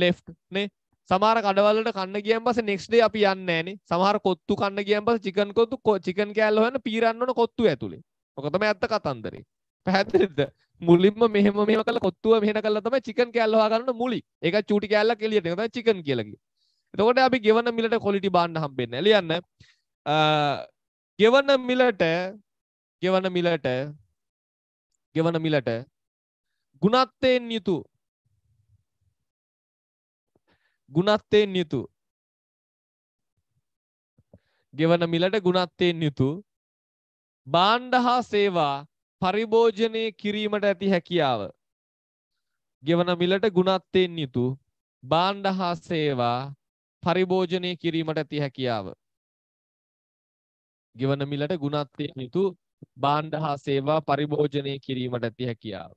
[SPEAKER 2] left නේ. සමහර කඩවල වලට කන්න ගියන් පස්සේ next day අපි යන්නේ නෑනේ. සමහර කොත්තු කන්න ගියන් පස්සේ chicken කොත්තු chicken කෑල්ල හොයන්න පීරන්න ඕන කොත්තු ඇතුලේ. ඔක තමයි ඇත්ත කතන්දරේ. පැහැදිලිද? මුලින්ම මෙහෙම මෙහෙම කරලා කොත්තුව මෙහෙම කරලා තමයි චිකන් කෑල්ල හොයාගන්න මුලි. ඒක චූටි කෑල්ලක් එළියට ඒක තමයි චිකන් කියලා කිව්වේ. එතකොට අපි ගෙවන මිලට ක්වොලිටි බාන්න හම්බෙන්නේ. ලියන්න. අ ගෙවන මිලට ගෙවන මිලට ගෙවන මිලට ගුණත්වයෙන්
[SPEAKER 1] යුතු ගුණත්වයෙන් යුතු ගෙවන මිලට ගුණත්වයෙන් යුතු
[SPEAKER 2] බාණ්ඩ හා සේවා පරිභෝජනය කිරීමට ඇති හැකියාව. ගෙවන මිලට ගුණත්වයෙන් යුතු බාණ්ඩ හා සේවා පරිභෝජනය කිරීමට ඇති හැකියාව. ගෙවන මිලට ගුණත්වයෙන් යුතු බාණ්ඩ හා සේවා පරිභෝජනය කිරීමට ඇති හැකියාව.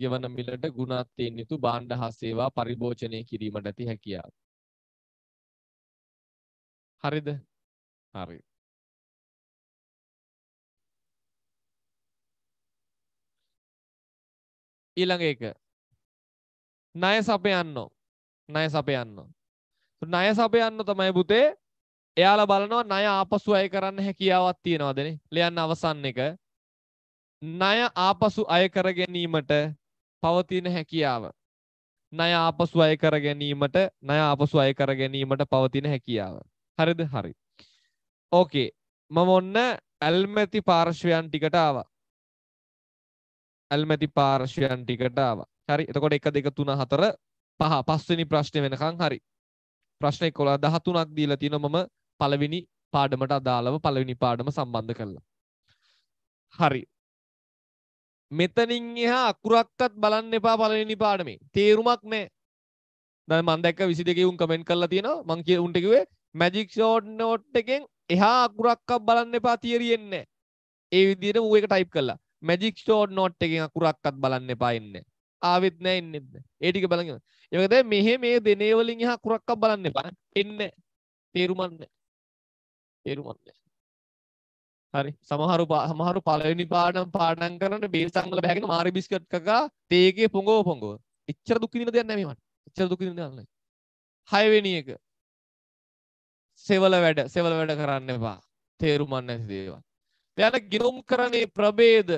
[SPEAKER 1] ගෙවන මිලට ගුණත්වයෙන් යුතු බාණ්ඩ හා සේවා පරිභෝජනය කිරීමට ඇති හැකියාව. හරිද? හරි. ඊළඟ එක ණය සපයන්නෝ ණය සපයන්නෝ
[SPEAKER 2] ණය සපයන්න තමයි පුතේ එයාලා බලනවා ණය ආපසු අය කරන්න හැකියාවක් තියනවදනේ ලියන්න අවසන් එක ණය ආපසු අය කර ගැනීමට පවතින හැකියාව ණය ආපසු අය කර ගැනීමට ණය ආපසු අය කර ගැනීමට පවතින හැකියාව හරිද හරි ඕකේ මම ඔන්න ඇල්මැති පාර්ශ්වයන් ටිකට ආවා ඇල්මැති පාර්ශයන් ටිකට ආවා. හරි. එතකොට 1 2 3 4 5 පස්වෙනි ප්‍රශ්නේ වෙනකන් හරි. ප්‍රශ්න 11 13ක් දීලා තිනවා මම පළවෙනි පාඩමට අදාළව පළවෙනි පාඩම සම්බන්ධ කරලා. හරි. මෙතනින් එහා අකුරක්වත් බලන්න එපා පළවෙනි පාඩමේ. තේරුමක් නැහැ. දැන් මම දැක්ක 22 උන් කමෙන්ට් කරලා තියෙනවා. මං කිය උන්ට කිව්වේ මැජික් ෂෝට් නෝට් එකෙන් එහා අකුරක්වත් බලන්න එපා තියරියෙන්නේ නැහැ. ඒ විදිහට ඌ ඒක ටයිප් කළා. මැජික් ෂෝට් නොට් එකෙන් අකුරක්වත් බලන්න එපා ඉන්නේ. ආවෙත් නෑ ඉන්නෙත් නෑ. ඒ ටික බලන් ඉන්න. ඒකද මෙහෙ මේ දෙනේ වලින් එහා අකුරක්වත් බලන්න එපා. එන්නේ. තේරුමක් නෑ. තේරුමක් නෑ. හරි. සමහරු සමහරු පළවෙනි පාඩම් පාඩම් කරන බේසන් වල බෑගෙන මාරි බිස්කට් කකා තේකේ පොඟව පොඟව. එච්චර දුක් විඳින දෙයක් නෑ මේවට. එච්චර දුක් විඳින දෙයක් නෑ. හයවෙනි එක. සෙවල වැඩ සෙවල වැඩ කරන්න එපා. තේරුමක්
[SPEAKER 1] නැති දේවල්. දැන් ගිනුම් කරන්නේ ප්‍රභේද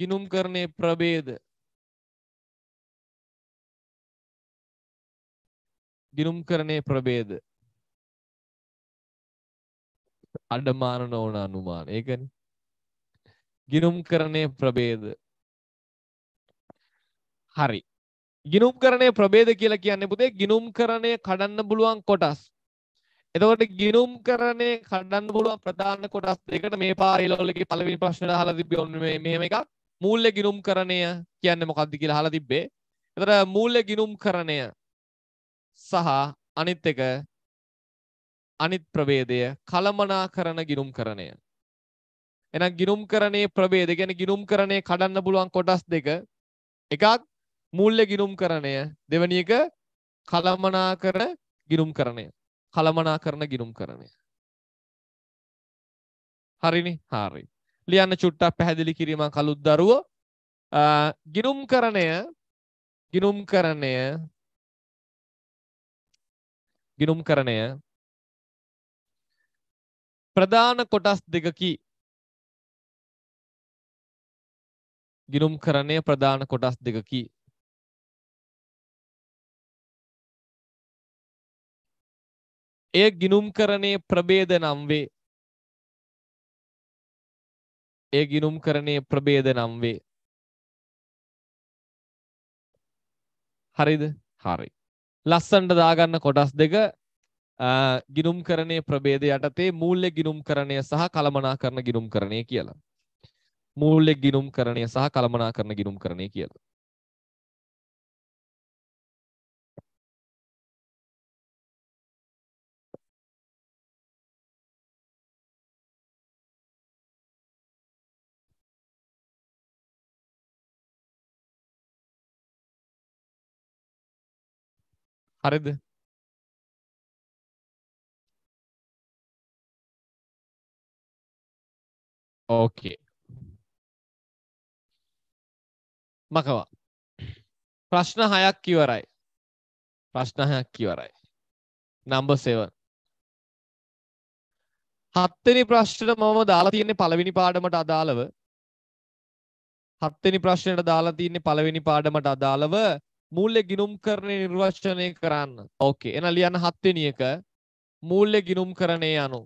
[SPEAKER 1] ගිනුම් කරනේ ප්‍රබේද ගිනුම් කරනේ ප්‍රබේද අඩමාන නොවන අනුමාන ඒකන ගිනුම්
[SPEAKER 2] කරණය ප්‍රබේද හරි ගිනුම් කරණය ප්‍රබේද කියලා කියන්න පුතේ ගිනුම් කරණය කඩන්න පුළුවන් කොටස් එතකොට ගිනුම් කරණය කඩන්න පුළුවන් ප්‍රධාන කොටස් දෙකට මේ පාරිලෝලක පළවෙනි ප්‍රශ්න හලතිබ ඔන්න මෙම එකක් මූල්ල ගිනුම් කරණය කියන්න මොකක්ද කියලා හලා තිබ්බේ එතට මූල්ල ගිනුම් කරණය සහ අනිත් එක අනිත් ප්‍රවේදය කළමනා කරන ගිනුම් කරණය එන ගිනුම් කරණේ ප්‍රබේද ගැන ගිනුම් කරණය කඩන්න පුළුවන් කොටස් දෙක එකක් මුල්ල ගිනුම් කරණය දෙවනි එක කළමනා කරන ගිනුම් කරණය කළමනා කරන ගිනුම් කරණය හරිනි හාරි ලියන්න චුට්ටක් පැහැදිලි
[SPEAKER 1] කිරීම කළුත් දරුව ගිනුම් කරණය ගිනුම් කරණය ගිනුම් කරණය ප්‍රධාන කොටස් දෙකකි ගිනුම් කරණය ප්‍රධාන කොටස් දෙකකි එය ගිනුම් කරණය ප්‍රබේද නම් වේ එය ගිනුම් කරණයේ ප්‍රභේද නම් වේ. හරිද?
[SPEAKER 2] හරි. ලස්සනට දාගන්න කොටස් දෙක ගිනුම් කරණයේ ප්‍රභේද යටතේ මූල්‍ය ගිනුම් කරණය සහ කළමනාකරන ගිනුම් කරණය කියලා. මූල්‍ය
[SPEAKER 1] ගිනුම් කරණය සහ කළමනාකරන ගිනුම් කරණය කියලා. හරිද ඕකේ මකවා ප්‍රශ්න හයක් ඉවරයි ප්‍රශ්න හයක් ඉවරයි නම්බර් 7
[SPEAKER 2] හත්වෙනි ප්‍රශ්නට මම දාලා තියෙන්නේ පළවෙනි පාඩමට අදාළව හත්වෙනි ප්‍රශ්නයට දාලා තියෙන්නේ පළවෙනි පාඩමට අදාළව මූල්‍ය ගිනුම් කරණය නිර්වචනය කරන්න. ඕකේ. එහෙනම් ලියන්න හත්වෙනි එක මූල්‍ය ගිනුම් කරණේ
[SPEAKER 1] අනුව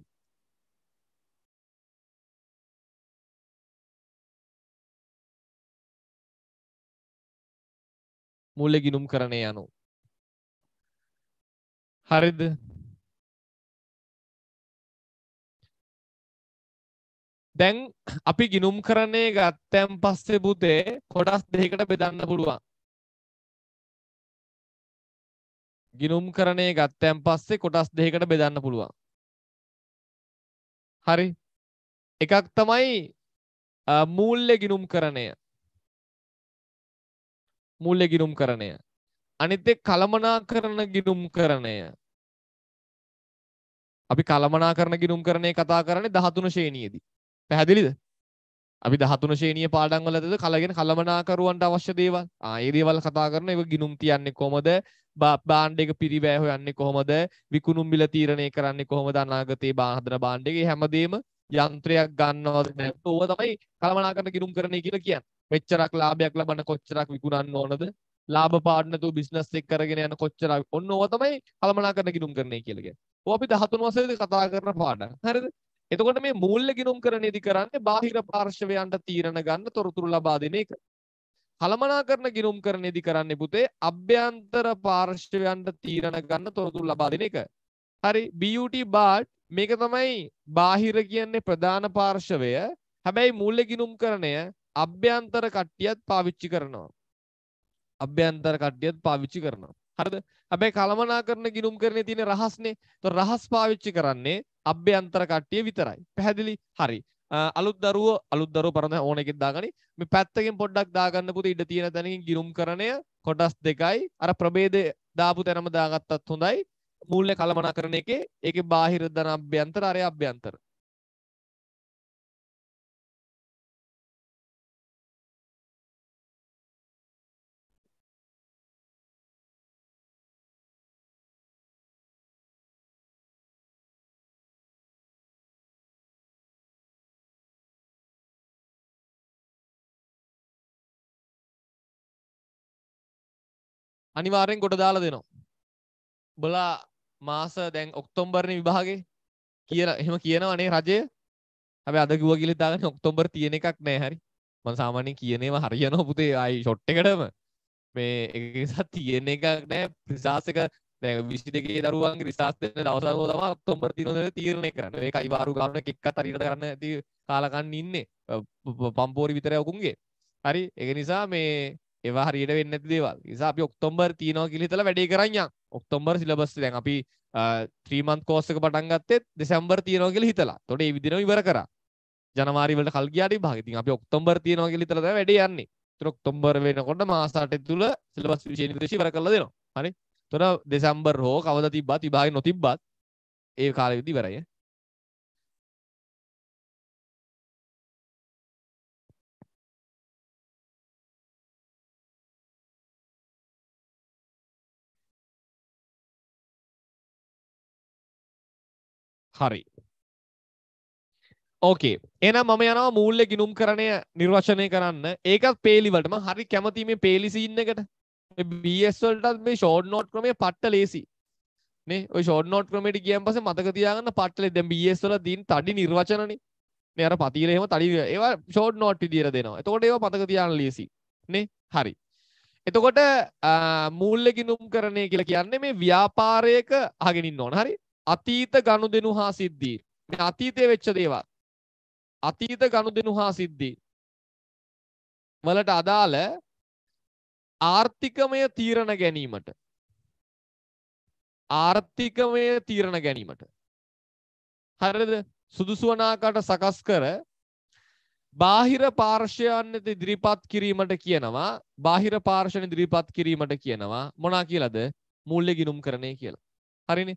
[SPEAKER 1] මූල්‍ය ගිනුම් කරණය අනුව හරිද? දැන් අපි ගිනුම් කරණේ ගත්තන් පස්සේ පුතේ කොටස් දෙකකට බෙදන්න පුළුවන්. ගිනුම් කරණය ගත්තයන් පස්සේ කොටස් දෙකට බෙදන්න පුළුවන්. හරි එකක් තමයි මූල්ලෙ ගිනුම් කරණය මුල්ලෙ ගිනුම් කරණය
[SPEAKER 2] අනිත්තේ කළමනා කරන ගිනුම් කරණය අපි කළමනා කරන ගිනුම් කරණය කතා කරන්නේ දහතුන ශේණියදී පැහැදිලිද අපි දහතුන ශේණිය පාඩම් වලද කලගෙන කළමනාකරුවන්ට අවශ්‍ය දේවල් ආයේ දේවල් කතා කරන ඒක ගිනුම් තියන්නේ කොහමද බාණ්ඩ එක පිරිවෑ හොයන්නේ කොහොමද විකුණුම් මිල තීරණය කරන්නේ කොහොමද අනාගතයේ බාහදන බාණ්ඩ එකේ හැමදේම යන්ත්‍රයක් ගන්නවද නැත්නම් ඕව තමයි කළමනාකරණ කිරුම් කරන්නේ කියලා කියන්නේ. මෙච්චරක් ලාභයක් ලබන කොච්චරක් විකුණන්න ඕනද? ලාභ පාඩ නැතුව බිස්නස් එක කරගෙන යන කොච්චරක් ඔන්න ඕව තමයි කළමනාකරණ කිරුම් කරන්නේ කියලා කියන්නේ. ඕව අපි 13 වසරේදී කතා කරන පාඩම්. හරිද? එතකොට මේ මූල්‍ය ගිනුම් කරණයේදී කරන්නේ බාහිර පාර්ශවයන්ට තීරණ ගන්න තොරතුරු ලබා දෙන එක. කළමනාකරන ගිනුම් කරණයේදී කරන්නේ පුතේ අභ්‍යන්තර පාර්ශ්වයන්ට තීරණ ගන්න තොරතුරු ලබා දෙන එක. හරි BUT BART මේක තමයි බාහිර කියන්නේ ප්‍රධාන පාර්ශවය. හැබැයි මූල්‍ය ගිනුම් කරණය අභ්‍යන්තර කට්ටියත් පාවිච්චි කරනවා. අභ්‍යන්තර කට්ටියත් පාවිච්චි කරනවා. හරිද? හැබැයි කළමනාකරන ගිනුම් කරණේ තියෙන රහස්නේ. ඒතොර රහස් පාවිච්චි කරන්නේ අභ්‍යන්තර කට්ටිය විතරයි. පැහැදිලි? හරි. අලුත් දරුව අලුත් දරුව පරණ ඕන එකෙන් දාගනි මේ පැත්තකින් පොඩ්ඩක් දාගන්න පුත ඉඩ තියෙන තැනකින් ගිරුම් කරණය කොටස් දෙකයි අර ප්‍රභේදය දාපු තැනම දාගත්තත් හොඳයි මූල්‍ය කළමනා කරන එකේ ඒකේ බාහිර ධන
[SPEAKER 1] අභ්‍යන්තර අරය අභ්‍යන්තර අනිවාරයෙන් ගොඩ දාලා දෙනවා. බලා මාස දැන් ඔක්තොම්බර්ණ විභාගේ
[SPEAKER 2] කියන එහෙම කියනවනේ රජය හැබ අද ගුව කිලිතාගෙන ඔක්තොම්බර් තියෙන එකක් නෑ හරි මන් සාමානය කියනේම හරියන පුතේ අයි ෂොට් එකටම මේ එකසා තියෙන එකක් නෑ ප්‍රසාසක විසි දෙකේ දරුවන් රිසාස්තන දවසකෝ තම ඔක්තොම්බර් තිනොද තීරණය කරන්න ඒ අයිවාරු ගන්න එකක් තරිට කරන්න ඇති කාලකන්න ඉන්නේ පම්පෝරි විතර ඔකුන්ගේ හරි එක නිසා මේ ඒවා හරියට වෙන්න ඇති දේවල් නිසා අපි ඔක්තෝම්බර් තියනවා කියලා හිතලා වැඩේ කරන්නම් ඔක්තෝම්බර් සිලබස් දැන් අපි 3 month course එක පටන් ගත්තෙත් දෙසැම්බර් තියනවා කියලා හිතලා එතකොට ඒ විදිහම ඉවර කරා ජනවාරි වලට කල් ගියාට විභාග ඉතින් අපි ඔක්තෝම්බර් තියනවා කියලා හිතලා තමයි වැඩේ යන්නේ එතකොට ඔක්තෝබර් වෙනකොට මාස 8 තුල සිලබස් විෂය නිර්දේශය ඉවර කරලා
[SPEAKER 1] දෙනවා හරි එතකොට දෙසැම්බර් හෝ කවදා තිබ්බත් විභාගේ නොතිබ්බත් ඒ කාලෙ විදි ඉවරයි හරි ඕකේ එනම් මම යනවා මූල්‍ය ගිනුම් කරණය නිර්වචනය
[SPEAKER 2] කරන්න ඒකත් පේලිවලටම හරි කැමති මේ පේලිසි ඉන්න එකට බස් වලටත් මේ ෂෝඩ් නෝට් ක්‍රමය පට්ට ලේසි නේ ඔය ෂෝඩ් නෝට් ක්‍රමයට ගියන් පස්සේ මතක තියාගන්න පට්ටලේ දැන් බස් වල දින් තඩි නිර්වචනනේ නේ අර පතිල එහෙම තඩි ඒවා ෂෝඩ් නෝට් විදියට දෙනවා එතකොට ඒවා මතක තියාගන්න ලේසි නේ හරි එතකොට මූල්ලෙ ගිනුම් කරණය කියලා කියන්නේ මේ ව්‍යාපාරයක අහගෙනින් ඕන හරි අතීත ගනුදෙනු හා සිද්ධි. මේ අතීතයේ වෙච්ච දේවල්. අතීත ගනුදෙනු හා සිද්ධි.
[SPEAKER 1] වලට අදාළ
[SPEAKER 2] ආර්ථිකමය තීරණ ගැනීමට ආර්ථිකමය තීරණ ගැනීමට හරිද සුදුසු වනාකට සකස් කර බාහිර පාර්ශවයන් ඉදිරිපත් කිරීමට කියනවා බාහිර පාර්ශවයන් ඉදිරිපත් කිරීමට කියනවා මොනා කියලාද මූල්‍ය ගිණුම් කරණේ කියලා හරිනේ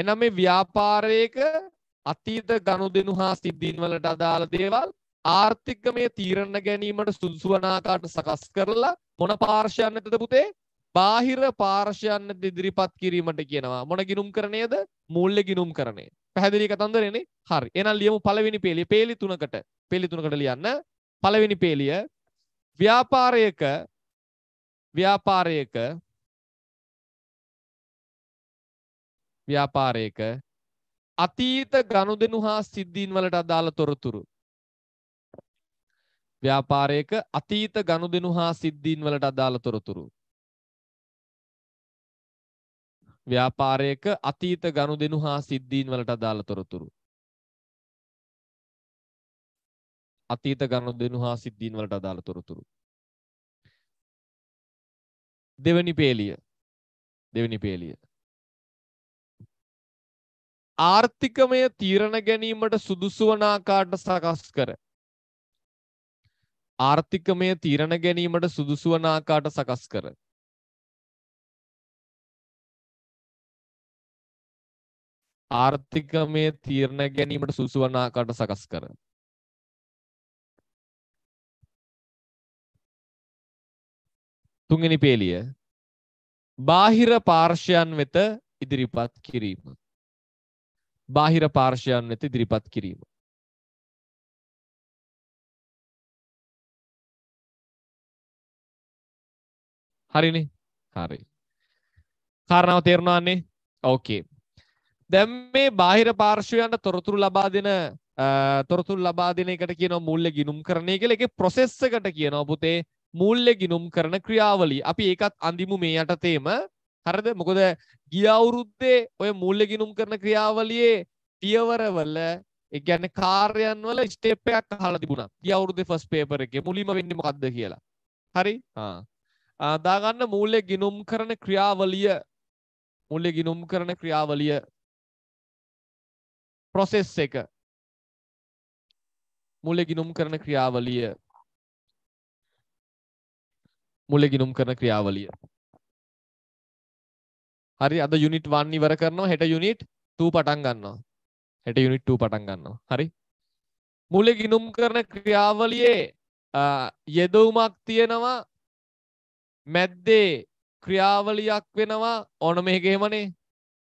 [SPEAKER 2] එනම් මේ ව්‍යාපාරයක අතීත ගනුදෙනු හා සිද්ධීන් වලට අදාළ දේවල් ආර්ථිකමය තීරණ ගැනීමට සුදුසු වන ආකාරයට සකස් කරලා මොන පාර්ශ්වයන් වෙතද පුතේ? බාහිර පාර්ශ්වයන් ඉදිරිපත් කිරීමට කියනවා. මොන ගිනුම් කරණයද? මූල්‍ය ගිනුම් කරණය. පැහැදිලි කතන්දරේනේ? හරි. එහෙනම් ලියමු පළවෙනි පේලිය. පේලි තුනකට. පේලි තුනකට ලියන්න. පළවෙනි පේලිය
[SPEAKER 1] ව්‍යාපාරයක ව්‍යාපාරයක ව්‍යාපාරයක අතීත
[SPEAKER 2] ගනුදෙනු හා සිද්ධීන් වලට අදාළ තොරතුරු ව්‍යාපාරයක අතීත ගනුදෙනු හා සිද්ධීන් වලට අදාළ තොරතුරු ව්‍යාපාරයක අතීත ගනුදෙනු හා සිද්ධීන් වලට අදාළ තොරතුරු
[SPEAKER 1] අතීත ගනුදෙනු හා සිද්ධීන් වලට අදාළ තොරතුරු දෙවනි පේලිය දෙවනි පේලිය ආර්ථිකමය
[SPEAKER 2] තීරණ ගැනීමට සුදුසු වන ආකාරයට සකස් කර
[SPEAKER 1] ආර්ථිකමය තීරණ ගැනීමට සුදුසු වන ආකාරයට සකස් කර ආර්ථිකමය තීරණ ගැනීමට සුදුසු වන ආකාරයට සකස් කර තුන්වෙනි පේලිය බාහිර පාර්ශයන් වෙත ඉදිරිපත් කිරීම බාහිර පාර්ශයන් වෙත ඉදිරිපත් කිරීම. හරිනේ හරි. කාරණාව තේරුණාන්නේ ඕකේ. දැම් මේ බාහිර පාර්ශවයන්ට
[SPEAKER 2] තොරතුරු ලබා දෙන තොරතුරු ලබා දෙන එකට කියනවා මුල්ල ගිනුම් කරණය කියල එක ප්‍රොසෙස්සකට කියනවා පුතේ මුල්ල ගිනුම් කරන ක්‍රියාවලි අපි ඒකත් අඳිමු මේ යටතේම හරද මොකද ගිය අවුරුද්දේ ඔය මුල්ල ගිනුම් කරන ක්‍රියාවලියේ පියවරවල ඒ කියන්නේ කාර්යයන් වල ස්ටෙප් එකක් අහලා තිබුණා. ගිය අවුරුද්දේ ෆස්ට් පේපර් එකේ මුලින්ම වෙන්නේ මොකද්ද කියලා. හරි? ආ දාගන්න මූල්‍ය ගිනුම් කරන ක්‍රියාවලිය
[SPEAKER 1] මූල්‍ය ගිනුම් කරන ක්‍රියාවලිය process එක මුල ගිනුම් කරන ක්‍රියාවලිය මුල ගිනුම් කරන ක්‍රියාවලිය
[SPEAKER 2] හරි අද යුනිට් 1 ඉවර කරනවා හෙට යුනිට් 2 පටන් ගන්නවා හෙට යුනිට් 2 පටන් ගන්නවා හරි මුලේ ගිනුම් කරන ක්‍රියාවලියේ යෙදවුමක් තියෙනවා මැද්දේ ක්‍රියාවලියක් වෙනවා ඕන මේක එහෙමනේ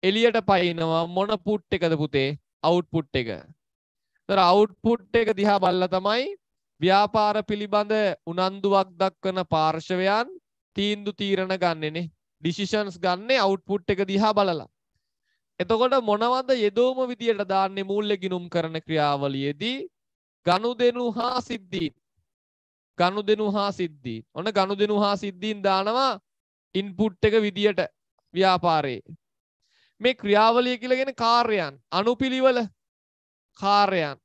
[SPEAKER 2] එළියට පයින්නවා මොන පුට් එකද පුතේ අවුට්පුට් එක. ඒතර අවුට්පුට් එක දිහා බලලා තමයි ව්‍යාපාර පිළිබඳ උනන්දුවක් දක්වන පාර්ශවයන් තීන්දුව තීරණ ගන්නනේ. ඩිසිෂන්ස් ගන්නේ අවුට්පුට් එක දිහා බලලා. එතකොට මොනවද යෙදෝම විදියට දාන්නේ මූල්‍ය ගිනුම් කරන ක්‍රියාවලියේදී ගනුදෙනු හා සිද්ධීන්. ගනුදෙනු හා සිද්ධීන්. ඔන්න ගනුදෙනු හා සිද්ධීන් දානවා ඉන්පුට් එක විදියට ව්‍යාපාරයේ. මේ ක්‍රියාවලිය කියලා කියන කාර්යයන් අනුපිළිවෙල කාර්යයන්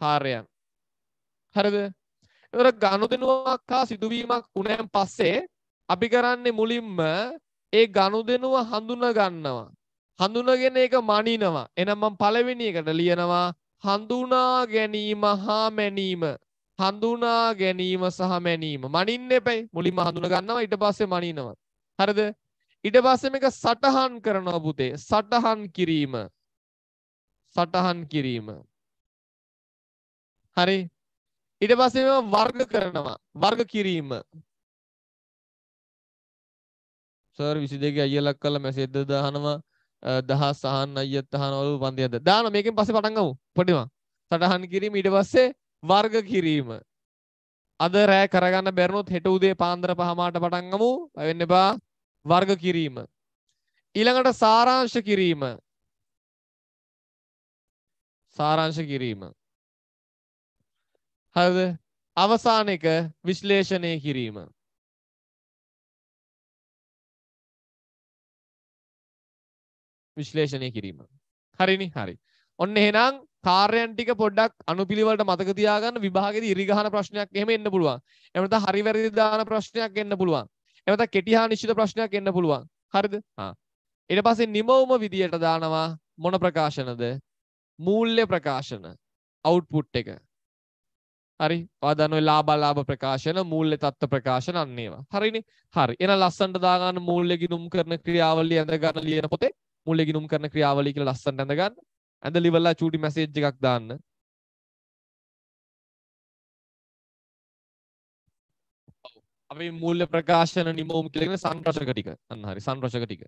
[SPEAKER 2] කාර්යයන් හරිද එතකොට ගනුදෙනුවක් හා සිදුවීමක් වුණාන් පස්සේ අපි කරන්නේ මුලින්ම ඒ ගනුදෙනුව හඳුන ගන්නවා. හඳුනගෙන ඒක මනිනවා. එනම් මම පළවෙනි එකට ලියනවා හඳුනා ගැනීම හා මැනීම. හඳුනා ගැනීම සහ මැනීම. මනින්න එපයි. මුලින්ම හඳුන ගන්නවා ඊට පස්සේ මනිනවා. හරිද? ඊට පස්සේ මේක සටහන් කරනවා පුතේ. සටහන් කිරීම.
[SPEAKER 1] සටහන් කිරීම. හරි. ඊට පස්සේ මේවා වර්ග කරනවා. වර්ග කිරීම.
[SPEAKER 2] සර් 22 අයියලක් කළා මැසේජ් ද දානවා 10 සහන් අයියත් අහනවලු 500ද දානවා මේකෙන් පස්සේ පටන් ගමු පොඩිම සටහන් කිරීම ඊට පස්සේ වර්ග කිරීම අද රෑ කරගන්න බැරිනොත් හෙට උදේ පාන්දර පහමාට පටන් ගමු බය වෙන්න එපා වර්ග කිරීම ඊළඟට සාරාංශ කිරීම
[SPEAKER 1] සාරාංශ කිරීම හරිද අවසාන එක විශ්ලේෂණය කිරීම විශ්ලේෂණය කිරීම.
[SPEAKER 2] හරිනි හරි. ඔන්න එහෙනම් කාර්යන් ටික පොඩ්ඩක් අනුපිළිවෙලට මතක තියාගන්න විභාගෙදී ඉරිගහන ප්‍රශ්නයක් එහෙම එන්න පුළුවන්. එහෙම නැත්නම් හරි වැරදි දාන ප්‍රශ්නයක් එන්න පුළුවන්. එහෙම නැත්නම් කෙටි හා නිශ්චිත ප්‍රශ්නයක් එන්න පුළුවන්. හරිද? ආ. ඊට පස්සේ නිමවම විදියට දානවා මොන ප්‍රකාශනද? මූල්‍ය ප්‍රකාශන අවුට්පුට් එක. හරි. ඔයා දන්නවා ලාභ ලාභ ප්‍රකාශන, මූල්‍ය තත්ත්ව ප්‍රකාශන අන්න ඒවා. හරිනේ. හරි. එහෙනම් ලස්සනට දාගන්න මූල්‍ය ගිණුම් කරන ක්‍රියාවලිය ඇඳ ගන්න ලියන පොතේ මුල ගිනුම් කරන ක්‍රියාවලිය කියලා ලස්සනට ඇඳගන්න.
[SPEAKER 1] ඇඳලි වල චූටි මැසේජ් එකක් දාන්න. අපි මූල්‍ය ප්‍රකාශන නිමවුම් කියලා කියන සංරචක ටික. අන්න හරි සංරචක ටික.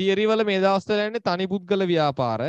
[SPEAKER 1] තියරිවල මේ දවස්වල යන්නේ තනි පුද්ගල ව්‍යාපාර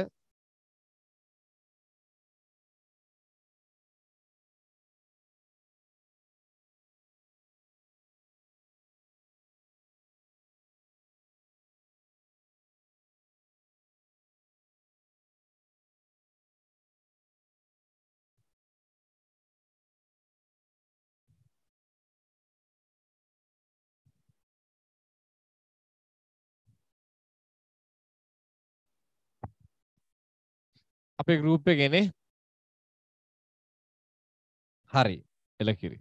[SPEAKER 1] අපේ ගෲප් එකේ නේ හරි එලකිරි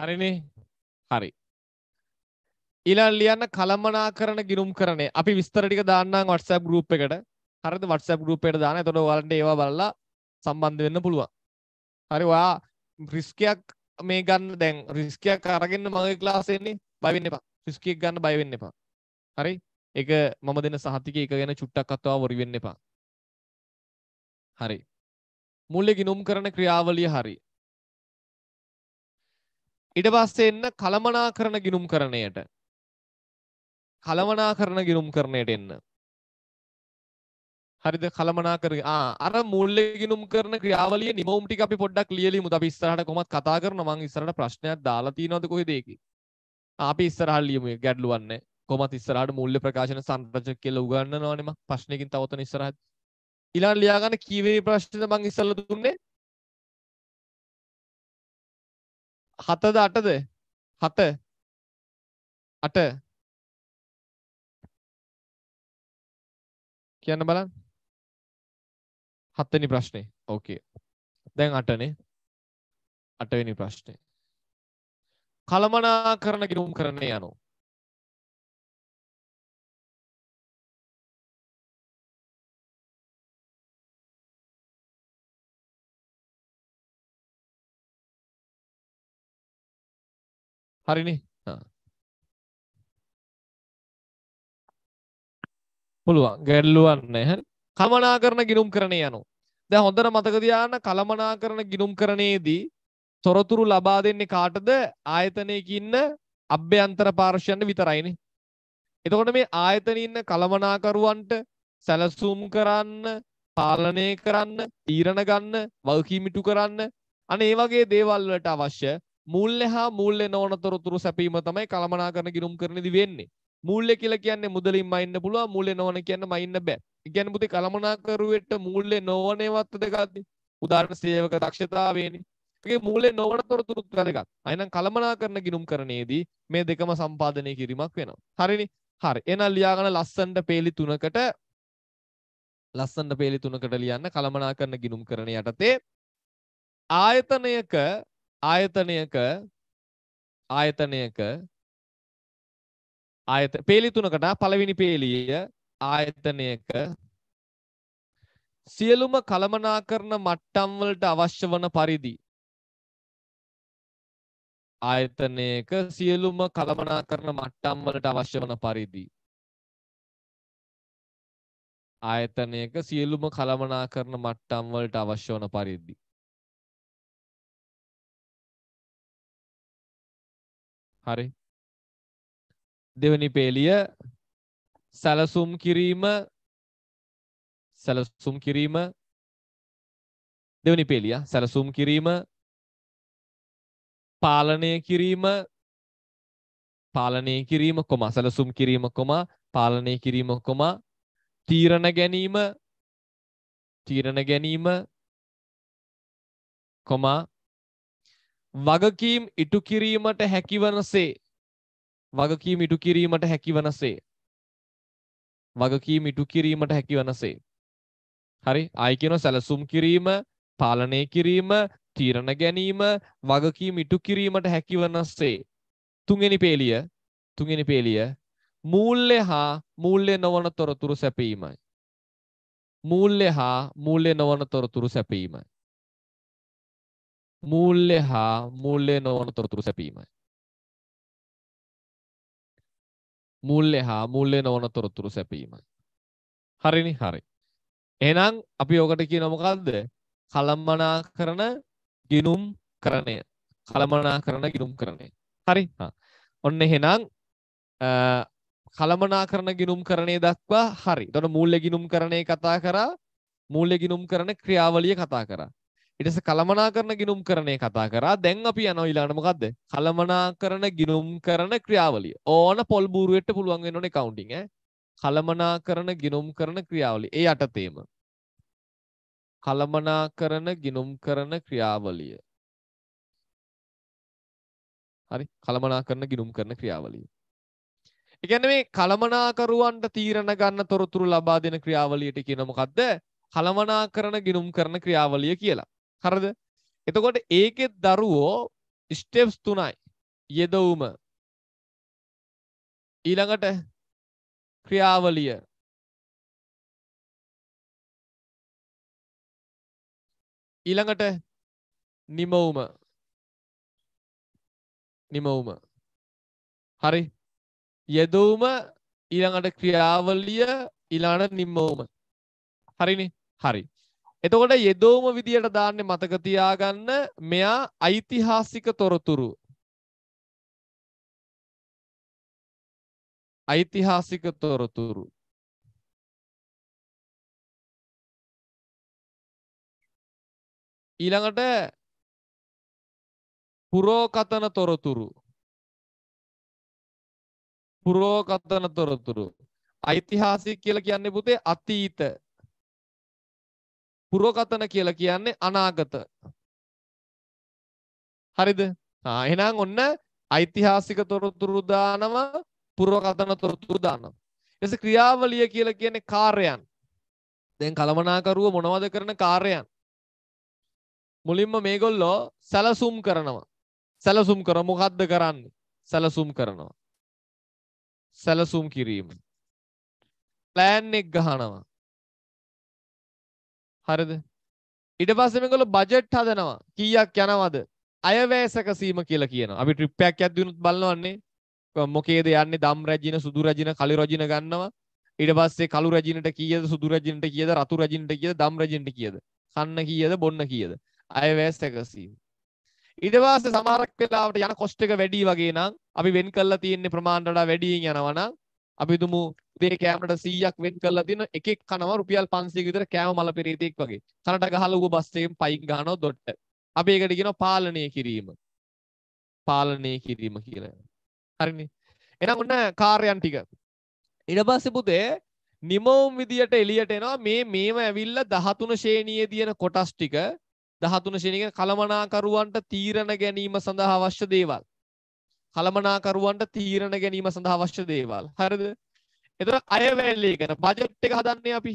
[SPEAKER 1] හරිනේ හරි ඊළඟ ලියන්න
[SPEAKER 2] කලමනාකරන ගිනුම් කරන්නේ අපි විස්තර ටික දාන්නම් WhatsApp group එකට හරිද WhatsApp group එකට දාන්න එතකොට ඔයාලට ඒවා බලලා සම්බන්ධ වෙන්න පුළුවන් හරි ඔයා රිස්කයක් මේ ගන්න දැන් රිස්කයක් අරගෙන මගේ ක්ලාස් එන්නේ බය වෙන්න එපා රිස්කයක් ගන්න බය වෙන්න එපා හරි ඒක මම දෙන සහතික එක ගැන චුට්ටක් අත්වා වරි වෙන්න එපා.
[SPEAKER 1] හරි. මුල්ලේ ගිනුම් කරන ක්‍රියාවලිය හරි. ඊට පස්සේ එන්න කලමනාකරන ගිනුම් කරණයට.
[SPEAKER 2] කලමනාකරන ගිනුම් කරණයට එන්න. හරිද කලමනාකර ආ අර මුල්ලේ ගිනුම් කරන ක්‍රියාවලිය නිමවුම් ටික අපි පොඩ්ඩක් ලියලිමු. අපි ඉස්සරහට කොහොමද කතා කරනවා මං ඉස්සරහට ප්‍රශ්නයක් දාලා තියනවද කොහෙද ඒකේ? අපි ඉස්සරහට ලියමු. ගැටලුවක් නැහැ. කොමත් ඉස්සරහට මුල්්‍ය ප්‍රකාශන සංරච කියල උගන්නනවානම ප්‍රශ්නයකින් තවතන ඉස්සරහත් ඉලාන්
[SPEAKER 1] ලියාගන්න කීවේ ප්‍රශ්න මං ඉස්සල්ල දුන්නේ හතද අටද හත අට කියන්න බලන් හත්තනි ප්‍රශ්නය ඕකේ දැන් අටනේ අටවෙනි ප්‍රශ්නය කළමනා කරන ගිරුම් කරන්නේ යනු හරිනේ පුළුවන් ගැල්ලුවන් නැහැ කළමනාකරන
[SPEAKER 2] ගිනුම්කරණය යනු දැන් හොඳට මතක තියාගන්න කළමනාකරන ගිනුම්කරණයේදී තොරතුරු ලබා දෙන්නේ කාටද ආයතනයක ඉන්න අභ්‍යන්තර පාර්ශ්වයන්ට විතරයිනේ එතකොට මේ ආයතනයේ ඉන්න කළමනාකරුවන්ට සැලසුම් කරන්න පාලනය කරන්න තීරණ ගන්න වගකීම් ඉටු කරන්න අනේ ඒ වගේ දේවල් වලට අවශ්‍ය මුල්ල හා මුල්ල නෝන තොරතුරු සැපීම තමයි කළමනා කරන ගිරුම් කරනදි වෙන්නේ මුල්ල කියල කියන්නේ මුදලින් මයින්න පුළුව මුල්ල නොවන කියන්න මයින්න බෑ ගැන පුති කළමනාකරුවට මුල්ලේ නොවනේවත්ත දෙකත්ති උදාරණ සේවක දක්ෂතාවේනගේ මුල්ලේ නොවන තොරතුරුත් වැදගත් අයනම් කළමනා කරන ගිනුම් කරනයේදී මේ දෙකම සම්පාධනය කිරීමක් වෙනවා හරිනි හරි එනල් ලියාගන ලස්සන්ට පේලි තුනකට ලස්සන්ට පේලි තුනකට ලියන්න කළමනා කරන ගිනුම් කරන යටතේ ආයතනයක ආයතනයක ආයතනයක ආයත පේලි තුනකට පළවෙනි පේලිය ආයතනයක සියලුම කළමනාකරන මට්ටම් වලට අවශ්‍ය වන පරිදි ආයතනයක සියලුම කළමනාකරන මට්ටම් වලට අවශ්‍ය වන
[SPEAKER 1] පරිදි ආයතනයක සියලුම කළමනාකරන මට්ටම් වලට අවශ්‍ය වන පරිදි හරි දෙවනි පේලිය සැලසුම් කිරීම සැලසුම් කිරීම දෙවනි පේලිය සැලසුම් කිරීම පාලනය කිරීම පාලනය කිරීම කොම සැලසුම් කිරීම
[SPEAKER 2] කොම පාලනය කිරීම කොම තීරණ ගැනීම තීරණ ගැනීම කොමා වගකීම් ඉටු කිරීමට හැකිවනසේ වගකීම් ඉටු කිරීමට හැකිවනසේ වගකීම් ඉටු කිරීමට හැකිවනසේ හරි ආයි කියන සැලසුම් කිරීම පාලනය කිරීම තීරණ ගැනීම වගකීම් ඉටු කිරීමට හැකිවනස්සේ තුන්වෙනි පේලිය තුන්වෙනි පේලිය මූල්‍ය හා මූල්‍ය නොවන තොරතුරු සැපීමයි මූල්‍ය හා
[SPEAKER 1] මූල්‍ය නොවන තොරතුරු සැපීමයි මූල්‍ය හා මූල්‍ය නොවන තොරතුරු සැපීමයි. මූල්‍ය
[SPEAKER 2] හා මූල්‍ය නොවන තොරතුරු සැපීමයි. හරිනි හරි. එහෙනම් අපි ඔකට කියන මොකක්ද? කලමනා කරන ගිනුම් කරණය. කලමනා කරන ගිනුම් කරණය. හරි. ඔන්න එහෙනම් කලමනා කරන ගිනුම් කරණය දක්වා හරි. එතකොට මූල්‍ය ගිනුම් කරණය කතා කරා මූල්‍ය ගිනුම් කරන ක්‍රියාවලිය කතා කරා. ඉටස කළමනා කරන ගිනුම් කරණය කතා කරා දැන් අපි යන ඉලානමකක්ද කළමනා කරන ගිනුම් කරන ක්‍රියාවලිය ඕන පොල්බූරුවට පුළුවන් වෙනනේ කවුන්ටිං කළමනා කරන ගිනුම් කරන ක්‍රියාවලි ඒ යටතේම කළමනා කරන ගිනුම් කරන ක්‍රියාවලිය හරි කළමනා කරන ගිනුම් කරන ක්‍රියාවලිය එකන මේ කළමනාකරුවන්ට තීරණ ගන්න තොරතුරු ලබා දෙන ක්‍රියාවලියට කියනමකක්ද කළමනා කරන ගිනුම් කරන ක්‍රියාවලිය කියලා හරද එතකොට ඒකෙත් දරුවෝ
[SPEAKER 1] ස්ටෙප්ස් තුනයි යෙදවුම ඊළඟට ක්‍රියාවලිය ඊළඟට නිමවුම නිමවුම හරි යෙදවුම
[SPEAKER 2] ඊළඟට ක්‍රියාවලිය ඊළඟට නිමවුම හරිනේ හරි එතකොට යෙදෝම විදියට දාන්නේ මතක තියාගන්න මෙයා ඓතිහාසික
[SPEAKER 1] තොරතුරු. ඓතිහාසික තොරතුරු. ඊළඟට පුරෝකතන තොරතුරු. පුරෝකතන
[SPEAKER 2] තොරතුරු. ඓතිහාසික කියලා කියන්නේ පුතේ අතීත පුරෝකතන කියලා කියන්නේ අනාගත. හරිද? ආ එහෙනම් ඔන්න ඓතිහාසික තොරතුරු දානවා පුරෝකතන තොරතුරු දානවා. ඊටසේ ක්‍රියාවලිය කියලා කියන්නේ කාර්යයන්. දැන් කලමනාකරුව මොනවද කරන කාර්යයන්? මුලින්ම මේගොල්ලෝ සැලසුම් කරනවා.
[SPEAKER 1] සැලසුම් කර මොකද්ද කරන්නේ? සැලසුම් කරනවා. සැලසුම් කිරීම. ප්ලෑන් එක ගහනවා.
[SPEAKER 2] හරිද? ඊට පස්සේ මේගොල්ලෝ බජට් හදනවා. කීයක් යනවද? අයවැයසක සීම කියලා කියනවා. අපි ට්‍රිප් එකක් යද්දිනුත් බලනවන්නේ මොකේද යන්නේ දම් රැජින සුදු රැජින කළු රැජින ගන්නවා. ඊට පස්සේ කළු රැජිනට කීයද සුදු රැජිනට කීයද රතු රැජිනට කීයද දම් රැජිනට කීයද? කන්න කීයද බොන්න කීයද? අයවැයසක සීම. ඊට පස්සේ සමහරක් වෙලාවට යන කොස්ට් එක වැඩි වගේ නම් අපි වෙන් කරලා තියෙන්නේ ප්‍රමාණයට වඩා වැඩියෙන් යනවා නම් අපි දුමු උදේ කෑමට 100ක් වෙන් කරලා තියෙන එකෙක් කනවා රුපියල් 500ක විතර කෑම මල පෙරේතෙක් වගේ. තනට ගහලා ඌව බස් එකෙන් පයින් ගහනවා දොට්ට. අපි ඒකට කියනවා පාලනය කිරීම. පාලනය කිරීම කියලා. හරිනේ. එහෙනම් ඔන්න කාර්යයන් ටික. ඊට පස්සේ පුතේ නිමවුම් විදියට එළියට එනවා මේ මේව ඇවිල්ලා 13 ශ්‍රේණියේ දින කොටස් ටික 13 ශ්‍රේණිය කියන්නේ කලමනාකරුවන්ට තීරණ ගැනීම සඳහා අවශ්‍ය දේවල්. කලමනාකරුවන්ට තීරණ ගැනීම සඳහා අවශ්‍ය දේවල්. හරිද? එතකොට අයවැය ලේඛන බජට් එක හදන්නේ අපි.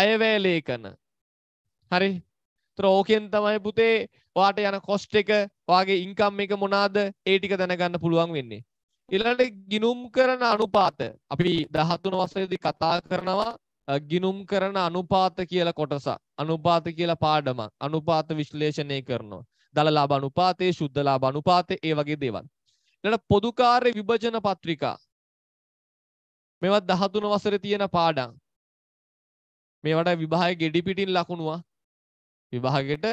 [SPEAKER 2] අයවැය ලේඛන. හරි. එතකොට ඕකෙන් තමයි පුතේ ඔයාට යන කොස්ට් එක, ඔයාගේ ඉන්කම් එක මොනවාද ඒ ටික දැනගන්න පුළුවන් වෙන්නේ. ඊළඟට ගිනුම් කරන අනුපාත. අපි 13 වසරේදී කතා කරනවා ගිනුම් කරන අනුපාත කියලා කොටස අනුපාත කියලා පාඩමක් අනුපාත විශ්ලේෂණය කරනවා දල ලාභ අනුපාතයේ ශුද්ධ ලාභ අනුපාතයේ ඒ වගේ දේවල් ඊළඟ පොදු කාර්ය විභජන පත්‍රිකා මේවත් 13 වසරේ තියෙන පාඩම්. මේවට විභාගයේ ගෙඩි පිටින් ලකුණුවා. විභාගෙට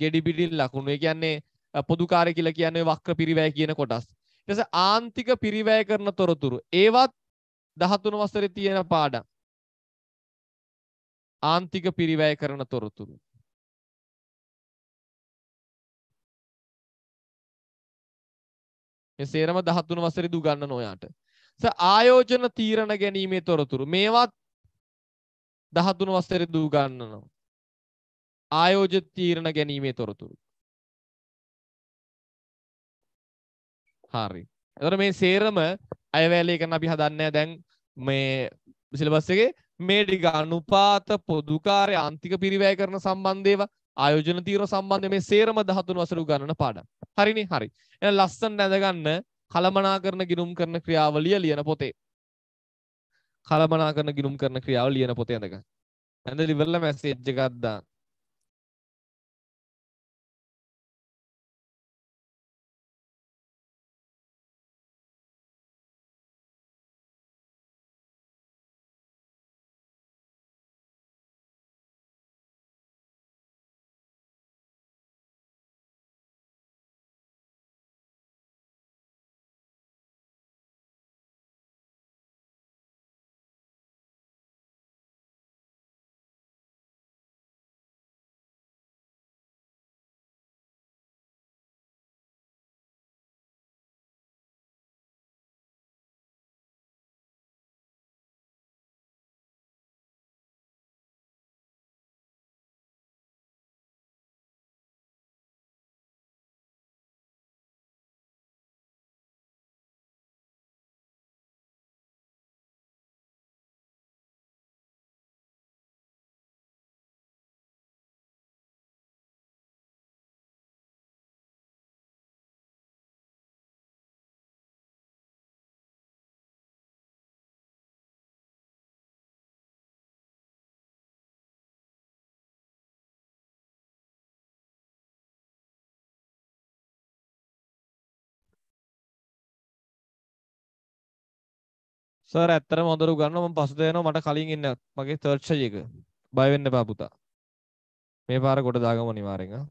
[SPEAKER 2] ගෙඩි පිටින් ලකුණු. ඒ කියන්නේ පොදුකාරය කියලා කියන්නේ වක්‍ර පිරිවැය කියන කොටස්. ඊට පස්සේ ආන්තික පිරිවැය කරන තොරතුරු.
[SPEAKER 1] ඒවත් 13 වසරේ තියෙන පාඩම්. ආන්තික පිරිවැය කරන තොරතුරු. මේ සේරම 13 වසරේදී උගන්වන ඔයාට.
[SPEAKER 2] ආයෝජන තීරණ ගැනීමේ තොරතුරු මේවත් දහතුන වස්සර
[SPEAKER 1] දූ ගන්නනවා. ආයෝජ තීරණ ගැනීමේ තොරතුරු. හරි. එතකොට මේ සේරම
[SPEAKER 2] අයවැලේ කරන අපි හදන්නේ දැන් මේ සිලබස් එකේ මේ ටික අනුපාත පොදුකාරය අන්තික පිරිවැය කරන සම්බන්ධේව ආයෝජන තීරණ සම්බන්ධ මේ සේරම 13 වසර උගන්නන පාඩම්. හරිනේ හරි. එහෙනම් ලස්සන නැඳගන්න කළමනා කරන ගිනුම් කරන ක්‍රියාවලිය
[SPEAKER 1] ලියන පොතේ. කළමනා කරන ගිනුම් කරන ක්‍රියාව ලියන පොතේ ඇඳගන්න. ඇඳලා ඉවරලා මැසේජ් එකක් දාන්න. සර් ඇත්තටම හොඳට උගන්වනවා මම පසුත වෙනවා මට කලින් ඉන්න මගේ තර්ඩ් එක. බය වෙන්න එපා පුතා. මේ පාර කොට දාගමු අනිවාර්යෙන් ආ.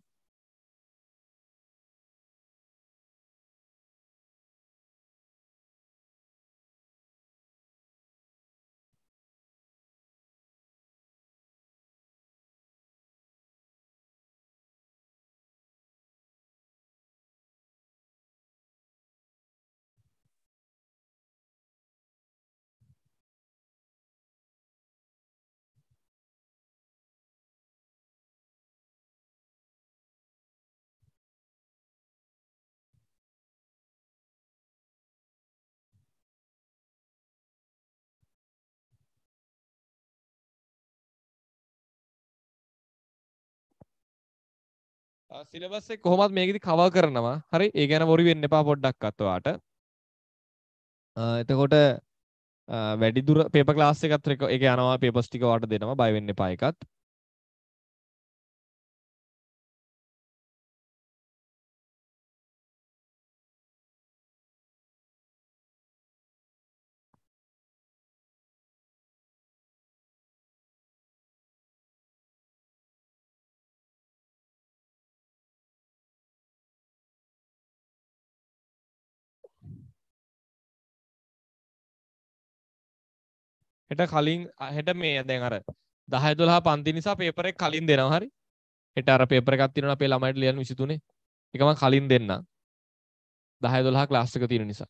[SPEAKER 1] සිලබස්සේ කොහොමත් මේකෙදි කවා කරනවා හරි ඒ ගැන බොරි වෙන්න එපා පොඩ්ඩක් අත්වාට එතකොට වැඩිදුර පේප ලාස්සකත්‍රක එක යනවා පේපස්ටිකවාට දෙනවා බයිවෙන්න පායකත් හෙට කලින් හෙට මේ දැන් අර දහය දොලා
[SPEAKER 2] පන්ති නිසා පේපරෙක් කලින් දෙනවා හරි හෙට අර පේපරකත් තිරන අපේ ළමයිට ලියන්න විසිතුනේ එකම
[SPEAKER 1] කලින් දෙන්න දහය දොලහා ක්ලාස්සක තියෙන නිසා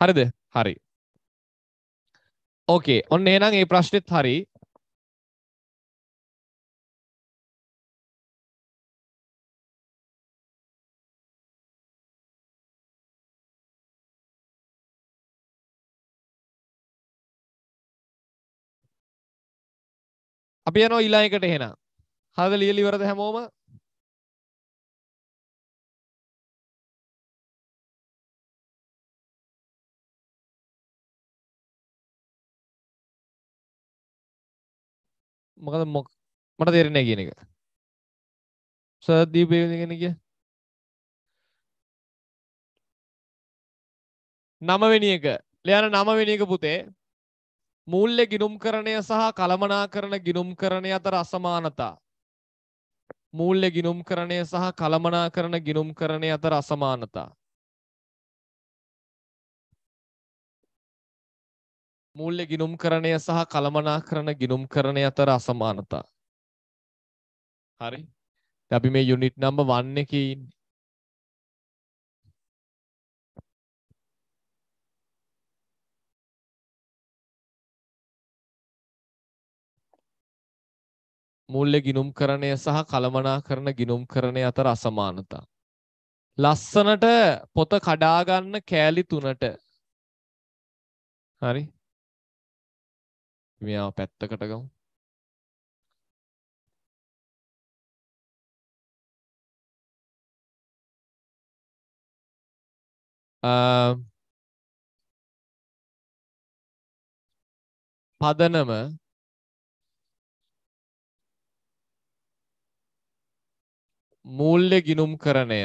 [SPEAKER 1] හරිද හරි ඕකේ ඔන්න එනම් ඒ ප්‍රශ්නෙත් හරි අපි යනවා ඊළඟ එකට එහෙනම්. හරිද ලියලා ඉවරද හැමෝම? මොකද මට තේරෙන්නේ නැහැ කියන එක. සර්දීප කියන කිය. නවවෙනි එක. ලයන
[SPEAKER 2] නවවෙනි එක පුතේ මූල්‍ය ගිනුම්කරණය සහ කළමනාකරණ ගිනුම්කරණය අතර අසමානතා. මූල්‍ය ගිනුම්කරණය සහ කළමනාකරණ ගිනුම්කරණය අතර අසමානතා. මූල්‍ය ගිනුම්කරණය සහ කළමනාකරණ ගිනුම්කරණය අතර අසමානතා.
[SPEAKER 1] හරි. අපි මේ යුනිට් නම්බර් 1 එකේ ඉන්නේ. මූල්‍ය ගිනුම්කරණය සහ කළමනාකරණ ගිනුම්කරණය අතර අසමානතා. ලස්සනට පොත කඩාගන්න කෑලි තුනට හරි මෙයා පැත්තකට ගමු. පදනම මූල්‍ය ගිනුම් කරණය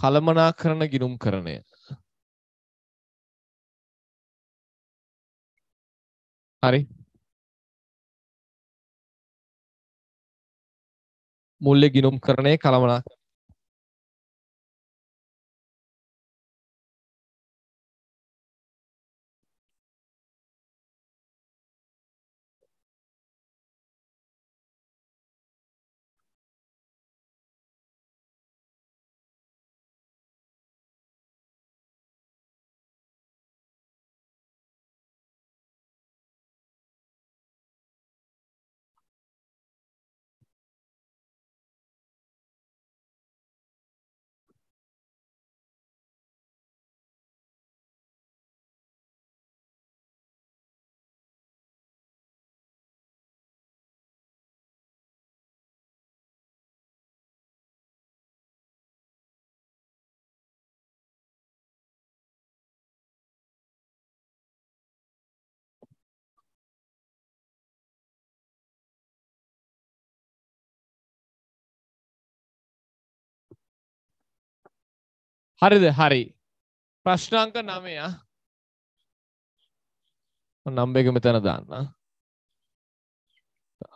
[SPEAKER 1] කළමනා කරන ගිනුම් කරණය හරි මුල්ලේ ගිනුම් කරණය කළමනා හරිද හරි ප්‍රශ්නාංක නමය
[SPEAKER 2] නම්බ එක මෙතැන දාන්න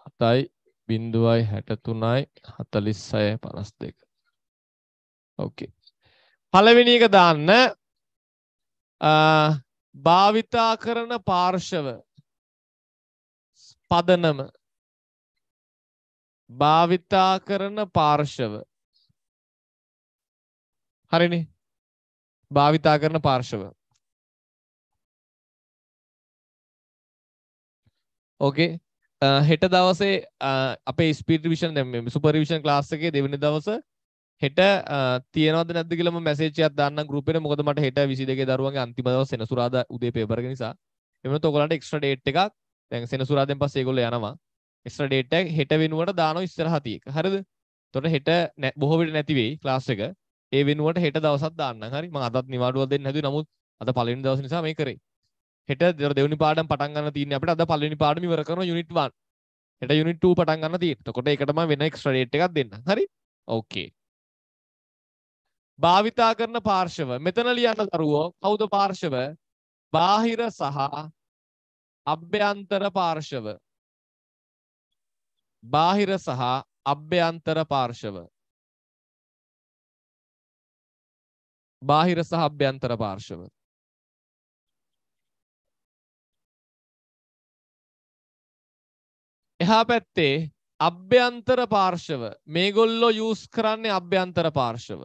[SPEAKER 2] අතයි බින්දුවයි හැටතුනයි හතලිස්සය පනස් දෙක ඕකේ පළවෙනි එක දාන්න භාවිතා කරන
[SPEAKER 1] පාර්ශව පදනම භාවිතා කරන පාර්ශව හරිනේ. භාවිතා කරන පාර්ශව. ඕකේ. හෙට දවසේ
[SPEAKER 2] අපේ ස්පීඩ් රිවිෂන් දැන් සුපර් රිවිෂන් ක්ලාස් එකේ දෙවෙනි දවසේ හෙට තියනවද නැද්ද කියලා මම මැසේජ් එකක් දාන්නම් ගෲප් එකට මොකද මට හෙට 22 දරුවන්ගේ අන්තිම දවස් සෙනසුරාදා උදේ පේපර් එක නිසා එමුණත් ඔයගලන්ට එක්ස්ට්‍රා ඩේට් එකක් දැන් සෙනසුරාදෙන් පස්සේ ඒගොල්ලෝ යනවා එක්ස්ට්‍රා ඩේට් එක හෙට වෙනුවට දානවා ඉස්සරහා තියෙක හරිද එතකොට හෙට බොහෝ විට නැති වෙයි ක්ලාස් එක ඒ වෙනුවට හෙට දවසක් දාන්න හරි මම අදත් නිවාඩුවක් දෙන්න හැදුවේ නමුත් අද පළවෙනි දවස නිසා මේ කරේ හෙට දෙවෙනි පාඩම් පටන් ගන්න තියෙන්නේ අපිට අද පළවෙනි පාඩම ඉවර කරන යුනිට් 1 හෙට යුනිට් 2 පටන් ගන්න තියෙන්නේ එතකොට ඒකට මම වෙන එක්ස්ට්‍රා ඩේට් එකක් දෙන්න හරි ඕකේ භාවිතා කරන පාර්ශව මෙතන ලියන්න දරුවෝ කවුද පාර්ශව බාහිර සහ
[SPEAKER 1] අභ්‍යන්තර පාර්ශව බාහිර සහ අභ්‍යන්තර පාර්ශව බාහිර සහ අභ්‍යන්තර පාර්ශව එහා පැත්තේ
[SPEAKER 2] අභ්‍යන්තර පාර්ශව මේගොල්ලෝ යූස් කරන්නේ අභ්‍යන්තර පාර්ශව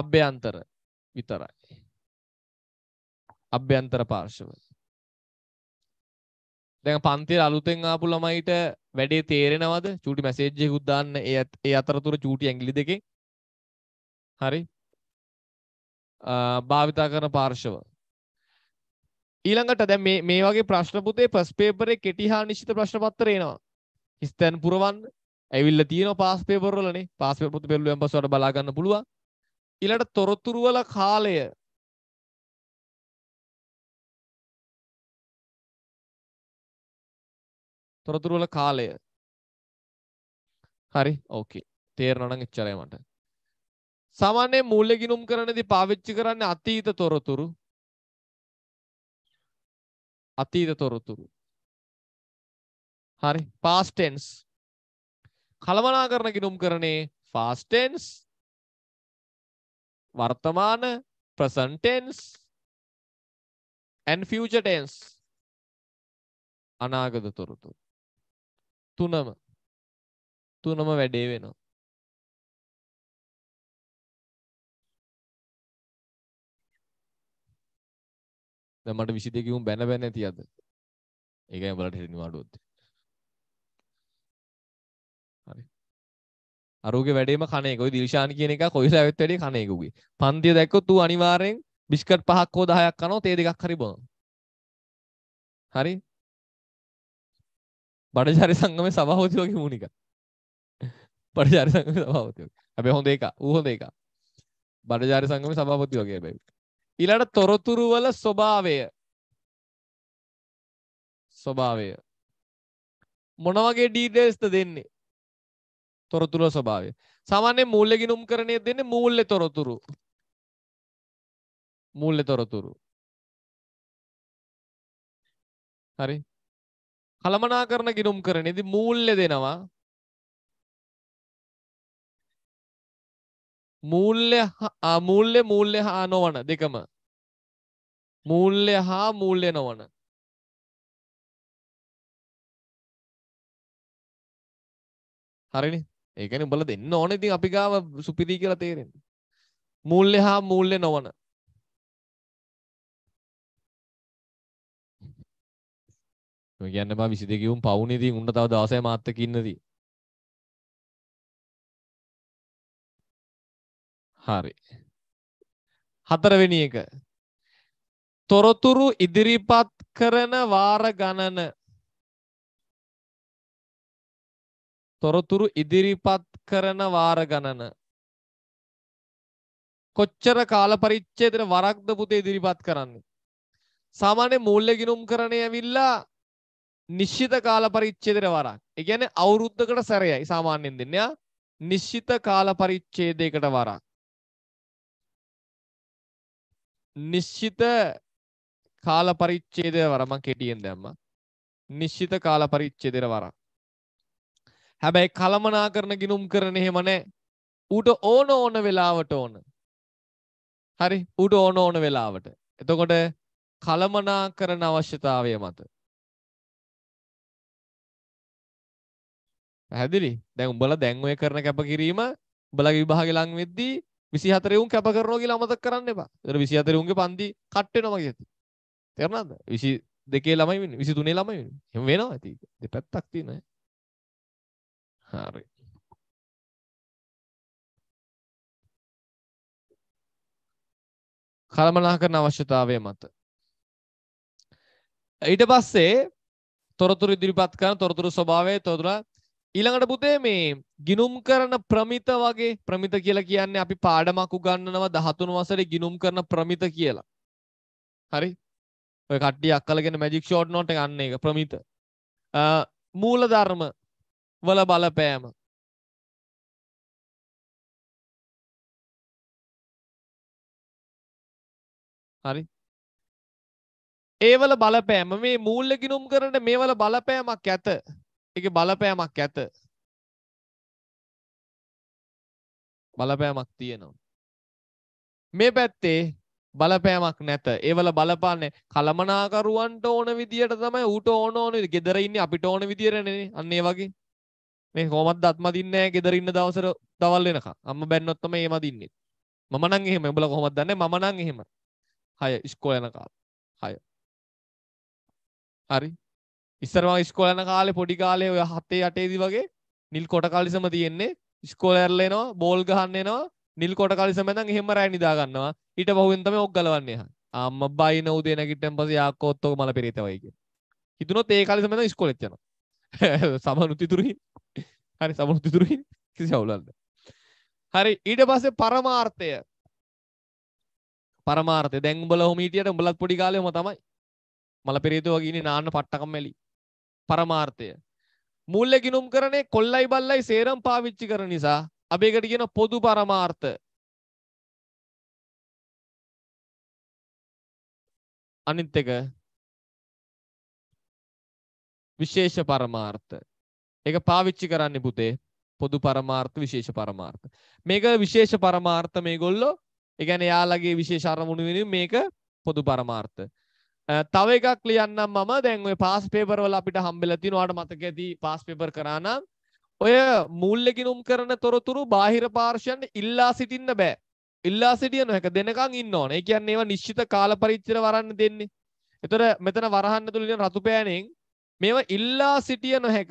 [SPEAKER 1] අභ්‍යන්තර විතරයි අභ්‍යන්තර පාර්ශව දැන් පන්තියේ අලුතෙන් ආපු ළමයිට
[SPEAKER 2] වැඩේ තේරෙනවද චූටි මැසේජ් එකකුත් දාන්න ඒ අතරතුර චූටි ඇඟිලි දෙකෙන් හරි භාවිතා කරන පාර්ශව ඊළඟට දැ මේ වගේ ප්‍රශ්නපුතේ පස් පේපරේ කෙටි හා නිශ්ිත ප්‍රශ්න පත්තරේනවා හිස්තැන් පුරුවන් ඇවිල්ල තියන පස් පේපරලන පස් පපුතු පෙල්ලුවෙන් පසට බලාගන්න
[SPEAKER 1] පුළුව ඉලට තොරොත්තුරුවල කාලය තොරතුරුවල කාලය හරි ඕකේ තේරණනං එච්චරය මට සාමාන්‍යයෙන් මූල්‍ය ගිණුම් කරනදී පාවිච්චි කරන්නේ අතීත තොරතුරු. අතීත තොරතුරු. හරි
[SPEAKER 2] past tense. කලමනාකරණ ගිණුම් කරන්නේ past tense.
[SPEAKER 1] වර්තමාන present tense and future tense. අනාගත තොරතුරු. තුනම තුනම වැඩේ වෙනවා. දැන් මට 22 කිව්වම බැන බැන ඇති අද. ඒකයි උඹලට හෙට නිවාඩුවත්.
[SPEAKER 2] හරි. අරුගේ වැඩේම කණ එක. ඔය දිල්ෂාන් කියන එක කොයිලා ඇවිත් වැඩේ කණ එක උගේ. පන්තිය දැක්කොත් ඌ අනිවාර්යෙන් බිස්කට් පහක් හෝ 10ක් කනවා තේ දෙකක්
[SPEAKER 1] හරි බොනවා. හරි. බඩජාරි සංගමේ සභාපති වගේ මූනික. බඩජාරි සංගමේ සභාපති වගේ. හැබැයි හොඳ එක.
[SPEAKER 2] ඌ හොඳ එක. බඩජාරි සංගමේ සභාපති වගේ හැබැයි. ඊළඟට තොරතුරු වල ස්වභාවය ස්වභාවය මොන වගේ ඩීටේල්ස්ද දෙන්නේ තොරතුරු ස්වභාවය සාමාන්‍යයෙන් මූල්‍ය ගිණුම් කරණය
[SPEAKER 1] දෙන්නේ මූල්‍ය තොරතුරු මූල්‍ය තොරතුරු හරි කළමනාකරණ ගිණුම් කරණයේදී මූල්‍ය දෙනවා මූල්‍ය මූල්‍ය මූල්‍ය හා නොවන දෙකම මූල්‍ය හා මූල්‍ය නොවන හරිනේ ඒ කියන්නේ උඹලා දෙන්න ඕනේ ඉතින් අපි ගාව සුපිරි කියලා තේරෙන්න මූල්‍ය හා මූල්‍ය නොවන ඔය කියන්න බා 22 කිව්වම් පවුනේ ඉතින් උන්න තව 16 මාත්තක ඉන්නදී හරි හතරවෙනි එක
[SPEAKER 2] තොරතුරු ඉදිරිපත් කරන වාර ගණන තොරතුරු ඉදිරිපත් කරන වාර ගණන කොච්චර කාල පරිච්ඡේදෙට වරක්ද පුතේ ඉදිරිපත් කරන්නේ සාමාන්‍ය මූල්‍ය ගිණුම් කරණේ ඇවිල්ලා නිශ්චිත කාල පරිච්ඡේදෙට වරක් ඒ කියන්නේ අවුරුද්දකට සැරයයි සාමාන්‍යයෙන් දෙන්නේ නිශ්චිත කාල පරිච්ඡේදයකට වරක් නිශ්චිත කාල පරිච්ඡේදය වර මම කෙටියෙන් දැම්මා. නිශ්චිත කාල පරිච්ඡේදයට වරක්. හැබැයි කලමනාකරන ගිනුම් කරන එහෙම නැහැ. ඌට ඕන ඕන වෙලාවට ඕන. හරි ඌට ඕන ඕන වෙලාවට. එතකොට කලමනාකරන අවශ්‍යතාවය මත. පැහැදිලි? දැන් උඹලා දැන් ඔය කරන කැපකිරීම උඹලගේ විභාගේ ලඟ වෙද්දී 24 උන් කැප කරනවා කියලා අමතක කරන්න එපා. ඒතර 24 උන්ගේ පන්ති කට් වෙනවා කියති.
[SPEAKER 1] තෙරනද විසි දෙකේ ළමයි වෙන විසි තුනේ ළමයි වෙන එහෙම වෙනවා ඇති දෙපැත්තක් තියෙනවා හරි කලමනාකරන අවශ්‍යතාවය මත
[SPEAKER 2] ඊට පස්සේ තොරතුරු ඉදිරිපත් කරන තොරතුරු ස්වභාවය තොරතුර ඊළඟට පුතේ මේ ගිනුම් කරන ප්‍රමිත වගේ ප්‍රමිත කියලා කියන්නේ අපි පාඩමක් උගන්වනවා 13 වසරේ ගිනුම් කරන ප්‍රමිත කියලා. හරි. ඔය කට්ටිය අක්කලගෙන මැජික් ෂෝට් නොට ගන්න එක ප්‍රමිත මූලධර්ම
[SPEAKER 1] වල බලපෑම හරි ඒවල බලපෑම මේ මූල්ල ගිනුම් කරට මේවල බලපෑමක් ඇත එක
[SPEAKER 2] බලපෑමක් ඇත බලපෑමක් තියෙනවා මේ පැත්තේ බලපෑමක් නැත ඒවල බලපාන්නේ කළමනාකරුවන්ට ඕන විදියට තමයි ඌට ඕන ඕන ගෙදර ඉන්නේ අපිට ඕන විදියටනේ අන්න ඒ වගේ මේ කොහොමත් දත් මදින්නේ නැහැ ගෙදර ඉන්න දවසර දවල් වෙනකම් අම්මා බැන්නොත් තමයි ඒ මදින්නේ මම නම් එහෙම උඹලා කොහොමද දන්නේ මම නම් එහෙම හය ඉස්කෝලේ යන කාලේ හය හරි ඉස්සර මම ඉස්කෝලේ යන කාලේ පොඩි කාලේ ඔය 7 8 දී වගේ නිල් කොට කලිසම තියෙන්නේ ඉස්කෝලේ ඇරලා එනවා බෝල් ගහන්න එනවා නිල් කොට කලිසම දන් එහෙම රෑ නිදා ගන්නවා ඊට පහුවෙන් තමයි ඔක් ගලවන්නේ එහා අම්ම බයින උදේ නැගිටින් පස්සේ යාක්කොත් ඔක මල පෙරේත වයි කියන හිතුනොත් ඒ කලිසම දන් ඉස්කෝලෙත් යනවා සමනුතිතුරුයි හරි සමනුතිතුරුයි කිසි අවුලක් හරි ඊට පස්සේ පරමාර්ථය පරමාර්ථය දැන් උඹලා ඔහොම හිටියට උඹලත් පොඩි කාලේ ඔහම තමයි මල පෙරේත වගේ ඉන්නේ නාන්න පට්ටකම් මැලි පරමාර්ථය
[SPEAKER 1] මුල්ල ගිනුම් කරනේ කොල්ලයි බල්ලයි සේරම් පාවිච්චි කර නිසා අපි එකට කියන පොදු පරමාර්ථ. අනිත් එක විශේෂ පරමාර්ථ.
[SPEAKER 2] ඒක පාවිච්චි කරන්න පුතේ පොදු පරමාර්ථ විශේෂ පරමාර්ථ. මේක විශේෂ පරමාර්ථ මේගොල්ලෝ ඒ කියන්නේ යාළගේ විශේෂ අරමුණු වෙනුවෙන් මේක පොදු පරමාර්ථ. තව එකක් ලියන්නම් මම දැන් ඔය පාස් පේපර් වල අපිට හම්බෙලා තිනවා ඔයාලට මතක ඇති පාස් පේපර් කරා නම් ඔය මූල්ලගිනුම් කරන තොරතුරු බාහිර පාර්ශයන්ට ඉල්ලා සිටින්න බෑ. ඉල්ලා සිටිය නොහැක දෙනකන් ඉන්න ඕනේ. ඒ කියන්නේ ඒවා නිශ්චිත කාල පරිච්ඡේද වරන්න දෙන්නේ. ඒතර මෙතන වරහන්න තුලින් රතු පෑණෙන් මේවා ඉල්ලා සිටිය නොහැක.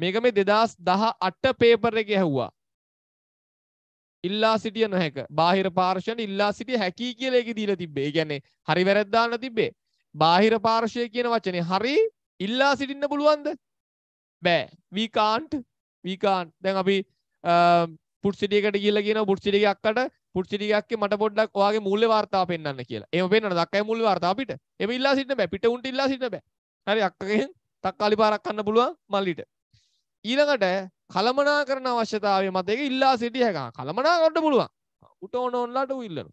[SPEAKER 2] මේක මේ 2018 පේපර් එකේ ඇහුවා. ඉල්ලා සිටිය නොහැක. බාහිර පාර්ශයන්ට ඉල්ලා සිටිය හැකි කියලා ඒකේ දීලා තිබ්බේ. ඒ කියන්නේ හරි වැරද්ද දාන්න තිබ්බේ. බාහිර පාර්ශය කියන වචනේ හරි ඉල්ලා සිටින්න පුළුවන්ද? බෑ වීකාන්ට වීකාන් දැන් අපි පුට්සිටියකට uh, කියල කියන පුට්සිටියක්කට පුට්සිටියක් මට පොඩ්ඩක් වගේ මුල්ල වාර්තා පෙන්න්න කියලා එම පෙන්න්න දක්කයි මුල් වාර්තා අපිට එම ඉල්ලා සිට බෑ පිට උන්ට ඉල්ලා සිට බෑ හරි අක්කගෙන් තක්කාලි පාරක් කන්න පුළුවන් මල්ලිට ඊළඟට කළමනා කරන අවශ්‍යතාවය මතක ඉල්ලා සිටිය හැක කළමනා කරට පුළුවන් උට ඕන ඔන්ලාට ඉල්ලන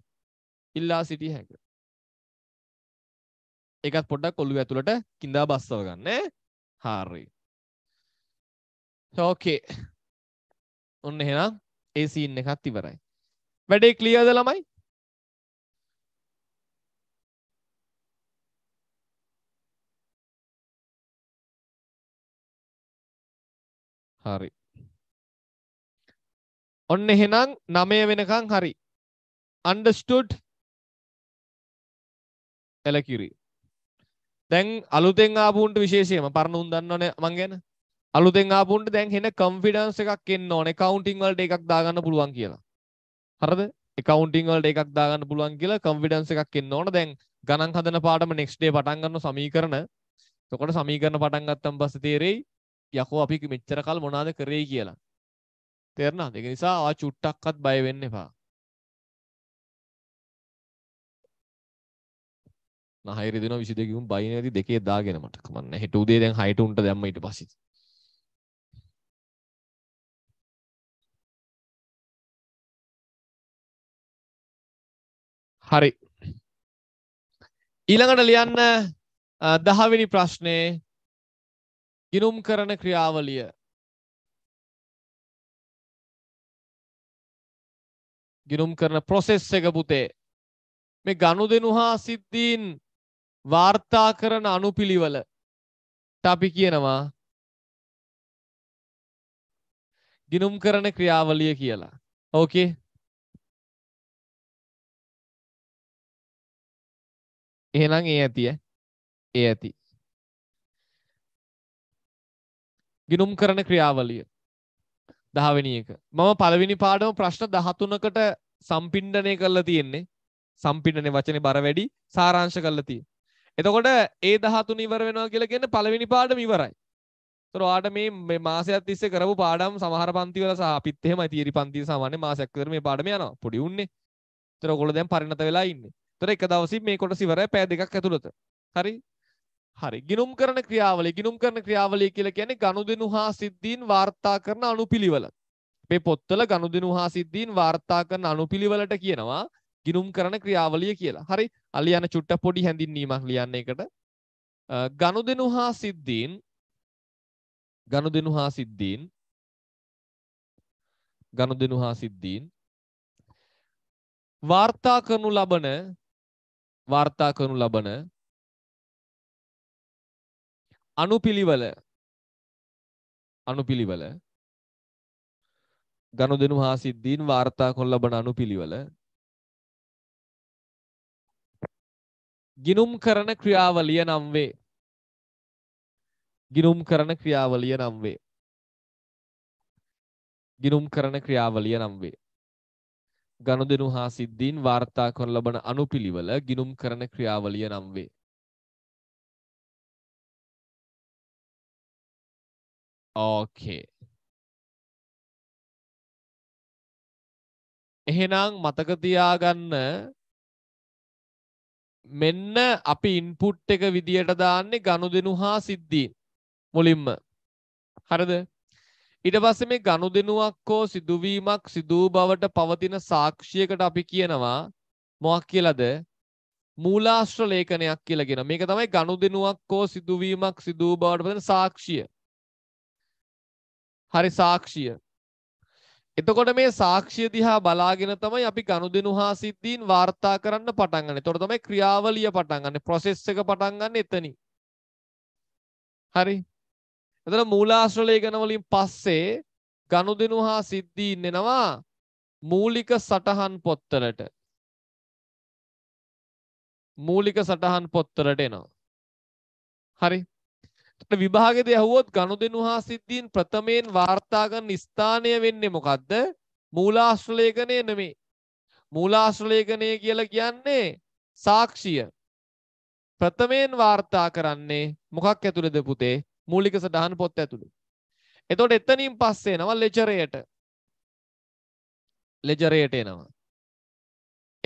[SPEAKER 2] ඉල්ලා සිටිය හැක
[SPEAKER 1] එකත් පොඩක් කොල්ලු ඇතුළට කින්දා බස්සව ගන්න හාරී ෝකේ ඔන්න එහෙනම්
[SPEAKER 2] ඒ සීන් එකත් ඉවරයි
[SPEAKER 1] වැඩේ ක්ලියර්ද ළමයි හරි ඔන්න එහෙනම් නමය වෙනකං හරි අන්ඩස්ටඩ්
[SPEAKER 2] එලකිරී දැන් අලුතෙන් ආපුුන්ට විශේෂයම පරණුන් දන්නවන මං ගැන අලුතෙන් ආපුන්ට දැන් හෙන කම්ෆිඩන්ස් එකක් එන්න ඕනේ කවුන්ටින් වලට එකක් දාගන්න පුළුවන් කියලා. හරිද? accounting වලට එකක් දාගන්න පුළුවන් කියලා කන්ෆිඩන්ස් එකක් එන්න ඕන. දැන් ගණන් හදන පාඩම next day පටන් ගන්න සමීකරණ. එතකොට සමීකරණ පටන් ගත්තන් පස්සේ තේරෙයි යකෝ අපි මෙච්චර කල් මොනවද කරේ කියලා. තේරෙනවද? ඒක නිසා ආ චුට්ටක්වත් බය වෙන්න එපා. නහයරි දෙනවා 22 කිව්වම බයිනේදී දෙකේ දාගෙන මට කමන්නේ. හෙට උදේ දැන් 6ට උන්ට
[SPEAKER 1] දැම්ම ඊට පස්සේ. හරි ඊළඟට ලියන්න දහවිනි ප්‍රශ්නය ගිනුම් කරන ක්‍රියාවලිය ගිනුම් කරන ප්‍රොසෙස් එක පුතේ මේ ගනුදෙනු
[SPEAKER 2] හා සිද්ධීන් වාර්තා කරන අනුපිළිවෙල අපි
[SPEAKER 1] කියනවා ගිනුම් කරන ක්‍රියාවලිය කියලා. ඕකේ එහෙනම් ඒ ඇතිය ඒ ඇති ගිනුම් කරන ක්‍රියාවලිය දහවෙනි එක මම පළවෙනි
[SPEAKER 2] පාඩම ප්‍රශ්න 13කට සම්පින්ඩණය කරලා තියෙන්නේ සම්පින්ඩනේ වචනේ බර වැඩි සාරාංශ කරලා තියෙන්නේ. එතකොට ඒ 13 ඉවර වෙනවා කියලා කියන්නේ පළවෙනි පාඩම ඉවරයි. ඒතර ඔයාට මේ මේ මාසයක් තිස්සේ කරපු පාඩම් සමහර පන්ති වල සහ අපිත් එහෙමයි තියරි පන්තියේ සාමාන්‍ය මාසයක් විතර මේ පාඩම යනවා. පොඩි උන්නේ. ඒතර ඔයගොල්ලෝ දැන් පරිණත වෙලා ඉන්නේ. තොර එක දවසින් මේ කොටස ඉවරයි පෑ දෙකක් ඇතුළත. හරි? හරි. ගිනුම් කරන ක්‍රියාවලිය ගිනුම් කරන ක්‍රියාවලිය කියලා කියන්නේ ගනුදෙනු හා සිද්ධීන් වාර්තා කරන අනුපිළිවෙල. මේ පොත්වල ගනුදෙනු හා සිද්ධීන් වාර්තා කරන අනුපිළිවෙලට කියනවා ගිනුම් කරන ක්‍රියාවලිය කියලා. හරි? අලි යන චුට්ට පොඩි හැඳින්වීමක් ලියන්න එකට. ගනුදෙනු හා සිද්ධීන්
[SPEAKER 1] ගනුදෙනු හා සිද්ධීන් ගනුදෙනු හා සිද්ධීන් වාර්තා කරනු ලබන වාර්තා කරනු ලබන අනුපිළිවෙල අනුපිළිවෙල ගනුදෙනු හා සිද්ධීන් වාර්තා කරනු ලබන අනුපිළිවෙල ගිනුම් කරන ක්‍රියාවලිය නම් වේ ගිනුම්
[SPEAKER 2] කරන ක්‍රියාවලිය නම් වේ ගිනුම් කරන ක්‍රියාවලිය නම් වේ ගනුදෙනු හා සිද්ධීන් වාර්තා කර ලබන අනුපිළිවෙල ගිනුම්
[SPEAKER 1] කරන ක්‍රියාවලිය නම් වේ. ඕකේ. එහෙනම් මතක තියාගන්න
[SPEAKER 2] මෙන්න අපි ඉන්පුට් එක විදියට දාන්නේ ගනුදෙනු හා සිද්ධීන් මුලින්ම. හරිද? ඊට පස්සේ මේ ගනුදෙනුවක් හෝ සිදුවීමක් සිදූ බවට පවතින සාක්ෂියකට අපි කියනවා මොකක් කියලාද? මූලාශ්‍ර ලේඛනයක් කියලා කියනවා. මේක තමයි ගනුදෙනුවක් හෝ සිදුවීමක් සිදූ බවට පවතින සාක්ෂිය. හරි සාක්ෂිය. එතකොට මේ සාක්ෂිය දිහා බලාගෙන තමයි අපි ගනුදෙනු හා සිද්ධීන් වාර්තා කරන්න පටන් ගන්න. එතකොට තමයි ක්‍රියාවලිය පටන් ගන්න. ප්‍රොසෙස් එක පටන් ගන්න එතනින්. හරි එතන මූලාශ්‍ර ලේඛන වලින් පස්සේ ගනුදෙනු හා සිද්ධීන් එනවා මූලික සටහන් පොත්වලට. මූලික සටහන් පොත්වලට එනවා. හරි. එතකොට විභාගෙදී ඇහුවොත් ගනුදෙනු හා සිද්ධීන් ප්‍රථමයෙන් වාර්තා කරන ස්ථානය වෙන්නේ මොකද්ද? මූලාශ්‍ර ලේඛනය නෙමෙයි. මූලාශ්‍ර ලේඛනය කියලා කියන්නේ සාක්ෂිය. ප්‍රථමයෙන් වාර්තා කරන්නේ මොකක් ඇතුළේද පුතේ? මූලික සටහන් පොත් ඇතුළු. එතකොට එතනින් පස්සේ එනවා ලෙජරයට.
[SPEAKER 1] ලෙජරයට එනවා.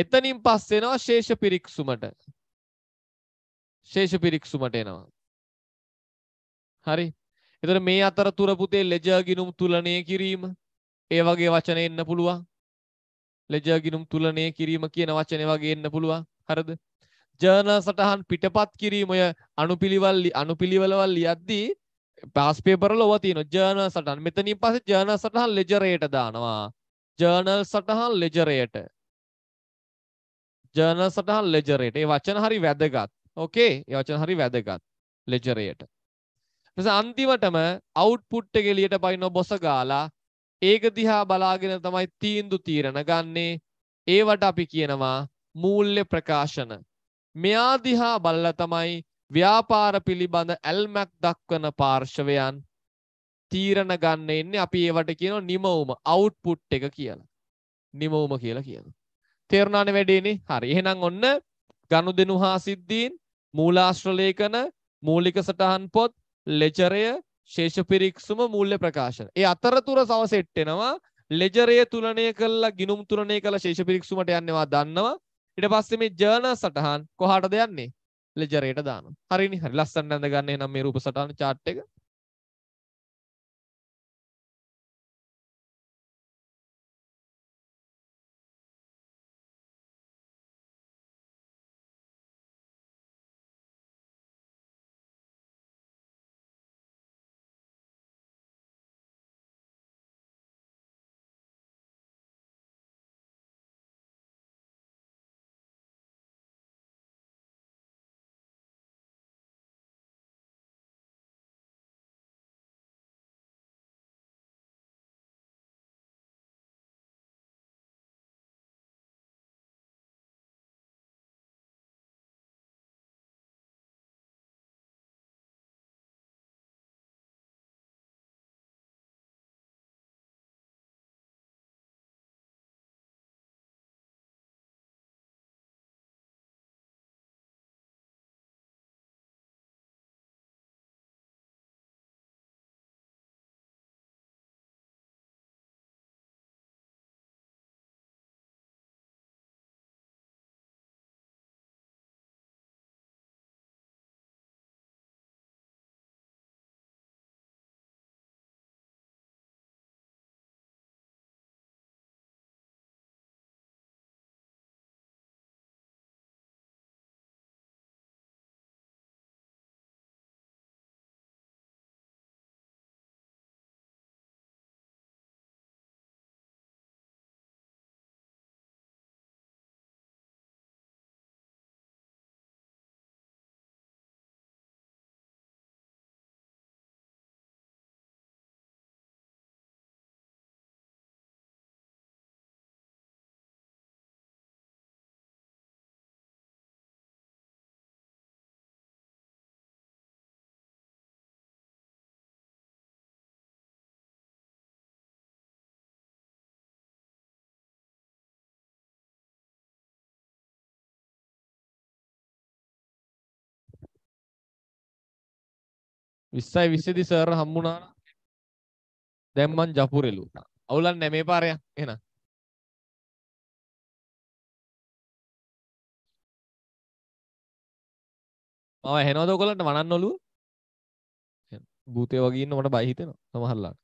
[SPEAKER 1] එතනින් පස්සේ එනවා ශේෂ පිරික්සුමට. ශේෂ පිරික්සුමට එනවා. හරි.
[SPEAKER 2] එතකොට මේ අතරතුර පුතේ ලෙජර් ගිණුම් තුලණය කිරීම ඒ වගේ වචන එන්න පුළුවන්. ලෙජර් ගිණුම් තුලණය කිරීම කියන වචනේ වගේ එන්න පුළුවන්. හරිද? ජර්නල් සටහන් පිටපත් කිරීමය අනුපිළිවල් අනුපිළිවලවල් ලියද්දී පස් පේපරල ඔව තියෙන ජර්නල් සටහන් මෙතනින් පස්සේ ජර්නල් සටහන් ලෙජරයට දානවා ජර්නල් සටහන් ලෙජරයට ජර්නල් සටහන් ලෙජරයට ඒ වචන හරි වැදගත් ඕකේ ඒ වචන හරි වැදගත් ලෙජරයට ඊපස්සේ අන්තිමටම අවුට්පුට් එක එළියට පයින්න බොස ගාලා ඒක දිහා බලාගෙන තමයි තීන්දුව තීරණ ගන්නේ ඒවට අපි කියනවා මූල්‍ය ප්‍රකාශන මෙයා දිහා බල්ල තමයි ව්‍යාපාර පිළිබඳ ඇල්මැක් දක්වන පාර්ශවයන් තීරණ ගන්න එන්නේ අපි ඒවට කියන නිමවුම අවුට්පුට් එක කියලා. නිමවුම කියලා කියන. තේරුණානේ වැඩේනේ. හරි. එහෙනම් ඔන්න ගනුදෙනු හා සිද්ධීන්, මූලාශ්‍ර ලේඛන, මූලික සටහන් පොත්, ලෙජරය, ශේෂපිරික්සුම මූල්‍ය ප්‍රකාශන. ඒ අතරතුර සව සෙට් වෙනවා. ලෙජරය තුලණය කළා, ගිනුම් තුලණය කළා ශේෂපිරික්සුමට යන්නවා දන්නවා. ඊට පස්සේ මේ ජර්නල් සටහන්
[SPEAKER 1] කොහාටද යන්නේ? ලෙජරේට දානවා. හරිනේ. හරි ලස්සන නැඳ ගන්න එහෙනම් මේ රූප සටහන chart එක. 20යි 20 දී සර් හම්බුණා නම් දැන් මං ජපුරෙලු. අවුලක් නැහැ මේ පාරේ එහෙනම්. මම එහෙනවද ඔයගොල්ලන්ට වනන්න ඔළුව? භූතය වගේ ඉන්න මට බය හිතෙනවා සමහරලාට.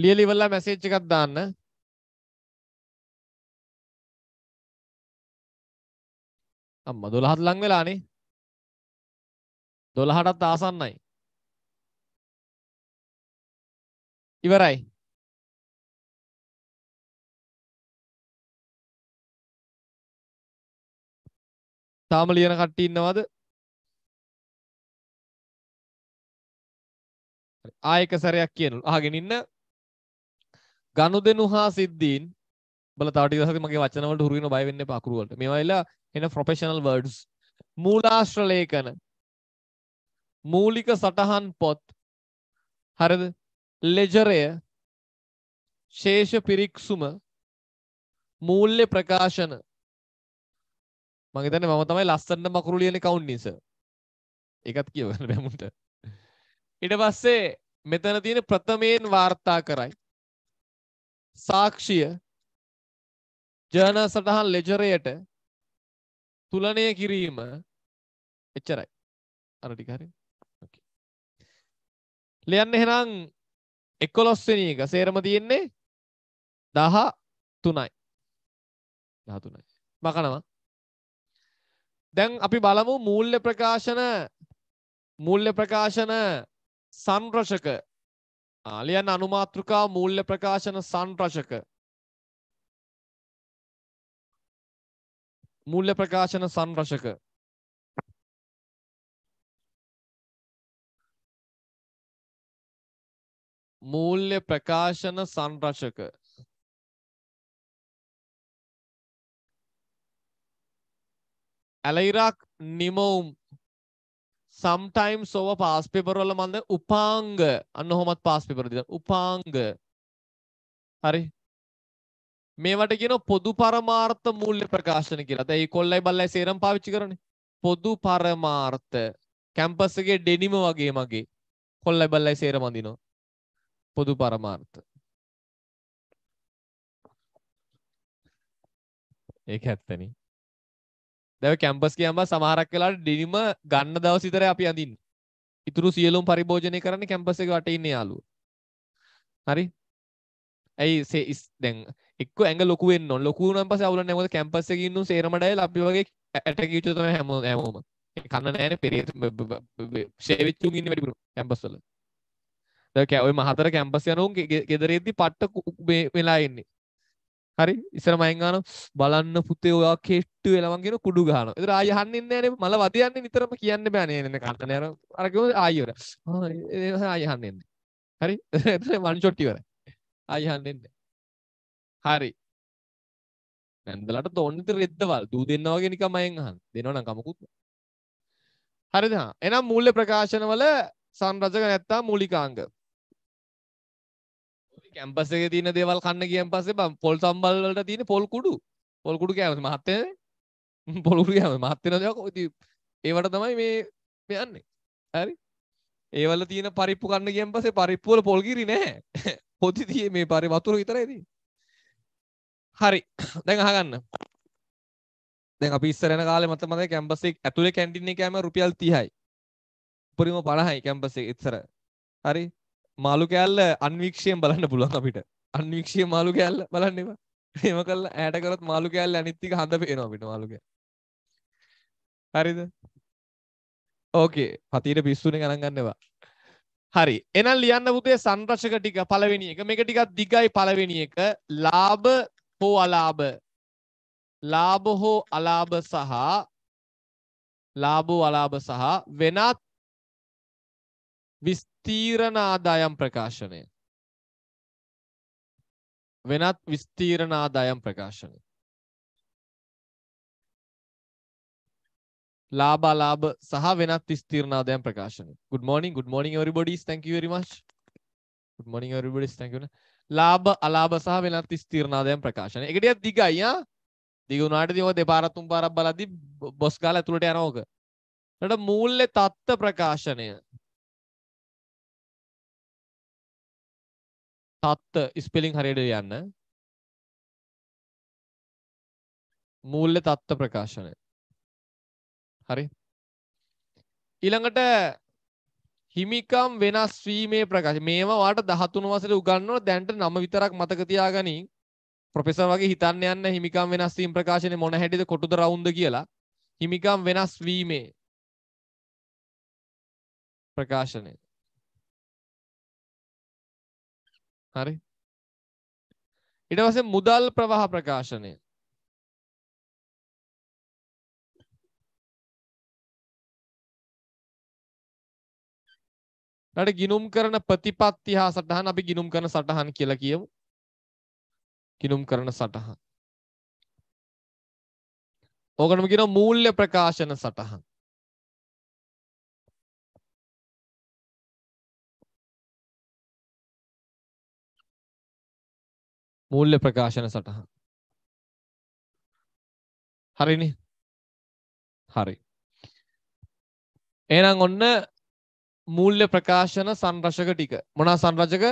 [SPEAKER 1] ලියලා ඉවරලා මැසේජ් එකක් දාන්න. අම්මා 12ට ලඟ වෙලානේ. 12ටත් ආසන්නයි. ඉවරයි. තාම ලියන කට්ටිය ඉන්නවද? ආයක සැරයක් කියනලු. අහගෙන ඉන්න. ගනුදෙනු හා සිද්ධීන්
[SPEAKER 2] බල තාටි දහති මගේ වචනවලට හුරුවෙන බය වෙන්න එපා අකුරුවලට මේවා එලා එන ප්‍රොෆෙෂනල් වර්ඩ්ස් මූලාශ්‍ර ලේඛන මූලික සටහන් පොත් හරිද ලෙජරය ශේෂ පිරික්සුම මූල්‍ය ප්‍රකාශන මගේ තන මම තමයි ලස්සන්න මකුරු ලියන කවුන් නිස එකත් කියවන්න බැමුන්ට ඉට පස්සේ මෙතන තියෙන ප්‍රථමයෙන් වාර්තා කරයි සාක්ෂිය
[SPEAKER 1] ජර්නල් සටහන් ලෙජරයට තුලනය කිරීම එච්චරයි. අර ටික හරි. ලියන්න එහෙනම් 11 වෙනි එක සේරම තියෙන්නේ 13යි. 13යි.
[SPEAKER 2] මකනවා. දැන් අපි බලමු මූල්‍ය ප්‍රකාශන මූල්‍ය ප්‍රකාශන සංරචක
[SPEAKER 1] ලියන්න අනුමාත්‍රිකා මූල්‍ය ප්‍රකාශන සංරචක මූල්‍ය ප්‍රකාශන සංරචක මූල්‍ය ප්‍රකාශන සංරචක ඇලයිරක්
[SPEAKER 2] නිමවුම් sometimes over past paper වල මන්ද උපාංග අන්න ඔහොමත් past paper දින උපාංග හරි මේවට කියන පොදු පරමාර්ථ මූල්‍ය ප්‍රකාශන කියලා. දැන් ඒකොල්ලයි බල්ලයි සේරම පාවිච්චි කරන්නේ. පොදු පරමාර්ථ කැම්පස් එකේ ඩෙනිම වගේ මගේ. කොල්ලයි බල්ලයි සේරම
[SPEAKER 1] අඳිනවා. පොදු පරමාර්ථ. ඒක ඇත්තනේ. දැව කැම්පස් කියම්බ සමහරක්
[SPEAKER 2] වෙලාට ඩිනිම ගන්න දවසිතර අපි අඳින් ඉතුරු සියලුම් පරිභෝජනය කරන්න කැම්පස එක වටඉන්න යාලු හරි ඇයි සේස් දැන් එක් ඇග ලොකුවෙන් නො ලොකුනම් පස අවුල නැවත කැම්පස ඉන්නු සේරමටය ලබි වගේ ඇටකීටතම හැම ඇමෝම කන්න නෑන පෙරේ ශේවිච්චු ඉන්න වැඩිපුරු කැම්පස්වල දැකැවයි මහතර කැම්පස් යනුන් ගෙදරේදදි පට්ට වෙලා එන්නේ හරි ඉස්සර මයංගාන බලන්න පුතේ ඔයා කෙට්ටු වෙලවන්ගෙන කුඩු ගහන එතර ආය හන්නන්නේ නෑනේ මල වදයන්නේ නිතරම කියන්න බෑ නේ නේ කන්න නෑර අරගෙන ආයෙර ආය හන්නන්නේ හරි එතන වන් ෂොට් ඉවරයි ආය හන්නන්නේ හරි නැන්දලට තෝන්නේ ඉතින් රෙද්දවල් දූ දෙන්නා වගේ නිකන් මයෙන් අහන්න දෙනවා නම් කමකුත් හරිද හා එහෙනම් මූල්‍ය ප්‍රකාශනවල සංරචක නැත්තම් මූලිකාංග කැම්පස් එක තියන දේවල් කන්න කියන් පස්සේ බම් පොල් සම්බල් වලට තියෙන පොල් කුඩු පොල් කුඩු කෑම මහත් වෙන
[SPEAKER 1] පොල් කුඩු කෑම
[SPEAKER 2] මහත් වෙන දේවල් ඉතින් ඒවට තමයි මේ මේ යන්නේ හරි ඒවල තියෙන පරිප්පු කන්න කියන් පස්සේ පරිප්පු වල පොල් ගිරි නැහැ පොදි තියේ මේ පරි වතුර විතරයි තියෙන්නේ හරි දැන් අහගන්න දැන් අපි ඉස්සර යන කාලේ මත මතකයි කැම්පස් එක ඇතුලේ කැන්ටින් එකේම රුපියල් 30යි උපරිම 50යි කැම්පස් එකේ ඉස්සර හරි මාළු කෑල්ල අන්වික්ෂයෙන් බලන්න පුළුවන් අපිට අන්වික්ෂය මාළු කෑල්ල බලන්නවා එම කල් ඇටකරත් මාළු කෑල්ල අනිත්තික හඳ පේනවා අපිට මාළුක හරිද ඕකේ පතිීට පිස්සුන ගණගන්නවා හරි එනල් ලියන්න පුතේ සංරශක ටික පළවෙනි එක මේක ටිකක් දිගයි පළවෙනි එක ලාභ හෝ අලාභ ලාභ හෝ අලාභ සහ
[SPEAKER 1] ලාභෝ අලාභ සහ වෙනත් විස්තීරණ ආදායම් ප්‍රකාශනය වෙනත් විස්තීරණ ආදායම් ප්‍රකාශනය
[SPEAKER 2] ලාබාලාබ සහ වෙනත් විස්තීරණාදයන් ප්‍රකාශන good morning good morning everybody thank you very much good morning everybody thank you ලාබ අලාබ සහ වෙනත් විස්තීරණාදයන් ප්‍රකාශන එකටියත් දිගයි ආ දිග උනාට ඉතින් ඔය දෙපාරක් තුන් පාරක් බලද්දි බොස් ගාලා ඇතුළට යනවා ඕක
[SPEAKER 1] ඊට මූල්‍ය තත්ත්ව ප්‍රකාශනය තත්ත ස්පෙලින් හරියට යන්න මූල්‍ය තත්ත්ව ප්‍රකාශනය හරි ඊළඟට හිමිකම් වෙනස් වීමේ
[SPEAKER 2] ප්‍රකාශ මේවා වාට 13 වසරේ උගන්වන දැන්ට නම විතරක් මතක තියාගනින් ප්‍රොෆෙසර් වගේ හිතන්න යන්න හිමිකම් වෙනස් වීම ප්‍රකාශනේ මොන හැටිද කොටුද රවුන්ද කියලා හිමිකම් වෙනස්
[SPEAKER 1] වීමේ ප්‍රකාශනය හරි ඉට පස්සේ මුදල් ප්‍රවාහ ප්‍රකාශනය රට ගිනුම් කරන ප්‍රතිපත්ති හා සටහන් අපි ගිනුම් කරන සටහන් කියලා කියමු ගිනුම් කරන සටහන් ඕකටම කියන මූල්‍ය ප්‍රකාශන සටහන් මූල්‍ය ප්‍රකාශන සටහන්. හරිනේ. හරි. එහෙනම් ඔන්න මූල්‍ය ප්‍රකාශන සංරචක ටික.
[SPEAKER 2] මොනවා සංරචක?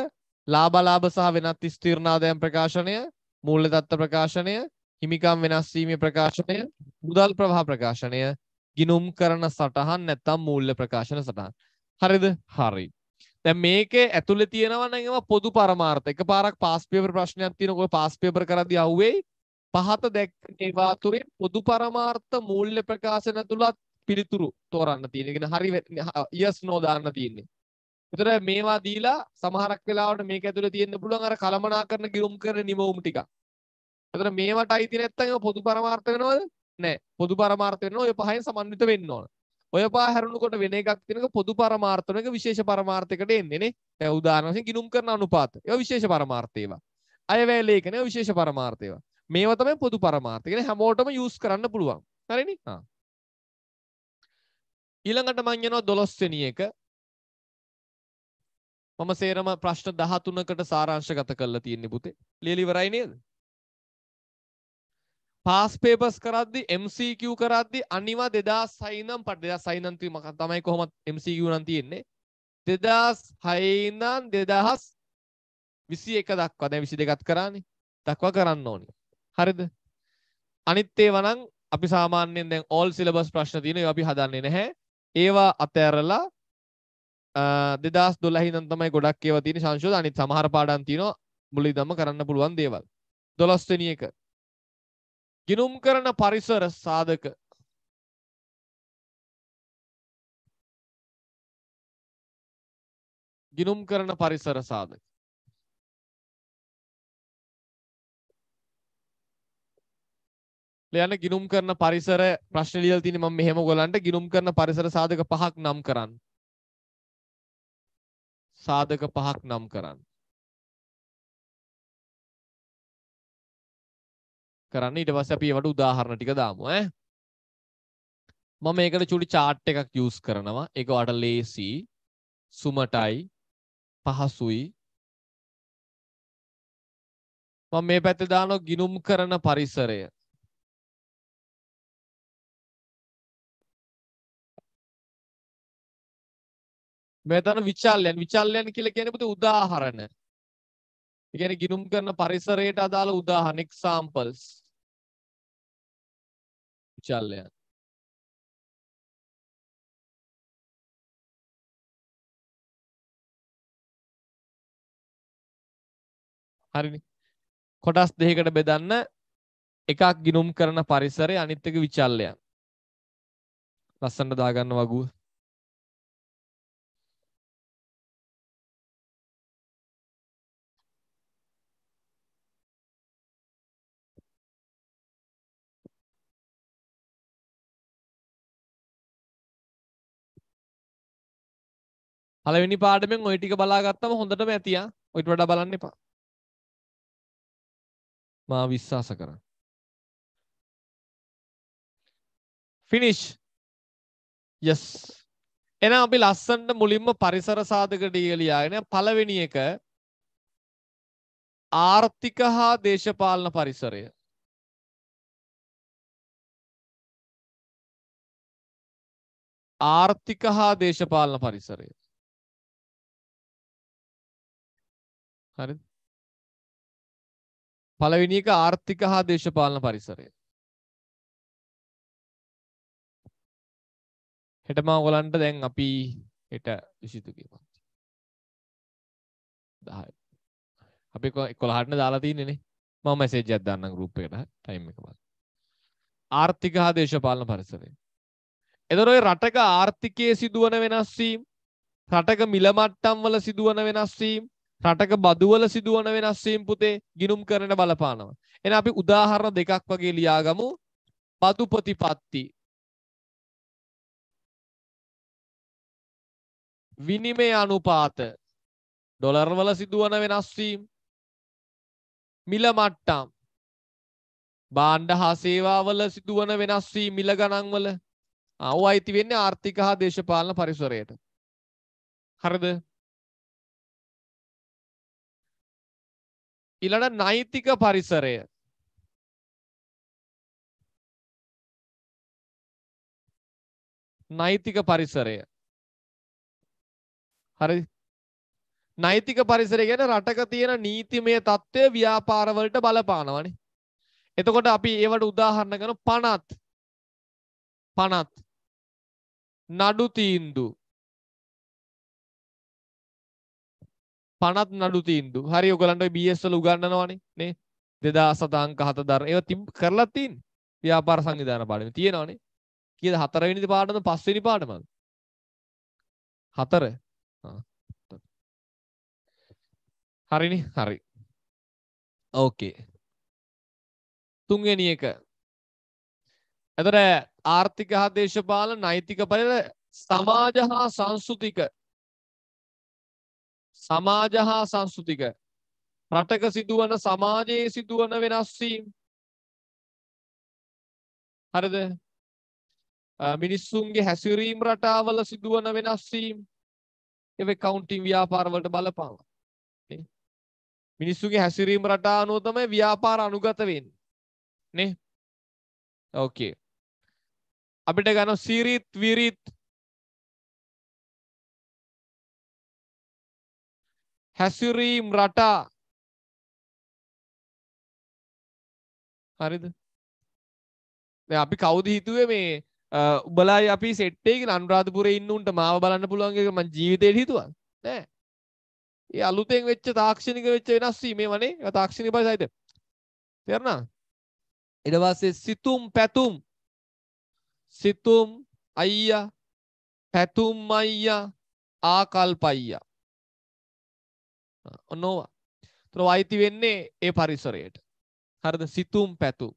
[SPEAKER 2] ලාභලාභ සහ වෙනත් ස්ථීර්ණාදයන් ප්‍රකාශනය, මූල්‍ය தত্ত্ব ප්‍රකාශනය, හිමිකම් වෙනස් වීමේ ප්‍රකාශනය, මුදල් ප්‍රවාහ ප්‍රකාශනය, ගිනුම් කරන සටහන් නැත්නම් මූල්‍ය ප්‍රකාශන සටහන්. හරිද? හරි. දැ මේක ඇතුළ තියෙනවනම පොදු පරමාර්ථ එක පාරක් පාස්පිපර ප්‍රශ්නයක් තියනකො පාස්පිපර කරදි අව්වෙයි පහත දැක් ඒවාතුරේ පොදු පරමාර්ථ මූල්්‍ය ප්‍රකාශන තුළත් පිළිතුරු තෝරන්න තියෙනගෙන හරි යස් නෝදාන්න තියන්නේ. එතර මේවා දීලා සමහරක් වෙලාවට මේක ඇතුළ තියෙන්න්න පුළුවන් අර කළමනා කරන ගියුම් කර නිමවුම් ටික. එතර මේවට අයිති නැත්තම පොදු පරමාර්ථ වෙනවද නෑ පොදු පරමාර්ථ වෙනවා ඔය පහෙන් සමන්විත වෙන්න ඕන. ඔය පා හැරුණුකොට වෙන එකක් තියෙනක පොදු පරමාර්ථනක විශේෂ පරමාර්ථයකට එන්නේ නේ. දැන් උදාහරණ වශයෙන් ගිනුම් කරන අනුපාත. ඒවා විශේෂ පරමාර්ථේවා. අයවැය ලේඛන විශේෂ පරමාර්ථේවා. මේවා තමයි පොදු පරමාර්ථ. කියන්නේ හැමෝටම යූස් කරන්න පුළුවන්. හරිනේ? හා. ඊළඟට මම යනවා 12 වෙනි එක. මම සේරම ප්‍රශ්න 13කට සාරාංශගත කරලා තියෙන්නේ පුතේ. ලියලා ඉවරයි නේද? පාස් පේපස් කරද්දි MCQ කරද්දි අනිවා 2006 ඉඳන් පාට 2006 ඉඳන් තමයි කොහොමද MCQ නම් තියෙන්නේ 2006 ඉඳන් 2021 දක්වා දැන් 22ත් කරානේ දක්වා කරන්න ඕනේ හරිද අනිත් ඒවා නම් අපි සාමාන්‍යයෙන් දැන් ඕල් සිලබස් ප්‍රශ්න තියෙන ඒවා අපි හදන්නේ නැහැ ඒවා අතහැරලා 2012 ඉඳන් තමයි ගොඩක් ඒවා තියෙන්නේ සංශෝධන අනිත් සමහර පාඩම් තියෙනවා මුලින්දම කරන්න පුළුවන් දේවල් 12 වෙනි
[SPEAKER 1] එක ගිනුම් කරන පරිසර සාධක ගිනුම් කරන පරිසර සාධක
[SPEAKER 2] යන ගිනුම් කරන පරිසර ප්‍රශ්න ලියලා තියෙන්නේ මම මෙහෙම ඔයගලන්ට
[SPEAKER 1] ගිනුම් කරන පරිසර සාධක පහක් නම් කරන්න සාධක පහක් නම් කරන්න කරන්න ඊට පස්සේ අපි ඒවට උදාහරණ ටික දාමු ඈ මම මේකට
[SPEAKER 2] චුටි chart එකක් use කරනවා ඒක ඔයාලට ලේසි සුමටයි
[SPEAKER 1] පහසුයි මම මේ පැත්තේ දානවා ගිනුම් කරන පරිසරය මෙතන විචල්යන් විචල්යන් කියලා කියන්නේ පුතේ උදාහරණ. ඒ කියන්නේ ගිනුම් කරන පරිසරයට අදාළ උදාහරණ examples. විචල්යන් eh. හරිනි කොටස් දෙකකට බෙදන්න එකක් ගිනුම් කරන පරිසරය අනිත් එක විචල්යන් ලස්සනට දාගන්න වගුව පළවෙනි පාඩමෙන් ওই ටික බලාගත්තම හොඳටම ඇතියා. ඔයිට වඩා බලන්න එපා. මා විශ්වාස කරන්න. ෆිනිෂ්.
[SPEAKER 2] යස්. එහෙනම් අපි ලස්සනට මුලින්ම පරිසර සාධක ඩීය ලියාගෙන
[SPEAKER 1] පළවෙනි එක ආර්ථික හා දේශපාලන පරිසරය. ආර්ථික හා දේශපාලන පරිසරය. හරිද? පළවෙනි එක ආර්ථික හා දේශපාලන පරිසරය. හෙට මම ඔයගලන්ට දැන් අපි හෙට 22 කියපන්.
[SPEAKER 2] 10. අපි 11ට දාලා තින්නේ නේ. මම මැසේජ් එකක් දාන්නම් ගෲප් එකට ටයිම් එක බලන්න. ආර්ථික හා දේශපාලන පරිසරය. එතකොට ඔය රටක ආර්ථිකයේ සිදුවන වෙනස් වීම, රටක මිල මට්ටම් වල සිදුවන වෙනස් වීම, රටක බදුවල සිදුවන වෙනස්වීම් පුතේ ගිනුම් කරන බලපානවා. එන අපි
[SPEAKER 1] උදාහරණ දෙකක් වගේ ලියාගමු බදු ප්‍රතිපත්ති. විනිමය අනුපාත ඩොලර්වල සිදුවන වෙනස්වීම් මිල මට්ටම්
[SPEAKER 2] බාණ්ඩ හා සේවාවල සිදුවන වෙනස්වීම් මිල ගණන්වල ආව අයිති
[SPEAKER 1] වෙන්නේ ආර්ථික හා දේශපාලන පරිසරයට. හරිද? ඊළඟ නෛතික පරිසරය නෛතික පරිසරය හරි
[SPEAKER 2] නෛතික පරිසරය ගැන රටක තියෙන නීතිමය තත්ත්වය ව්‍යාපාරවලට බලපානවන
[SPEAKER 1] එතකොට අපි ඒවට උදාහරණ කන පනත් පනත් නඩු තීන්දු පනත් නඩු තීන්දු හරි ඔගලන්ට බස්ල උගන්නනවානේ නේ දෙදා සතංක හත
[SPEAKER 2] දර ඒ තිම් කරලත්තින් ව්‍යාපාර සංවිධාන පාඩම තියෙනවානේ කියද හතරවෙනිද පාටම
[SPEAKER 1] පස්වෙනි පාටම හතර හරිනි හරි ඕකේ
[SPEAKER 2] තුන්වෙනි එක එතට ආර්ථික හා දේශපාලන නෛතික පරිල සමාජ හා සංස්කෘතික
[SPEAKER 1] සමාජ හා සංස්කෘතික රටක සිදුවන සමාජයේ සිදුවන වෙනස් වීම හරිද මිනිස්සුන්ගේ හැසිරීම් රටාවල සිදුවන වෙනස් වීම ඒවේ කවුන්ටින් ව්‍යාපාර වලට
[SPEAKER 2] බලපානවා මිනිස්සුන්ගේ හැසිරීම් රටාව අනුව තමයි ව්‍යාපාර අනුගත වෙන්නේ
[SPEAKER 1] නේ ඕකේ අපිට ගන්න සීරිත් විරිත් හැසිරීම් රටා හරිද අපි කවුද හිතුවේ මේ උබලයි අපි
[SPEAKER 2] සෙට්ටේක අන්රාධපුර ඉන්නුන්ට මාව බලන්න පුළුවන්ගේම ජීවිතයට හිතුවා නෑ ඒ අලුතෙන් වෙච්ච තාක්ෂණික වෙච්ච වෙනස්වී මේ වනේ තාක්ෂණි පසයිත තෙරණා එඩවාසේ සිතුම් පැතුම් සිතුම් අයිය පැතුම් අයිය ආකල්පයියා ඔන්න ඕවා. එතකොට අයිති වෙන්නේ ඒ පරිසරයට. හරිද? සිතුම් පැතුම්.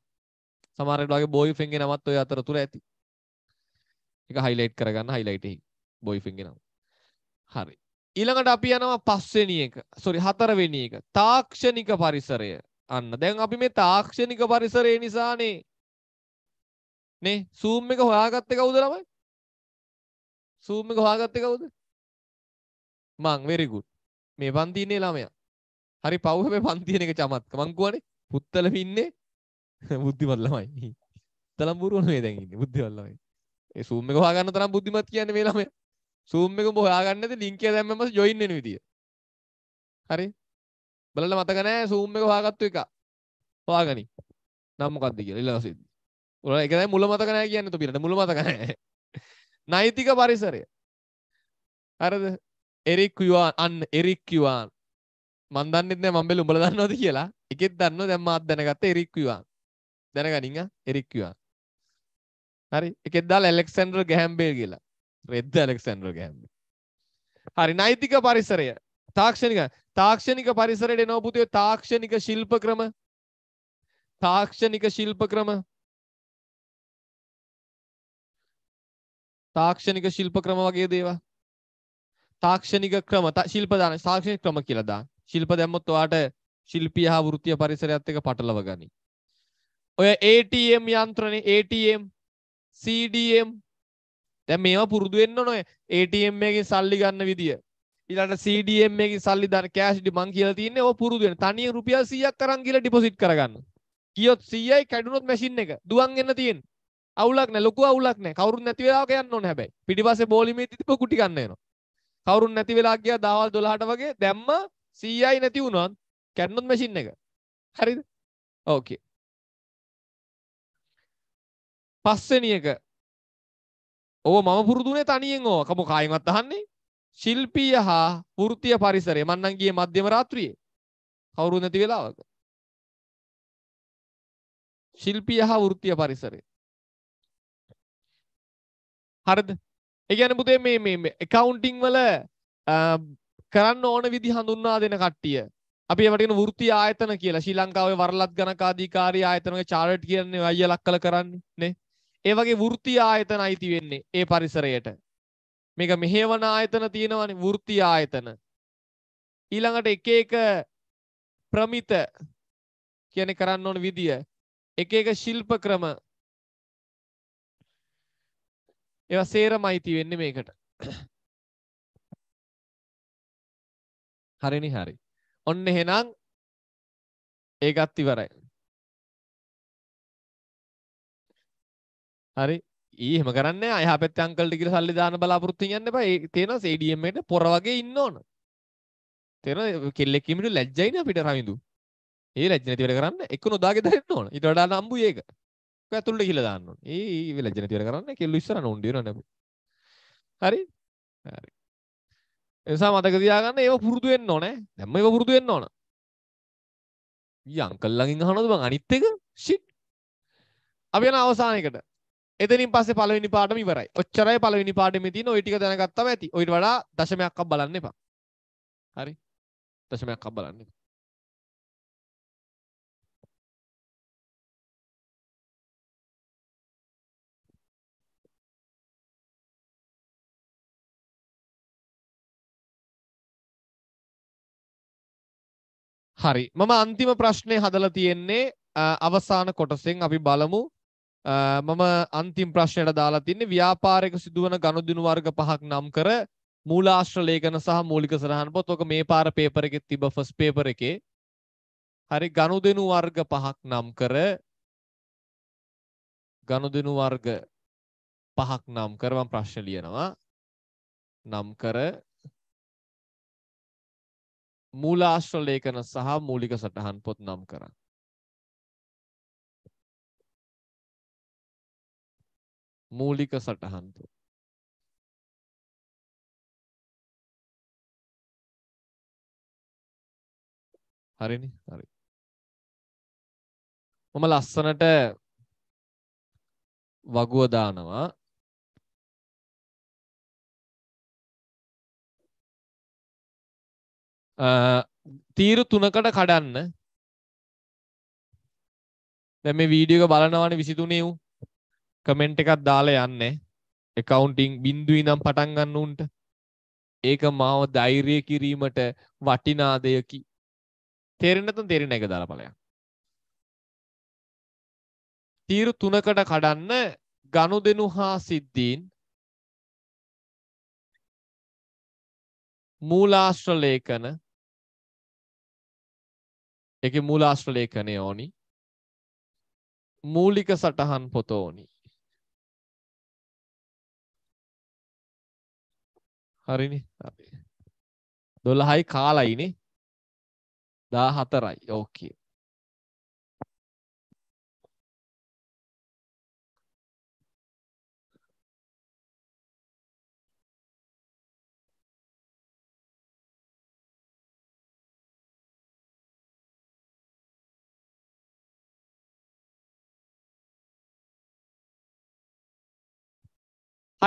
[SPEAKER 2] සමහර වෙලාවට වගේ බෝයි ෆින්ගේ නමත් ඔය අතර තුර ඇති. ඒක highlight කරගන්න highlight එකයි. බෝයි ෆින්ගේ නම. හරි. ඊළඟට අපි යනවා පස්වෙනි එක. sorry හතරවෙනි එක. තාක්ෂණික පරිසරය. අන්න දැන් අපි මේ තාක්ෂණික
[SPEAKER 1] පරිසරය නිසානේ නේ සූම් එක හොයාගත්තේ කවුද ළමයි? සූම් එක හොයාගත්තේ කවුද? මං very good.
[SPEAKER 2] මේ පන්තින්නේ ළමයා. හරි පව් හැබැයි පන්තින එක චමත්ක. මං කියවනේ පුත්තලම ඉන්නේ බුද්ධිමත් ළමයි. තලම්බුරු වනේ දැන් ඉන්නේ බුද්ධිමත් ළමයි. ඒ සූම් එක හොයාගන්න තරම් බුද්ධිමත් කියන්නේ මේ ළමයා. සූම් එක උඹ හොයාගන්න නැති ලින්ක් එක දැම්මම ජොයින් වෙන විදිය. හරි? බලන්න මතක නැහැ සූම් එක හොයාගත්තු එක. හොයාගනි. නම් මොකද්ද කියලා ඊළඟට. ඔයාලා ඒක දැන් මුල මතක නැහැ කියන්නේ තොපිරට මුල මතක නැහැ. නෛතික පරිසරය. හරිද? එරික්වා අන් එරික්කිවාන් මන්දන්නෙත්න මම්බෙල උඹල දන්නවද කියලා එකෙත් දන්න දැම්ම අත් දැනගත්ත එරික්කිවා දැනගනින්න එරික්කිවා හරි එකෙදදාල් එලෙක්සන්ඩ්‍ර ගැහැම්බේ කියලා රෙද්ද ඇලෙක්සන්ඩ්‍ර ගැම්බේ හරි නෛතික පරිසරය තාක්ෂණික තාක්ෂණික පරිසරයට නොපුතිය තාක්ෂණික ශිල්ප ක්‍රම තාක්ෂණික ශිල්ප ක්‍රම
[SPEAKER 1] තාක්ෂණික ශිල්ප ක්‍රම වගේ දේවා තාක්ෂණික ක්‍රම ශිල්පදාන තාක්ෂණික
[SPEAKER 2] ක්‍රම කියලා දාන්න. ශිල්ප දැම්මොත් ඔයාට ශිල්පීය හා වෘත්තීය පරිසරයත් එක්ක පටලව ගනී. ඔය ATM යන්ත්‍රනේ ATM CDM දැන් මේවා පුරුදු වෙන්න ඕනේ ATM එකකින් සල්ලි ගන්න විදිය. ඊළඟට CDM එකකින් සල්ලි දාන කැෂ් ඩි මං කියලා තියන්නේ ඔය පුරුදු වෙන. තනියෙන් රුපියල් 100ක් අරන් ගිහලා ඩිපොසිට් කරගන්න. කියොත් 100යි කැඩුනොත් මැෂින් එක දුවන් එන්න තියෙන්නේ. අවුලක් නැහැ ලොකු අවුලක් නැහැ. කවුරුත් නැති වෙලාවක යන්න ඕනේ හැබැයි. පිටිපස්සේ බෝලිමේ තිබ්බ කුටි ගන්න එනවා. කවුරුන් නැති වෙලා ගියා දහවල් 12ට වගේ දැම්ම
[SPEAKER 1] 100යි නැති වුණා කැඩුණොත් මැෂින් එක. හරිද? ඕකේ. පස්වෙනි එක. ඕව
[SPEAKER 2] මම පුරුදුනේ තනියෙන් ඕවා. කමු කායිමත් අහන්නේ. ශිල්පීය හා වෘත්තීය පරිසරය. මං
[SPEAKER 1] නම් ගියේ මධ්‍යම රාත්‍රියේ. කවුරු නැති වෙලාවක. ශිල්පීය හා වෘත්තීය පරිසරය. හරිද?
[SPEAKER 2] ඒගැන පුතේ මේ එකවුන්ටිං වල කරන්න ඕන විදි හඳුන්නා දෙන කට්ටිය අපි වටන ෘති ආයතන කියලා ශී ලංකාවේ වරලත් ගනකාධිකාරී ආයතනක චාරට් කියන්නේ අය ලක් කල කරන්නේ ඒ වගේ වෘති ආයතන අයිති වෙන්නේ ඒ පරිසරයට මේක මෙහෙවන ආයතන තියෙනවනේ වෘති ආයතන ඊළඟට එක එක ප්‍රමිත කියන්නේ කරන්න ඕන විදිය
[SPEAKER 1] එක එක ශිල්ප ක්‍රම ඒවා සේරම අයිති වෙන්නේ මේකට. හරිනි හරි. ඔන්න එහෙනම් ඒකත් ඉවරයි. හරි. ඊ එහෙම කරන්නේ නැහැ. එහා පැත්තේ අංකල්ට
[SPEAKER 2] කියලා සල්ලි දාන්න බලාපොරොත්තු වෙන්න එපා. ඒ තේනවා CDM එකට පොර වගේ ඉන්න ඕන. තේනවා කෙල්ලෙක් කීමිට ලැජ්ජයිනේ අපිට රවිඳු. ඒ ලැජ්ජ නැති වැඩ කරන්න එක්ක නොදාගේ දාන්න ඕන. ඊට වඩා නම්බුයි ඒක. ඇතුළට ගිහලා දාන්න ඕනේ. ඒ වෙලාව ජන තියන කරන්නේ කෙල්ල ඉස්සර නෝන්ඩි වෙනවා නේ. හරි? හරි. ඒ නිසා මතක තියාගන්න ඒව පුරුදු වෙන්න ඕනේ. දැන්ම ඒව පුරුදු වෙන්න ඕන. ඊ අංකල් ළඟින් අහනවද බං අනිත් එක? ෂිට්. අපි යන අවසාන එකට. එතනින් පස්සේ පළවෙනි පාඩම ඉවරයි. ඔච්චරයි
[SPEAKER 1] පළවෙනි පාඩමේ තියෙන ওই ටික දැනගත්තම ඇති. ඊට වඩා දශමයක්ක් බලන්න එපා. හරි? දශමයක්ක් බලන්න එපා. හරි මම අන්තිම ප්‍රශ්නය හදලා තියෙන්නේ අවසාන
[SPEAKER 2] කොටසෙන් අපි බලමු මම අන්තිම ප්‍රශ්නයට දාලා තින්නේ ව්‍යාපාරයක සිදුවන ගනුදෙනු වර්ග පහක් නම් කර මූලාශ්‍ර ලේඛන සහ මූලික සරහන් පොත් ඔක මේ පාර පේපර් එකේ තිබ්බ ෆස්ට් පේපර් එකේ හරි ගනුදෙනු වර්ග පහක් නම් කර
[SPEAKER 1] ගනුදෙනු වර්ග පහක් නම් කර මම ප්‍රශ්න ලියනවා නම් කර මූලාශ්‍ර ලේඛන සහ මූලික සටහන් පොත් නම් කරන්න. මූලික සටහන් පොත්. හරිනේ හරි. මම ලස්සනට වගුව දානවා තීරු තුනකට කඩන්න
[SPEAKER 2] දැම වීඩියක බලනවාන විසිතුනයව් කමෙන්ට් එකත් දාලා යන්න එකකවුන්ටිං බින්දුවී නම් පටන්ගන්න උන්ට ඒක මාව දෛරය කිරීමට වටිනාදයකි තෙරෙනතු තෙරෙන එක දරපලයක්
[SPEAKER 1] තීරු තුනකට කඩන්න ගණු දෙනු හා සිද්ධීන් මූලාශ්‍රලේකන එක මූලාශ්‍රලේඛනය ඕනි මූලික සටහන් පොත ඕනි හරිනි දොළහයි කාලයිනේ දා හතරයි ඕකේ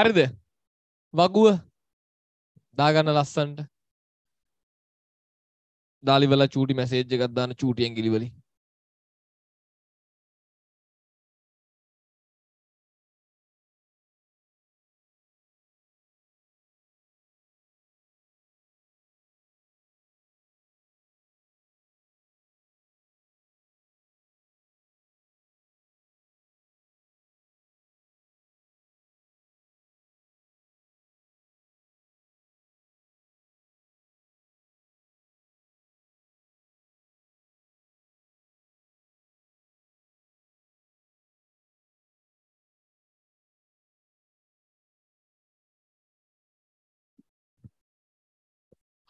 [SPEAKER 1] හරිද වගුව දාගන්න ලස්සන්ට දාලිවල චූටි මැසේජ් එකක් දාන චූටියෙන් ගිලිවලින්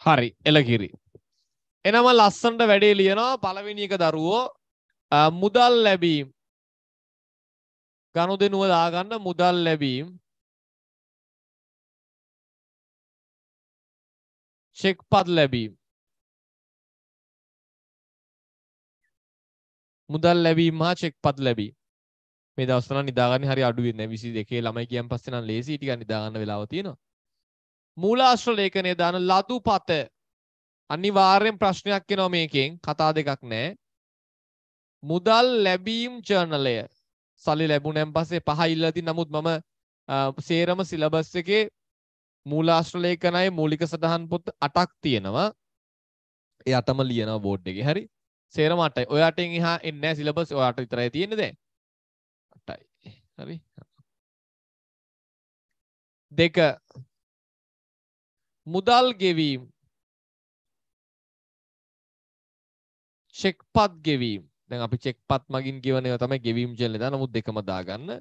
[SPEAKER 1] හරි එලකිරි.
[SPEAKER 2] එනම ලස්සන්ට වැඩේ ලියනවා පළවෙනි එක දරුවෝ මුදල් ලැබීම්
[SPEAKER 1] ගනුදෙනුව දාගන්න මුදල් ලැබීම් චෙක් පත් ලැබීම් මුදල් ලැබීම හා චෙක්
[SPEAKER 2] පත් ලැබී මේ දවස්වල නිදාගන්න හරි අඩුවෙන්නේ නැහැ 22 ළමයි කියන් පස්සේ නම් ලේසි ටිකක් නිදාගන්න වෙලාව තියෙනවා මූලාශ්‍ර ලේඛනය දාන ලතුපත අනිවාර්යෙන් ප්‍රශ්නයක් එනවා මේකෙන් කතා දෙකක් නෑ. මුදල් ලැබීම් ජර්නලය සල්ලි ලැබුණෙන් පස්සේ පහ ඉල්ලදී නමුත් මම සේරම සිලබස් එකේ මූලාශ්‍ර ලේඛනයේ මූලික සටහන් පොත් 8ක් තියෙනවා. ඒ අතම ලියනවා බෝඩ් එකේ. හරි. සේරම 8යි. ඔය 8න් එහා එන්නේ නැහැ සිලබස්. ඔය 8 විතරයි තියෙන්නේ
[SPEAKER 1] දැන්. 8යි. හරි. දෙක මුදල් ගෙවීම් චෙක්පත් ගෙවීම් දැන් අපි චෙක්පත් මගින් ගෙවනව තමයි ගෙවීම් ජෙල්ලේ දා නමුත් දෙකම දාගන්න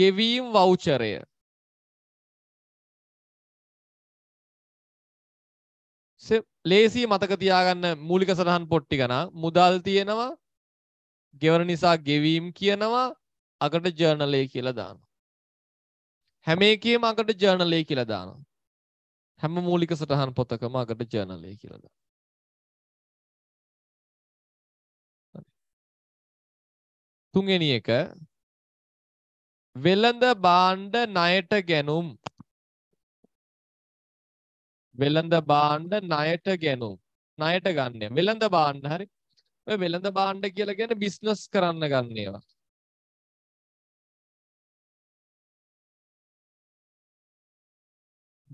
[SPEAKER 1] ගෙවීම් වවුචරය ලේසි මතක තියාගන්න මූලික සටහන් පොට්ටි ගන මුදල් තියෙනවා ගෙවන නිසා
[SPEAKER 2] ගෙවීම් කියනවා අකට ජර්නලය කියලා දාන හැමේකේම අකට
[SPEAKER 1] ජර්නලය කියලා දානවා හැම මූලික සටහන් පොතකම අකට ජර්නලය කියලද. තුන්ගෙන එක වෙළඳ බාණ්ඩ ණයට ගැනුම්
[SPEAKER 2] වෙළඳ බාණ්ඩ ණයට ගැනුම්
[SPEAKER 1] ණයට ගන්න වෙළඳ බාණ්ඩ හරි ඔය වෙළඳ බාණ්ඩ කියලා කියන්නේ බිස්නස් කරන්න ගන්න ඒවා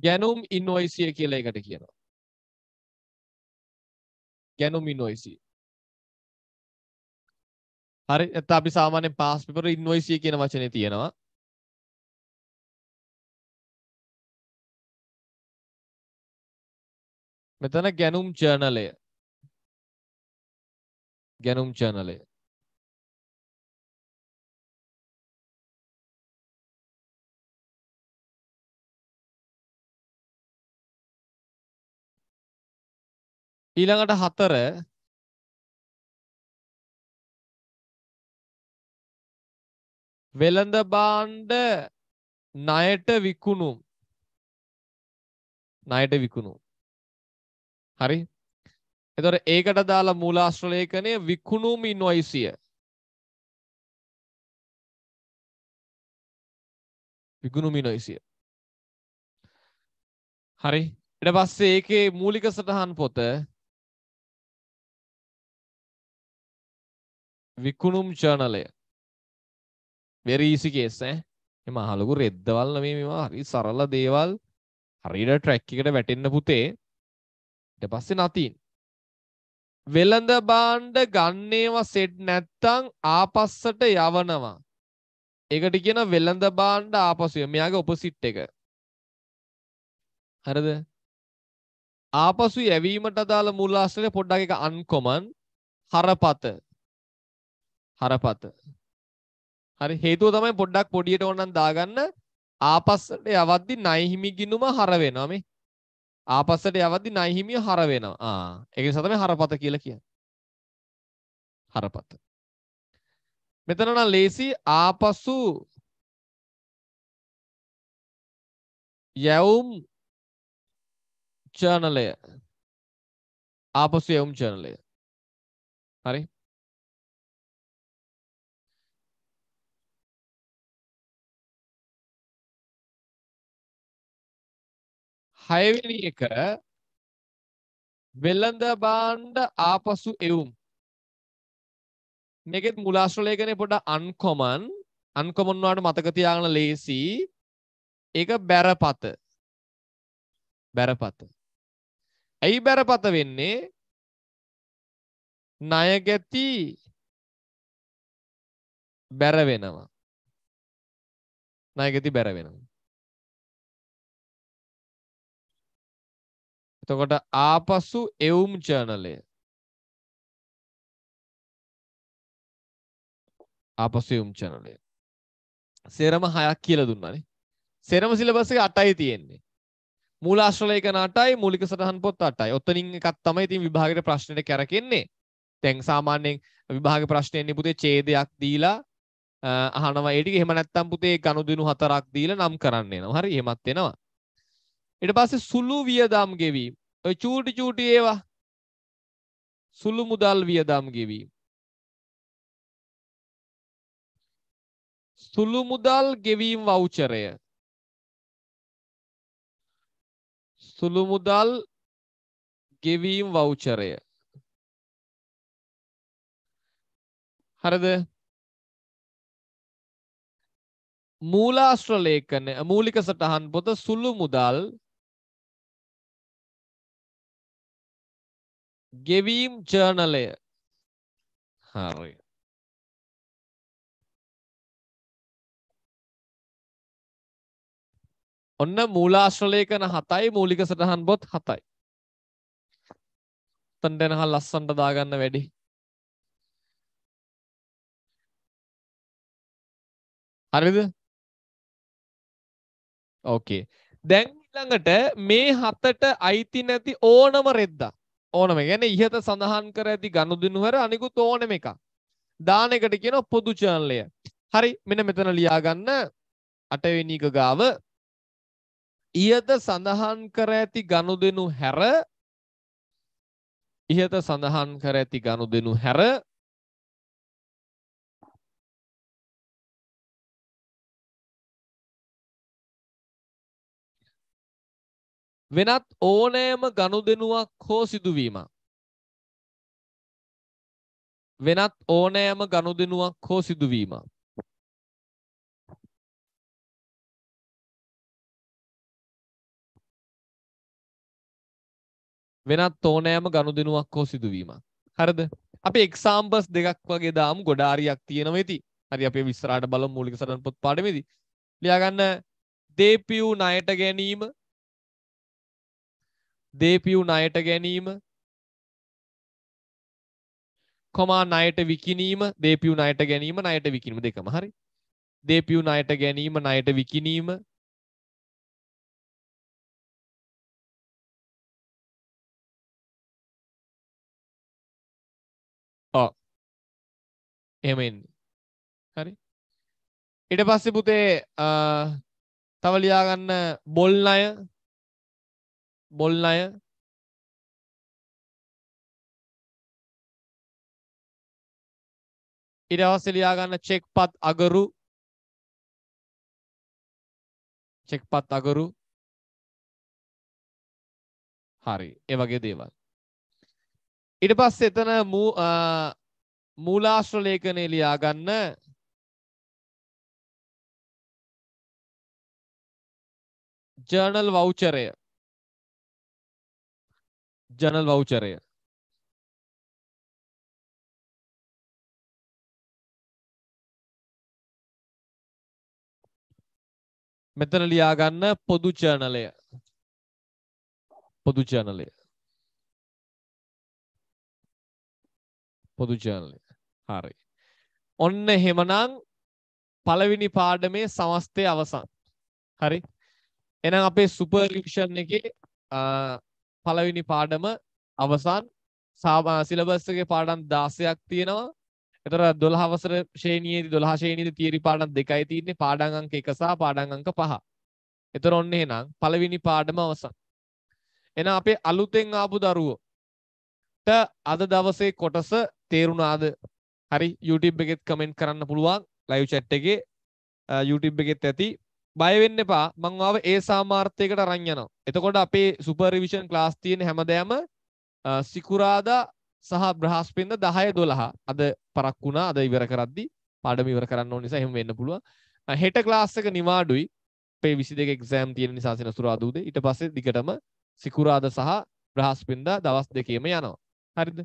[SPEAKER 1] ගැනුම් ඉන්වොයිසිය කියලා එකට කියනවා. ගැනුම් ඉන්වොයිසිය. හරි නැත්නම් අපි සාමාන්‍යයෙන් පාස් පේපර් ඉන්වොයිසිය කියන වචනේ තියෙනවා. මෙතන ගැනුම් ජර්නලය. ගැනුම් ජර්නලය. ඊළඟට හතර වෙළඳ භාණ්ඩ ණයට විකුණුම් ණයට විකුණුම් හරි එතකොට ඒකට දාලා මූලාශ්‍ර ලේඛනය විකුණුම් ඉන්වොයිසිය විකුණුම් ඉන්වොයිසිය හරි ඊට පස්සේ ඒකේ මූලික සටහන් පොත විකුණුම් ජර්නලය very easy case ඈ මේ මහලුකු රෙද්දවල් මේ මේවා හරි සරල
[SPEAKER 2] දේවල් හරියට ට්‍රැක් එකට වැටෙන්න පුතේ ඊට පස්සේ නතින් වෙළඳ භාණ්ඩ ගන්නේව සෙට් නැත්තම් ආපස්සට යවනවා ඒකට කියන වෙළඳ භාණ්ඩ ආපසු මෙයාගේ ඔපොසිට් එක හරිද ආපසු යැවීමට අදාළ මූලාශ්‍රය පොඩ්ඩක් එක අන්කොමන් හරපත හරපත. හරි හේතුව තමයි පොඩ්ඩක් පොඩියට ඕනනම් දාගන්න ආපස්සට යවද්දි නයිහිමි ගිනුම හර වෙනවා මේ. ආපස්සට යවද්දි නයිහිමිය හර වෙනවා. ආ
[SPEAKER 1] ඒක නිසා තමයි හරපත කියලා කියන්නේ. හරපත. මෙතන නම් ලේසි ආපසු යැවුම් ජර්නලය ආපසු යවුම් ජර්නලය හරි හයවෙනි එක වෙළඳ බාණ්ඩ ආපසු එවුම්. මේකෙත් මුලාශ්‍රලේඛනේ පොඩ
[SPEAKER 2] අන්කොමන් අන්කොමන් වාට මතක තියාගන්න ලේසි. ඒක බැරපත.
[SPEAKER 1] බැරපත. ඇයි බැරපත වෙන්නේ? ණය ගැති බැර වෙනවා. ණය ගැති බැර වෙනවා. එතකොට ආපසු එවුම් ජර්නලය ආපසු එවුම් ජර්නලය සෙරම හයක් කියලා දුන්නානේ සෙරම සිලබස් එක
[SPEAKER 2] 8යි තියෙන්නේ මූලාශ්‍ර ලේඛන 8යි මූලික සටහන් පොත් 8යි ඔතනින් එකක් තමයි ඉතින් විභාගයේ ප්‍රශ්නෙට කැරකෙන්නේ දැන් සාමාන්‍යයෙන් විභාග ප්‍රශ්නයෙන් පුතේ ඡේදයක් දීලා අහනවා ඒ ටික එහෙම නැත්තම් පුතේ ගනුදෙනු හතරක් දීලා නම් කරන්න එනවා හරි එහෙමත් එනවා ඉට පස්සේ සුළු වියදම් ගෙවීම ඔය චූටි චූටි ඒවා
[SPEAKER 1] සුළු මුදල් වියදම් ගෙවීම සුළු මුදල් ගෙවීම් වෞචරය සුළු මුදල් ගෙවීම් වෞචරය හරද මූලාශ්‍රලේඛන මූලික සටහන් පොත සුළු මුදල් ගෙවීම් ජර්නලය හරි ඔන්න මූලාශ්‍රලේකන හතයි මූලික සටහන් බොත් හතයි තන්ඩෙනහ ලස්සන්ට දාගන්න වැඩි හරිද ඕකේ දැන් ඊළඟට මේ හතට අයිති නැති ඕනම රෙද්දා ඕනම
[SPEAKER 2] ගැන ඉහත සඳහන් කර ඇති ගණුදිනුවර අනිකුත් ඕනම එකක්. දාන එකට කියන පොදු චානලය. හරි මෙන්න මෙතන ලියාගන්න අටවෙනි එක ගාව ඉහත සඳහන් කර ඇති ගනුදෙනු හැර
[SPEAKER 1] ඉහත සඳහන් කර ඇති ගනුදෙනු හැර වෙනත් ඕනෑම ගනුදෙනුවක් හෝ සිදුවීමක් වෙනත් ඕනෑම ගනුදෙනුවක් හෝ සිදුවීමක් වෙනත් ඕනෑම ගනුදෙනුවක්
[SPEAKER 2] හෝ සිදුවීමක් හරිද අපි එක්සාම්බස් දෙකක් වගේ දාම් ගොඩාරියක් තියෙනවා ඉති හරි අපේ විස්තරාට බලමු මූලික සටන් පොත් පාඩමේදී ලියාගන්න දේපියු ණයට ගැනීම දේපියු ණයට ගැනීම කොමා ණයට විකිණීම දේපියු ණයට ගැනීම ණයට
[SPEAKER 1] විකිණීම දෙකම හරි දේපියු ණයට ගැනීම ණයට විකිණීම ඔව් එහෙම එන්නේ හරි ඊට පස්සේ පුතේ තව ලියාගන්න බොල් ණය බොල් අය ඉරවස්ස ලියාගන්න චෙක්පත් අගරු චෙක්පත් අගරු හරි ඒ වගේ දේවල් ඊට පස්සේ එතන මූලාශ්‍ර ලේඛනේ ලියාගන්න ජර්නල් වවුචරය ජනල් වෞචරය මෙතන ලියාගන්න පොදු ජනලය පොදු ජනලය පොදු ජනලය හරි ඔන්න එහෙමනම්
[SPEAKER 2] පළවෙනි පාඩමේ සමස්තය අවසන් හරි එනම් අපේ සුපර්ලිෂන් එකේ පළවෙනි පාඩම අවසන් සිලබස් එකේ පාඩම් 16ක් තියෙනවා. එතර 12 වසර ශ්‍රේණියේදී 12 ශ්‍රේණියේදී තියරි පාඩම් දෙකයි තියෙන්නේ. පාඩම් අංක 1 සහ පාඩම් අංක 5. එතර ඔන්න එහෙනම් පළවෙනි පාඩම අවසන්. එහෙනම් අපේ අලුතෙන් ආපු දරුවෝට අද දවසේ කොටස තේරුණාද? හරි YouTube එකෙත් කමෙන්ට් කරන්න පුළුවන් live chat එකේ YouTube එකෙත් ඇති බයවෙන්න එපා මංවාව ඒ සාමාර්ථයකට රංයනවා එතකොට අපේ සුපර්රිවිෂන් ක්ලාස් තියෙන හැමදෑම සිකුරාදා සහ බ්‍රහස්පෙන්ද දහය දොළහ අද පරක් වුණා අද ඉවර කරද්දි පාඩම ඉවර කරන්න ඕන නිසා එහෙම වෙන්න පුළුවන් හෙට ක්ලාස් එක නිවාඩුයි අපේ විසි දෙක එක්සෑම් තියෙන නිසා සෙනසුරාදූද ඊට පස්සේ දිගටම සිකුරාද සහ බ්‍රහස්පෙන්ද දවස් දෙකේම යනවා හරිද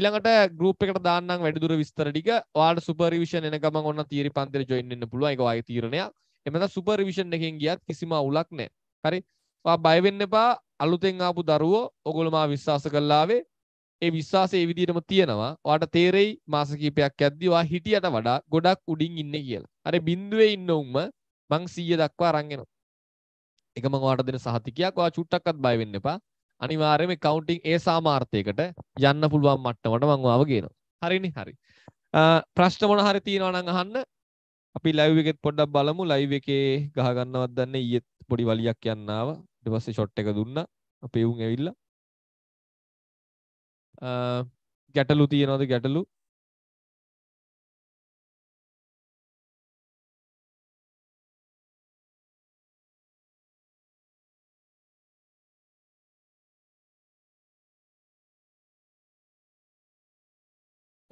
[SPEAKER 2] ඊළඟට ගරුප් එකට දාන්නම් වැඩිදුර විස්තර ටික ඔයාලට සුපර්රිවිෂන් එන ගමන් ඔන්න තීරි පන්තිර ජොයින් වෙන්න පුළුවන් ඒක ඔයාගේ තීරණයක් එමෙතන සුපර් රිවිෂන් එකෙන් ගියත් කිසිම අවුලක් නැහැ. හරි. ඔයා බය වෙන්න එපා. අලුතෙන් ආපු දරුවෝ ඔගොල්ලෝ මාව විශ්වාස කළාවේ. ඒ විශ්වාසය ඒ විදිහටම තියෙනවා. ඔයාට තේරෙයි මාස කිහිපයක් යද්දී ඔයා හිටියට වඩා ගොඩක් උඩින් ඉන්නේ කියලා. හරි බිඳුවේ ඉන්න උම්ම මං 100 දක්වා අරන් එනවා. ඒක මම ඔයාට දෙන සහතිකයක්. ඔයා චුට්ටක්වත් බය වෙන්න එපා. අනිවාර්යයෙන්ම කවුන්ටින් ඒ සාමාර්ථයකට යන්න පුළුවන් මට්ටමට මම ඔයාව ගේනවා. හරිනේ හරි. ප්‍රශ්න මොන හරි තියෙනවා නම් අහන්න අපි ලයිව් එකෙත් පොඩ්ඩක් බලමු ලයිව් එකේ ගහ ගන්නවත් දන්නේ ඊයේත් පොඩි වලියක්
[SPEAKER 1] යන්න ආවා ඊට පස්සේ ෂොට් එක දුන්නා අපේ උන් ඇවිල්ලා ගැටලු තියනවද ගැටලු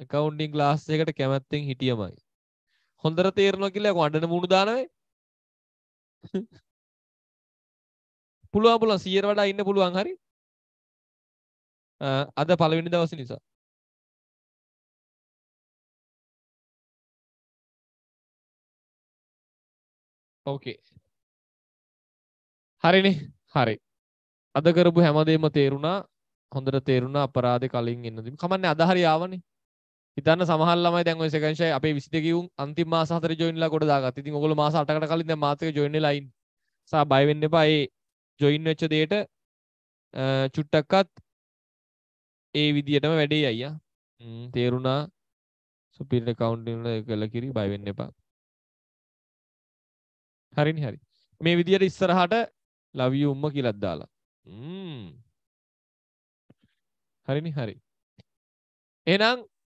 [SPEAKER 1] එකකවුන්ඩින් ලාස් එකට කැමැත්තෙන් හිටියමයි හොඳර තේරනවා කියලා අඬන මුණු දානවේ පුළුවන් පුළුවන් 100ට වඩා ඉන්න පුළුවන් හරි අද පළවෙනි දවසේ නිසා ඕකේ හරිනේ හරි අද කරපු හැමදේම තේරුණා හොඳට තේරුණා අපරාධ
[SPEAKER 2] කලින් එන්නදීම කමන්නේ අදහරි ආවනේ ඉතන්න සහල්ලම දැන් සකංශය අප විසිකවුම් අන්ති මාසාතර ජොයින්ලා ගොඩ දාගත් ඉතින් ඔගොල මාසාටකට කලින් මාතක ජොයින ලයින් සා බයිවෙන්න එපා ඒ ජොයින් වෙච්ච දේට චුට්ටක්කත් ඒ විදියටම වැඩේ අයියා තේරුණා සුපිල්ල කවුන්්ල කල කිරි බයිවෙන්න එපා හරිනි හරි මේ විදියට ඉස්සරහට ලවිය උම්ම කියලත් දාලා හරිනි හරි එනම්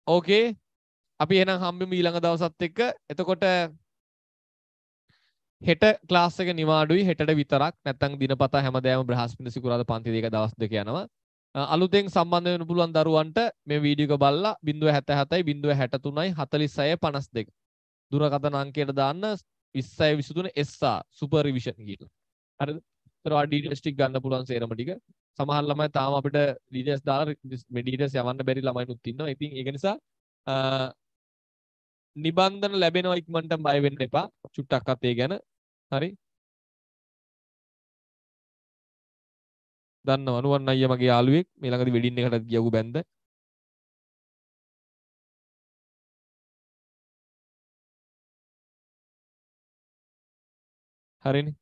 [SPEAKER 2] ඕකේ අපි එහෙනම් හම්බෙමු ඊළඟ දවසත් එක්ක එතකොට හෙට ක්ලාස් එක නිවාඩුයි හෙටට විතරක් නැත්නම් දිනපතා හැමදාම බ්‍රහස්පතින්දා සිකුරාදා පන්ති දෙක දවස් දෙක යනවා අලුතෙන් සම්බන්ධ වෙන පුළුවන් දරුවන්ට මේ වීඩියෝ එක බලලා 077යි 063යි 46 52 දුරකථන අංකයට දාන්න 20 23 SR සුපර් රිවිෂන් කියලා හරිද? ඒතර ඩීටේල්ස් ටික ගන්න පුළුවන් සේරම ටික සමහර ළමයි තාම අපිට ඩීටේල්ස් දාලා මේ ඩීටේල්ස් යවන්න බැරි ළමයිනුත් ඉන්නවා. ඉතින් ඒක නිසා නිබන්ධන ලැබෙනවා ඉක්මනට බය වෙන්න එපා. චුට්ටක්වත් ඒ ගැන. හරි.
[SPEAKER 1] දන්නව අනුවන් අයියා මගේ යාළුවෙක් මේ ළඟදී වෙඩින් එකකට ගියවු බැන්ද. හරිනේ.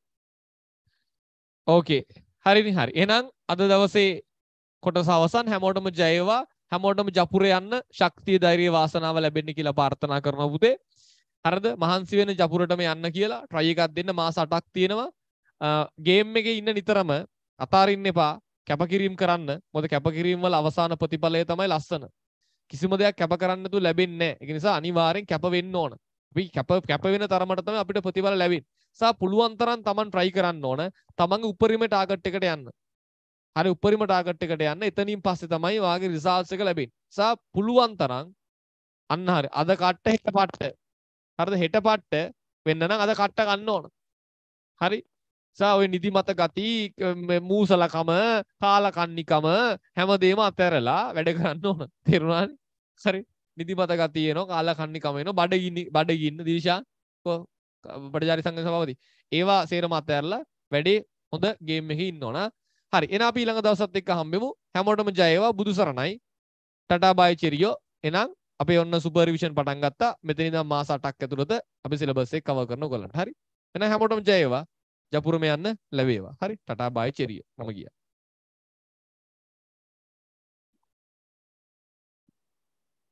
[SPEAKER 1] ඕකේ. හරිනි හරි එනම් අද දවසේ කොට සවසන් හැමෝටම ජයවා
[SPEAKER 2] හැමෝටම ජපුර යන්න ශක්තිය දෛරය වාසනාව ලැබෙන්නේ කියලා පාර්ථනා කරන පුතේ හරද මහන්සි වෙන ජපුරටම යන්න කියලා ට්‍රයිකත් දෙන්න මාස අටක් තියෙනවා ගේම් එක ඉන්න නිතරම අතාරින්න එපා කැපකිරීම් කරන්න මොද කැපකිරීම්වල අවසාන ප්‍රතිඵලය තමයි ලස්සන කිසිම දෙයක් කැප කරන්නතු ලැබෙන්නේ එක නිසා අනිවාරෙන් කැපවෙන්න ඕන කැප කැපවෙන තරමටම අපිට ප්‍රතිඵල ලැබෙන්නේ සා පුළුවන් තරම් Taman try කරන්න ඕන තමන්ගේ උපරිම ටාගට් එකට යන්න. හරි උපරිම ටාගට් එකට යන්න එතනින් පස්සේ තමයි වාගේ රිසල්ට්ස් එක ලැබෙන්නේ. සා පුළුවන් තරම් අන්න හරි අද කට්ට හෙට පට්ට. හරිද හෙට පට්ට වෙන්න නම් අද කට්ට ගන්න ඕන. හරි සා ඔය නිදිමත ගති මූසලකම කාලකන්නිකම හැමදේම අතැරලා වැඩ කරන්න ඕන. තේරුණානේ? හරි. නිදිමත ගතිය එනවා කාලකන්නිකම එනවා බඩගින්න බඩගින්න දිශා පටජාරි සංග සමවති ඒවා සේරම අතඇරලා වැඩේ හොඳ ගේම් එක ඉන්න ඕන හරි එන පීළඟ දවසත් එක්ක හම්බෙමු හැමෝටම ජයවා බුදු සරණයි ටටා බායි චෙරියෝ එනම් අපේ ඔන්න සුපර්විෂන් පටන් ගත්තා මෙතනිද මාස අටක් ඇතුළත අපි සිලබස්සේ කව කරන ගොලට හරි එන හැමෝටම ජයවා ජපුරම යන්න ලැබේවා
[SPEAKER 1] හරි ටටා බායි චෙරියෝ නම ගියා